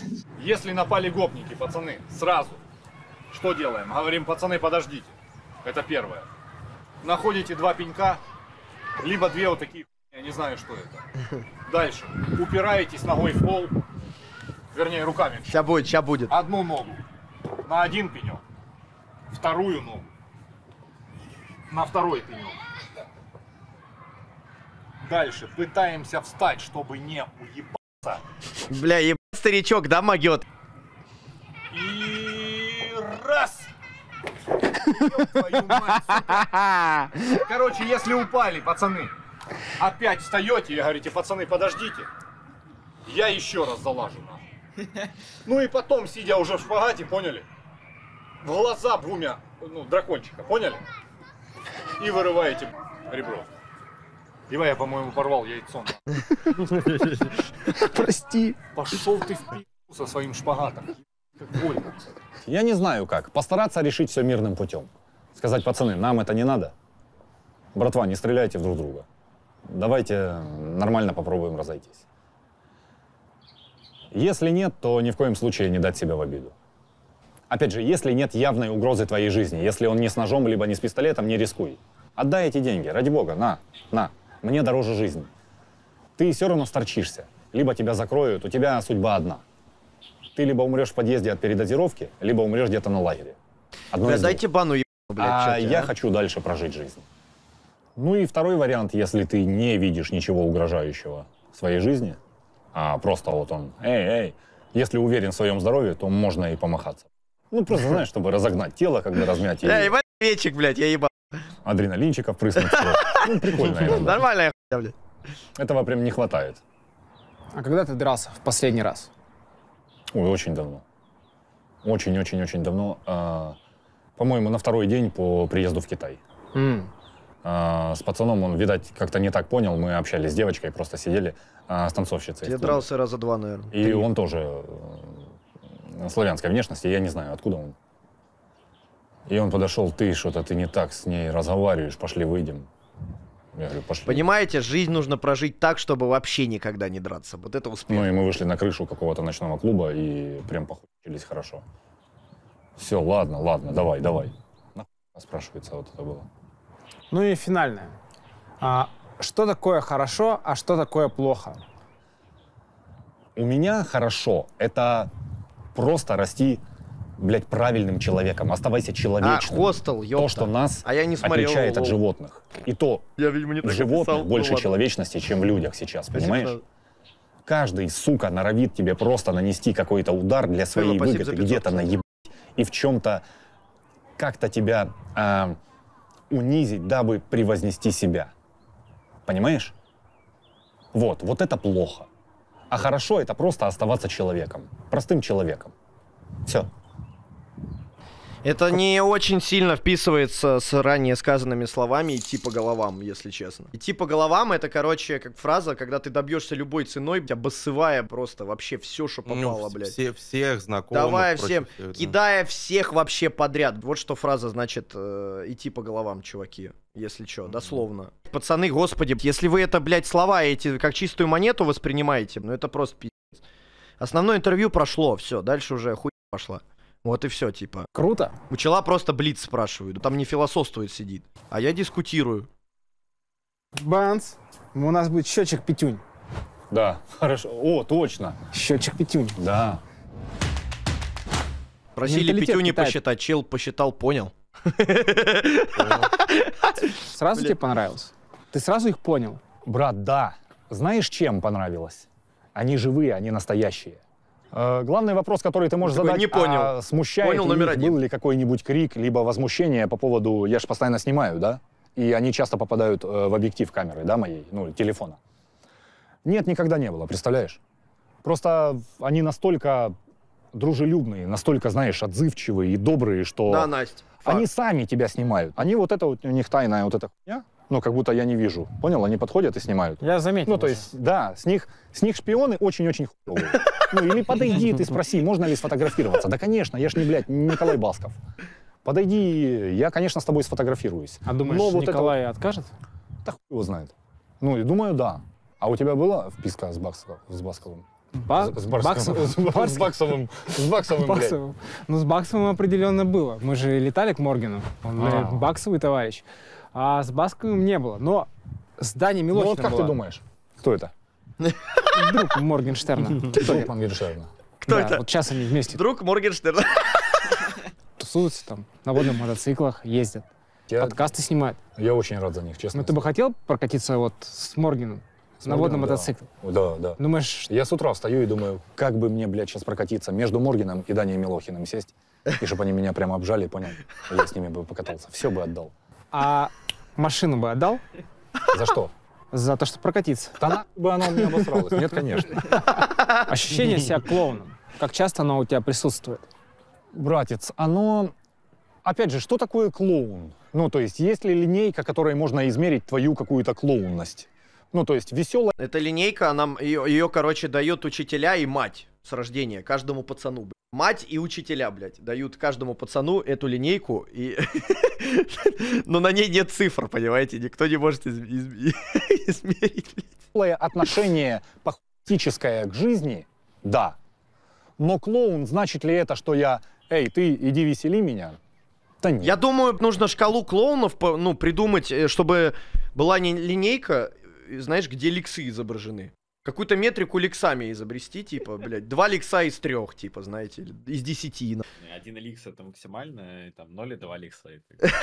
S1: Если напали гопники, пацаны, сразу, что делаем? Говорим, пацаны, подождите. Это первое. Находите два пенька, либо две вот такие, я не знаю, что
S3: это.
S1: Дальше. Упираетесь ногой в пол, вернее, руками. Сейчас будет, сейчас будет. Одну ногу на один пенек, вторую ногу на второй пенек. Дальше пытаемся встать, чтобы не уебаться.
S3: Бля, ебать старичок, да, могет?
S1: И Раз! Короче, если упали, пацаны, опять встаете и говорите, пацаны, подождите. Я еще раз залажу. Ну и потом, сидя уже в шпагате, поняли? В глаза двумя, ну, дракончика, поняли? И вырываете ребро. Его я, по-моему, порвал яйцо. Прости. Пошел ты в пи*** со своим шпагатом. Я не знаю как. Постараться решить все мирным путем. Сказать, пацаны, нам это не надо. Братва, не стреляйте в друг друга. Давайте нормально попробуем разойтись. Если нет, то ни в коем случае не дать себя в обиду. Опять же, если нет явной угрозы твоей жизни, если он не с ножом, либо не с пистолетом, не рискуй. Отдай эти деньги, ради бога, на, на, мне дороже жизнь. Ты все равно сторчишься, либо тебя закроют, у тебя судьба одна. Ты либо умрешь в подъезде от передозировки, либо умрешь где-то на лагере. Одно да дайте бану, ебану, блядь. А, а я хочу дальше прожить жизнь. Ну и второй вариант, если ты не видишь ничего угрожающего в своей жизни, а просто вот он, эй, эй, если уверен в своем здоровье, то можно и помахаться. Ну, просто, знаешь, чтобы разогнать тело, когда размять. Я ебать вечик, блядь, я ебал. Адреналинчиков впрыснуть. Ну, прикольно. Нормальная хуйня, блядь. Этого прям не хватает. А когда ты дрался в последний раз? Ой, очень давно. Очень-очень-очень давно. А, по-моему, на второй день по приезду в Китай. Mm. с пацаном он, видать, как-то не так понял. Мы общались с девочкой, просто сидели а, с танцовщицей. Я
S3: дрался раза два, наверное. И
S1: Три. он тоже э, славянской внешности, я не знаю, откуда он. И он подошел, ты что-то, ты не так с ней разговариваешь, пошли выйдем говорю,
S3: пошли. Понимаете, жизнь нужно прожить так, чтобы вообще никогда не драться.
S1: Вот это успех. Ну и мы вышли на крышу какого-то ночного клуба и прям похуились хорошо. Все, ладно, ладно, давай, давай. Нахуй спрашивается, вот это было. Ну и финальное. А, что такое хорошо, а что такое плохо? У меня хорошо — это просто расти блядь, правильным человеком. Оставайся человечным. А,
S3: хостел, ёпта. То, что нас а я не смотрел, отличает лол. от животных.
S1: И то, я, видимо, не животных писал. Ну больше ну, человечности, чем в людях сейчас, Спасибо. понимаешь? Каждый, сука, норовит тебе просто нанести какой-то удар для своей Спасибо, выгоды, где-то наебать и в чем-то как-то тебя э, унизить, дабы превознести себя. Понимаешь? Вот, вот это плохо. А хорошо это просто оставаться человеком, простым человеком. Все.
S3: Это не очень сильно вписывается с ранее сказанными словами идти по головам, если честно. Идти по головам это, короче, как фраза, когда ты добьешься любой ценой, тебя басывая просто вообще все, что ну, попало, ну, блядь. Все, всех знакомых. Давай всем, всех, кидая всех вообще подряд. Вот что фраза значит э, идти по головам, чуваки если что, дословно. Пацаны, господи, если вы это, блядь, слова эти как чистую монету воспринимаете, ну это просто пиздец. Основное интервью прошло, все, дальше уже хуй пошла. Вот и все, типа. Круто. У чела просто блиц спрашивают. Там не философствует сидит. А я дискутирую.
S1: Банс. У нас будет счетчик пятюнь. Да, хорошо. О, точно. Счетчик пятюнь. Да. Просили Менталитет пятюни питает. посчитать.
S3: Чел посчитал, понял.
S1: Сразу тебе понравилось? Ты сразу их понял? Брат, да. Знаешь, чем понравилось? Они живые, они настоящие. Э, главный вопрос, который ты можешь такой, задать, не понял. А смущает понял, ли номер один. был ли какой-нибудь крик, либо возмущение по поводу «я же постоянно снимаю», да? И они часто попадают э, в объектив камеры, да, моей, ну, телефона. Нет, никогда не было, представляешь? Просто они настолько дружелюбные, настолько, знаешь, отзывчивые и добрые, что... Да, Настя. Факт. Они сами тебя снимают. Они вот это вот, у них тайная вот эта хуйня, но как будто я не вижу. Понял? Они подходят и снимают. Я заметил. Ну, то есть, да, с них, с них шпионы очень-очень хуевые. Ну, или подойди, ты спроси, можно ли сфотографироваться. Да, конечно, я ж не, блядь, Николай Басков. Подойди, я, конечно, с тобой сфотографируюсь. А думаешь, Но вот Николай это... откажет? Да хуй его знает. Ну, и думаю, да. А у тебя была вписка с, Басков, с Басковым? Ба с, Барсовым. С, Барс... с Баксовым. С Баксовым, Баксовым. Ну, с Баксовым определенно было. Мы же летали к Моргену. Он а -а -а. Баксовый товарищ. А с Басковым не было. Но с Даней Милохиным Ну, вот как было. ты думаешь, кто это? Друг Моргенштерна. Друг Моргенштерна. Кто это? Вот сейчас они вместе. Друг Моргенштерна. Тусуются там, на водных мотоциклах, ездят. Я, подкасты снимают. Я очень рад за них, честно. Но ну, ты бы хотел прокатиться вот с Моргеном? С на водном мотоцикле. Да, да. Думаешь... Я с утра встаю и думаю, как бы мне, блядь, сейчас прокатиться между Моргином и Данием Милохиным сесть, и чтобы они меня прямо обжали, понял? Я с ними бы покатался. Все бы отдал. А машину бы отдал? За что? За то, что прокатиться. Да бы оно у меня обосралось. Нет, конечно. Ощущение себя клоуном. Как часто оно у тебя присутствует? Братец, оно... Опять же, что такое клоун? Ну, то есть, есть ли линейка, которой можно измерить твою какую-то клоунность? Ну, то есть, веселая...
S3: Эта линейка, она, ее, ее, короче, дает учителя и мать с рождения, каждому пацану, блядь. Мать и учителя, блядь, дают каждому пацану эту линейку, и... но на ней нет цифр, понимаете,
S1: никто не может из... Из... измерить, блядь. Отношение пахотическое к жизни, да. Но клоун, значит ли это, что я, эй, ты иди весели меня? Да нет. Я думаю, нужно шкалу клоунов, ну, придумать, э, чтобы
S3: была не линейка, э, знаешь, где ликсы изображены. Какую-то метрику ликсами изобрести, типа, блядь. Два ликса из трех, типа, знаете, из десяти.
S1: Один ликс это максимально, там, ноль и два ликса.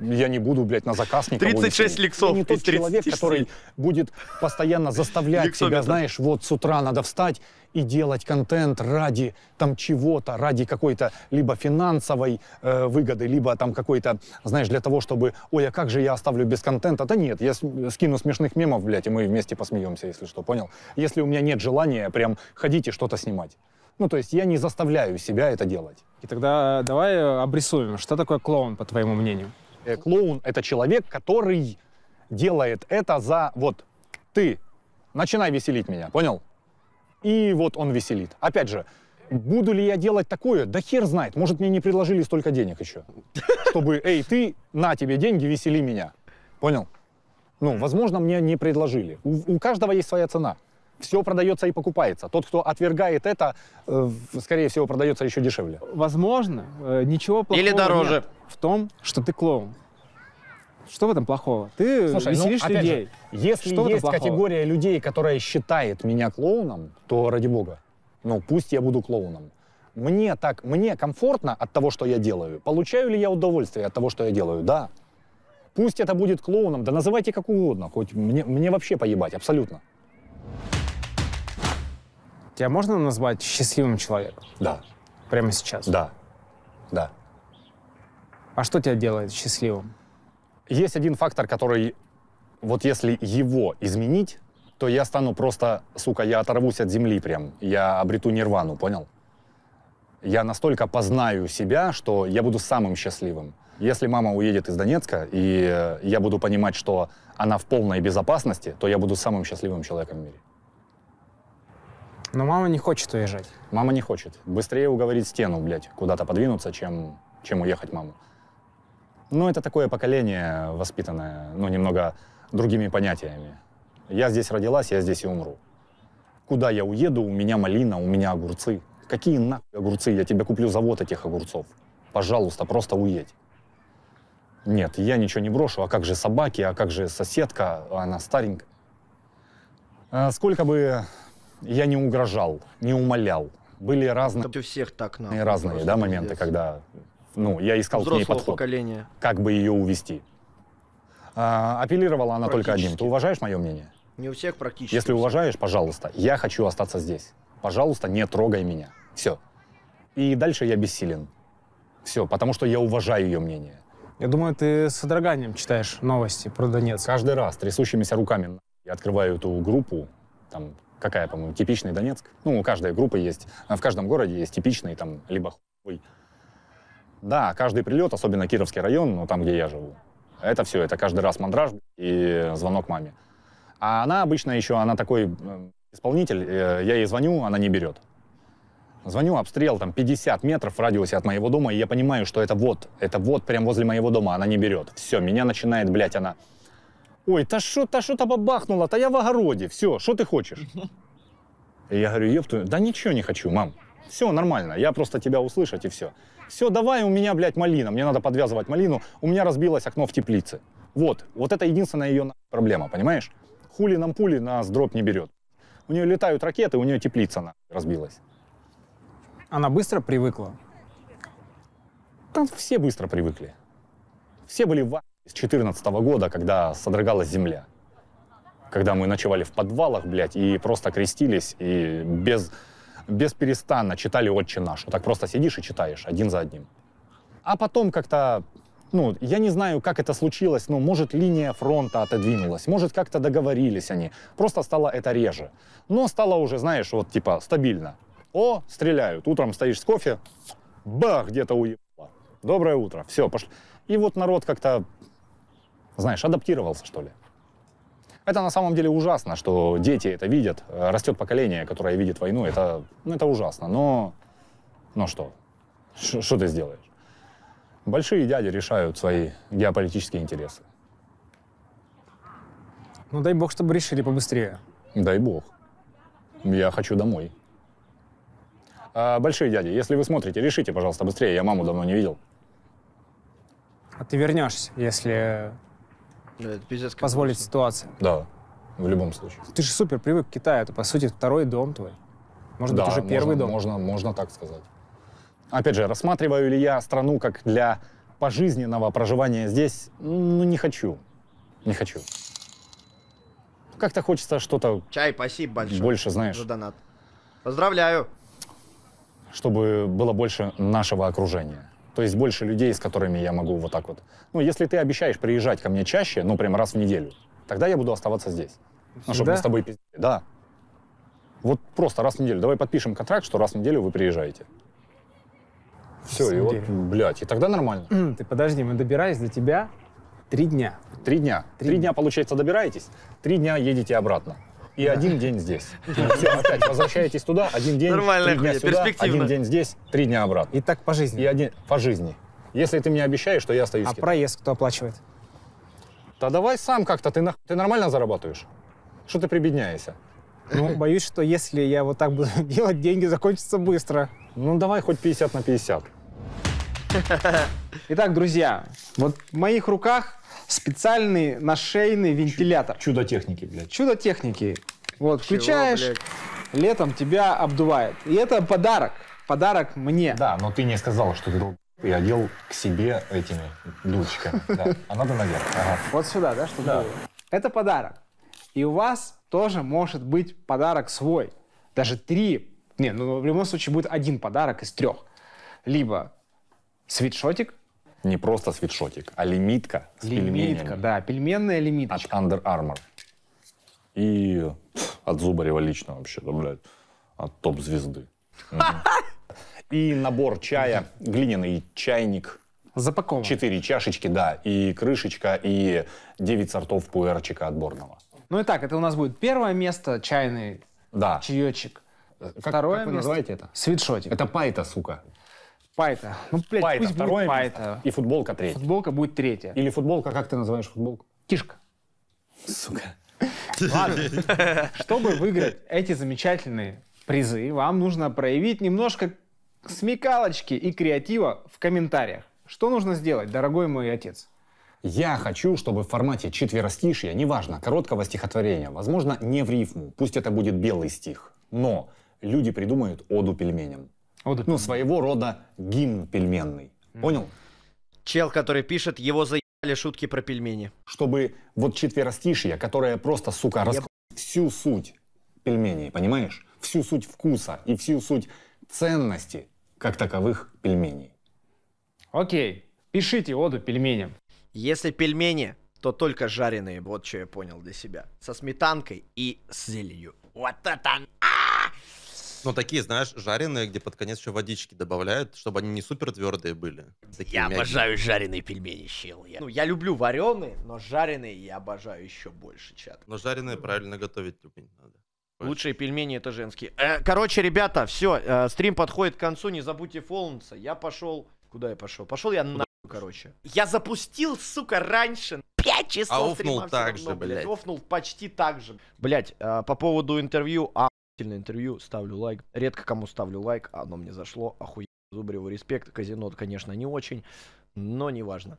S1: я не буду, блядь, на заказ никого 36 не лексов. Я не тот человек, который будет постоянно заставлять Лексометр. тебя, знаешь, вот с утра надо встать и делать контент ради там чего-то, ради какой-то либо финансовой э, выгоды, либо там какой-то, знаешь, для того, чтобы, ой, а как же я оставлю без контента? Да нет, я скину смешных мемов, блядь, и мы вместе посмеемся, если что, понял? Если у меня нет желания прям ходите что-то снимать. Ну, то есть я не заставляю себя это делать. И тогда давай обрисуем, что такое клоун, по твоему мнению? Э, клоун — это человек, который делает это за... Вот, ты, начинай веселить меня, понял? И вот он веселит. Опять же, буду ли я делать такое? Да хер знает, может, мне не предложили столько денег еще. Чтобы, эй, ты, на тебе деньги, весели меня. Понял? Ну, возможно, мне не предложили. У, у каждого есть своя цена все продается и покупается. Тот, кто отвергает это, э, скорее всего, продается еще дешевле. Возможно, э, ничего плохого Или дороже. Нет в том, что ты клоун. Что в этом плохого? Ты Слушай, ну, веселишь ну, людей. Же, если что есть категория людей, которая считает меня клоуном, то ради бога. Ну, пусть я буду клоуном. Мне так, мне комфортно от того, что я делаю. Получаю ли я удовольствие от того, что я делаю? Да. Пусть это будет клоуном, да называйте как угодно, хоть мне, мне вообще поебать, абсолютно тебя можно назвать счастливым человеком? Да. Прямо сейчас? Да. Да. А что тебя делает счастливым? Есть один фактор, который вот если его изменить, то я стану просто, сука, я оторвусь от земли прям. Я обрету нирвану, понял? Я настолько познаю себя, что я буду самым счастливым. Если мама уедет из Донецка, и я буду понимать, что она в полной безопасности, то я буду самым счастливым человеком в мире. Но мама не хочет уезжать. Мама не хочет. Быстрее уговорить стену, блядь, куда-то подвинуться, чем, чем уехать маму. Ну, это такое поколение воспитанное, ну, немного другими понятиями. Я здесь родилась, я здесь и умру. Куда я уеду, у меня малина, у меня огурцы. Какие нахуй огурцы? Я тебе куплю завод этих огурцов. Пожалуйста, просто уедь. Нет, я ничего не брошу. А как же собаки, а как же соседка? Она старенькая. А сколько бы я не угрожал, не умолял. Были разные... Хоть у всех так надо. И разные, да, моменты, пиздец. когда... Ну, я искал Взрослого к ней подход. поколения. Как бы ее увести. А, апеллировала она только одним. Ты уважаешь мое мнение? Не у всех практически. Если уважаешь, пожалуйста, я хочу остаться здесь. Пожалуйста, не трогай меня. Все. И дальше я бессилен. Все, потому что я уважаю ее мнение. Я думаю, ты с содроганием читаешь новости про Донецк. Каждый раз трясущимися руками я открываю эту группу, там какая, по-моему, типичный Донецк. Ну, у каждой группы есть, а в каждом городе есть типичный там либо хуй. Да, каждый прилет, особенно Кировский район, ну, там, где я живу, это все, это каждый раз мандраж и звонок маме. А она обычно еще, она такой эм, исполнитель, э, я ей звоню, она не берет. Звоню, обстрел там 50 метров в радиусе от моего дома, и я понимаю, что это вот, это вот прям возле моего дома, она не берет. Все, меня начинает, блядь, она Ой, та що та що та бабахнула, та я в огороді, все, що ти хочеш? И я говорю, ёпту, да ничего не хочу, мам. Все нормально, я просто тебя услышать и все. Все, давай у меня, блядь, малина, мне надо подвязывать малину, у меня разбилось окно в теплице. Вот, вот это единственная ее проблема, понимаешь? Хули нам пули нас дробь не берет. У нее летают ракеты, у нее теплица на разбилась. Она быстро привыкла? Там все быстро привыкли. Все были в с 14 года, когда содрогалась земля. Когда мы ночевали в подвалах, блядь, и просто крестились, и без, без перестана читали «Отче наш». Вот так просто сидишь и читаешь один за одним. А потом как-то ну, я не знаю, как это случилось, но, может, линия фронта отодвинулась, может, как-то договорились они. Просто стало это реже. Но стало уже, знаешь, вот типа стабильно. О, стреляют. Утром стоишь с кофе, бах, где-то уебало. Доброе утро. Все, пошли. И вот народ как-то знаешь, адаптировался, что ли. Это на самом деле ужасно, что дети это видят. Растет поколение, которое видит войну. Это, ну, это ужасно. Но, но что? Что ты сделаешь? Большие дяди решают свои геополитические интересы. Ну дай бог, чтобы решили побыстрее. Дай бог. Я хочу домой. А, большие дяди, если вы смотрите, решите, пожалуйста, быстрее. Я маму давно не видел. А ты вернешься, если ну, это пиздец, позволить конечно. ситуация. Да, в любом случае. Ты же супер привык к Китаю, это, по сути, второй дом твой. Может да, быть, уже можно, первый дом. Можно, можно так сказать. Опять же, рассматриваю ли я страну как для пожизненного проживания здесь? Ну, не хочу. Не хочу. Как-то хочется что-то... Чай, спасибо большое. Больше, знаешь. За донат. Поздравляю. Чтобы было больше нашего окружения. То есть больше людей, с которыми я могу вот так вот. Ну, если ты обещаешь приезжать ко мне чаще, ну, прям раз в неделю, тогда я буду оставаться здесь. Ну, чтобы мы с тобой пиздили. Да. Вот просто раз в неделю. Давай подпишем контракт, что раз в неделю вы приезжаете. Все, и вот, блядь, и тогда нормально. Ты подожди, мы добираемся до тебя три дня. Три дня. Три, три дня, получается, добираетесь, три дня едете обратно и один день здесь. Все опять возвращаетесь туда, один день, Нормальная три дня сюда, перспективно. один день здесь, три дня обратно. И так по жизни. И один по жизни. Если ты мне обещаешь, что я остаюсь. А кем проезд кто оплачивает? Да давай сам как-то, ты, ты нормально зарабатываешь? Что ты прибедняешься? Ну, боюсь, что если я вот так буду делать, деньги закончатся быстро. Ну, давай хоть 50 на 50. Итак, друзья, вот в моих руках специальный нашейный вентилятор. Чудо техники, блядь. Чудо техники. Вот, Чего, включаешь, блядь? летом тебя обдувает. И это подарок. Подарок мне. Да, но ты не сказал, что ты и одел к себе этими дудочками. Да. А надо наверх. Ага. Вот сюда, да, что да. Это подарок. И у вас тоже может быть подарок свой. Даже три. Не, ну в любом случае будет один подарок из трех. Либо свитшотик, не просто свитшотик, а лимитка с лимитка, да, пельменная лимитка. От Under Armour. И от Зубарева лично вообще-то, блядь. От топ-звезды. И набор чая, глиняный чайник. Запакован. Четыре чашечки, да, и крышечка, и девять сортов пуэрчика отборного. Ну и так, это у нас будет первое место, чайный да. чаечек. Э, как, Второе как вы место... называете это? Свитшотик. Это пайта, сука. Пайта. Ну, блядь, пайта, пусть второе будет пайта. И футболка третья. Футболка будет третья. Или футболка, как ты называешь футболку? Кишка. Сука. Ладно. Чтобы выиграть эти замечательные призы, вам нужно проявить немножко смекалочки и креатива в комментариях. Что нужно сделать, дорогой мой отец? Я хочу, чтобы в формате четверостишья, неважно, короткого стихотворения, возможно, не в рифму, пусть это будет белый стих, но люди придумают оду пельменям. Вот ну, своего рода гимн пельменный. Mm. Понял?
S3: Чел, который пишет, его заебали шутки про пельмени.
S1: Чтобы вот четверостишье, которое просто, сука, раск... всю суть пельменей, понимаешь? Всю суть вкуса и всю суть ценности как таковых пельменей.
S3: Окей, пишите оду пельменям. Если пельмени, то только жареные, вот что я понял для себя. Со сметанкой и с зеленью. Вот это... Ну, такие, знаешь, жареные, где под конец еще водички добавляют, чтобы они не супер
S2: твердые были. Такие я мягкие. обожаю жареные пельмени, чел.
S3: Я... Ну, я люблю вареные, но жареные я обожаю еще больше, чат. Но жареные правильно готовить надо. Лучшие пельмени это женские. Э, короче, ребята, все, э, стрим подходит к концу, не забудьте фолнуться. Я пошел. Куда я пошел? Пошел я на короче. Я запустил, сука, раньше. 5 часов а офнул так же, блядь. Офнул почти так же. Блядь, э, по поводу интервью, а сильное интервью, ставлю лайк. Редко кому ставлю лайк, а оно мне зашло, охуенно. Зубреву респект, казино, конечно, не очень, но неважно.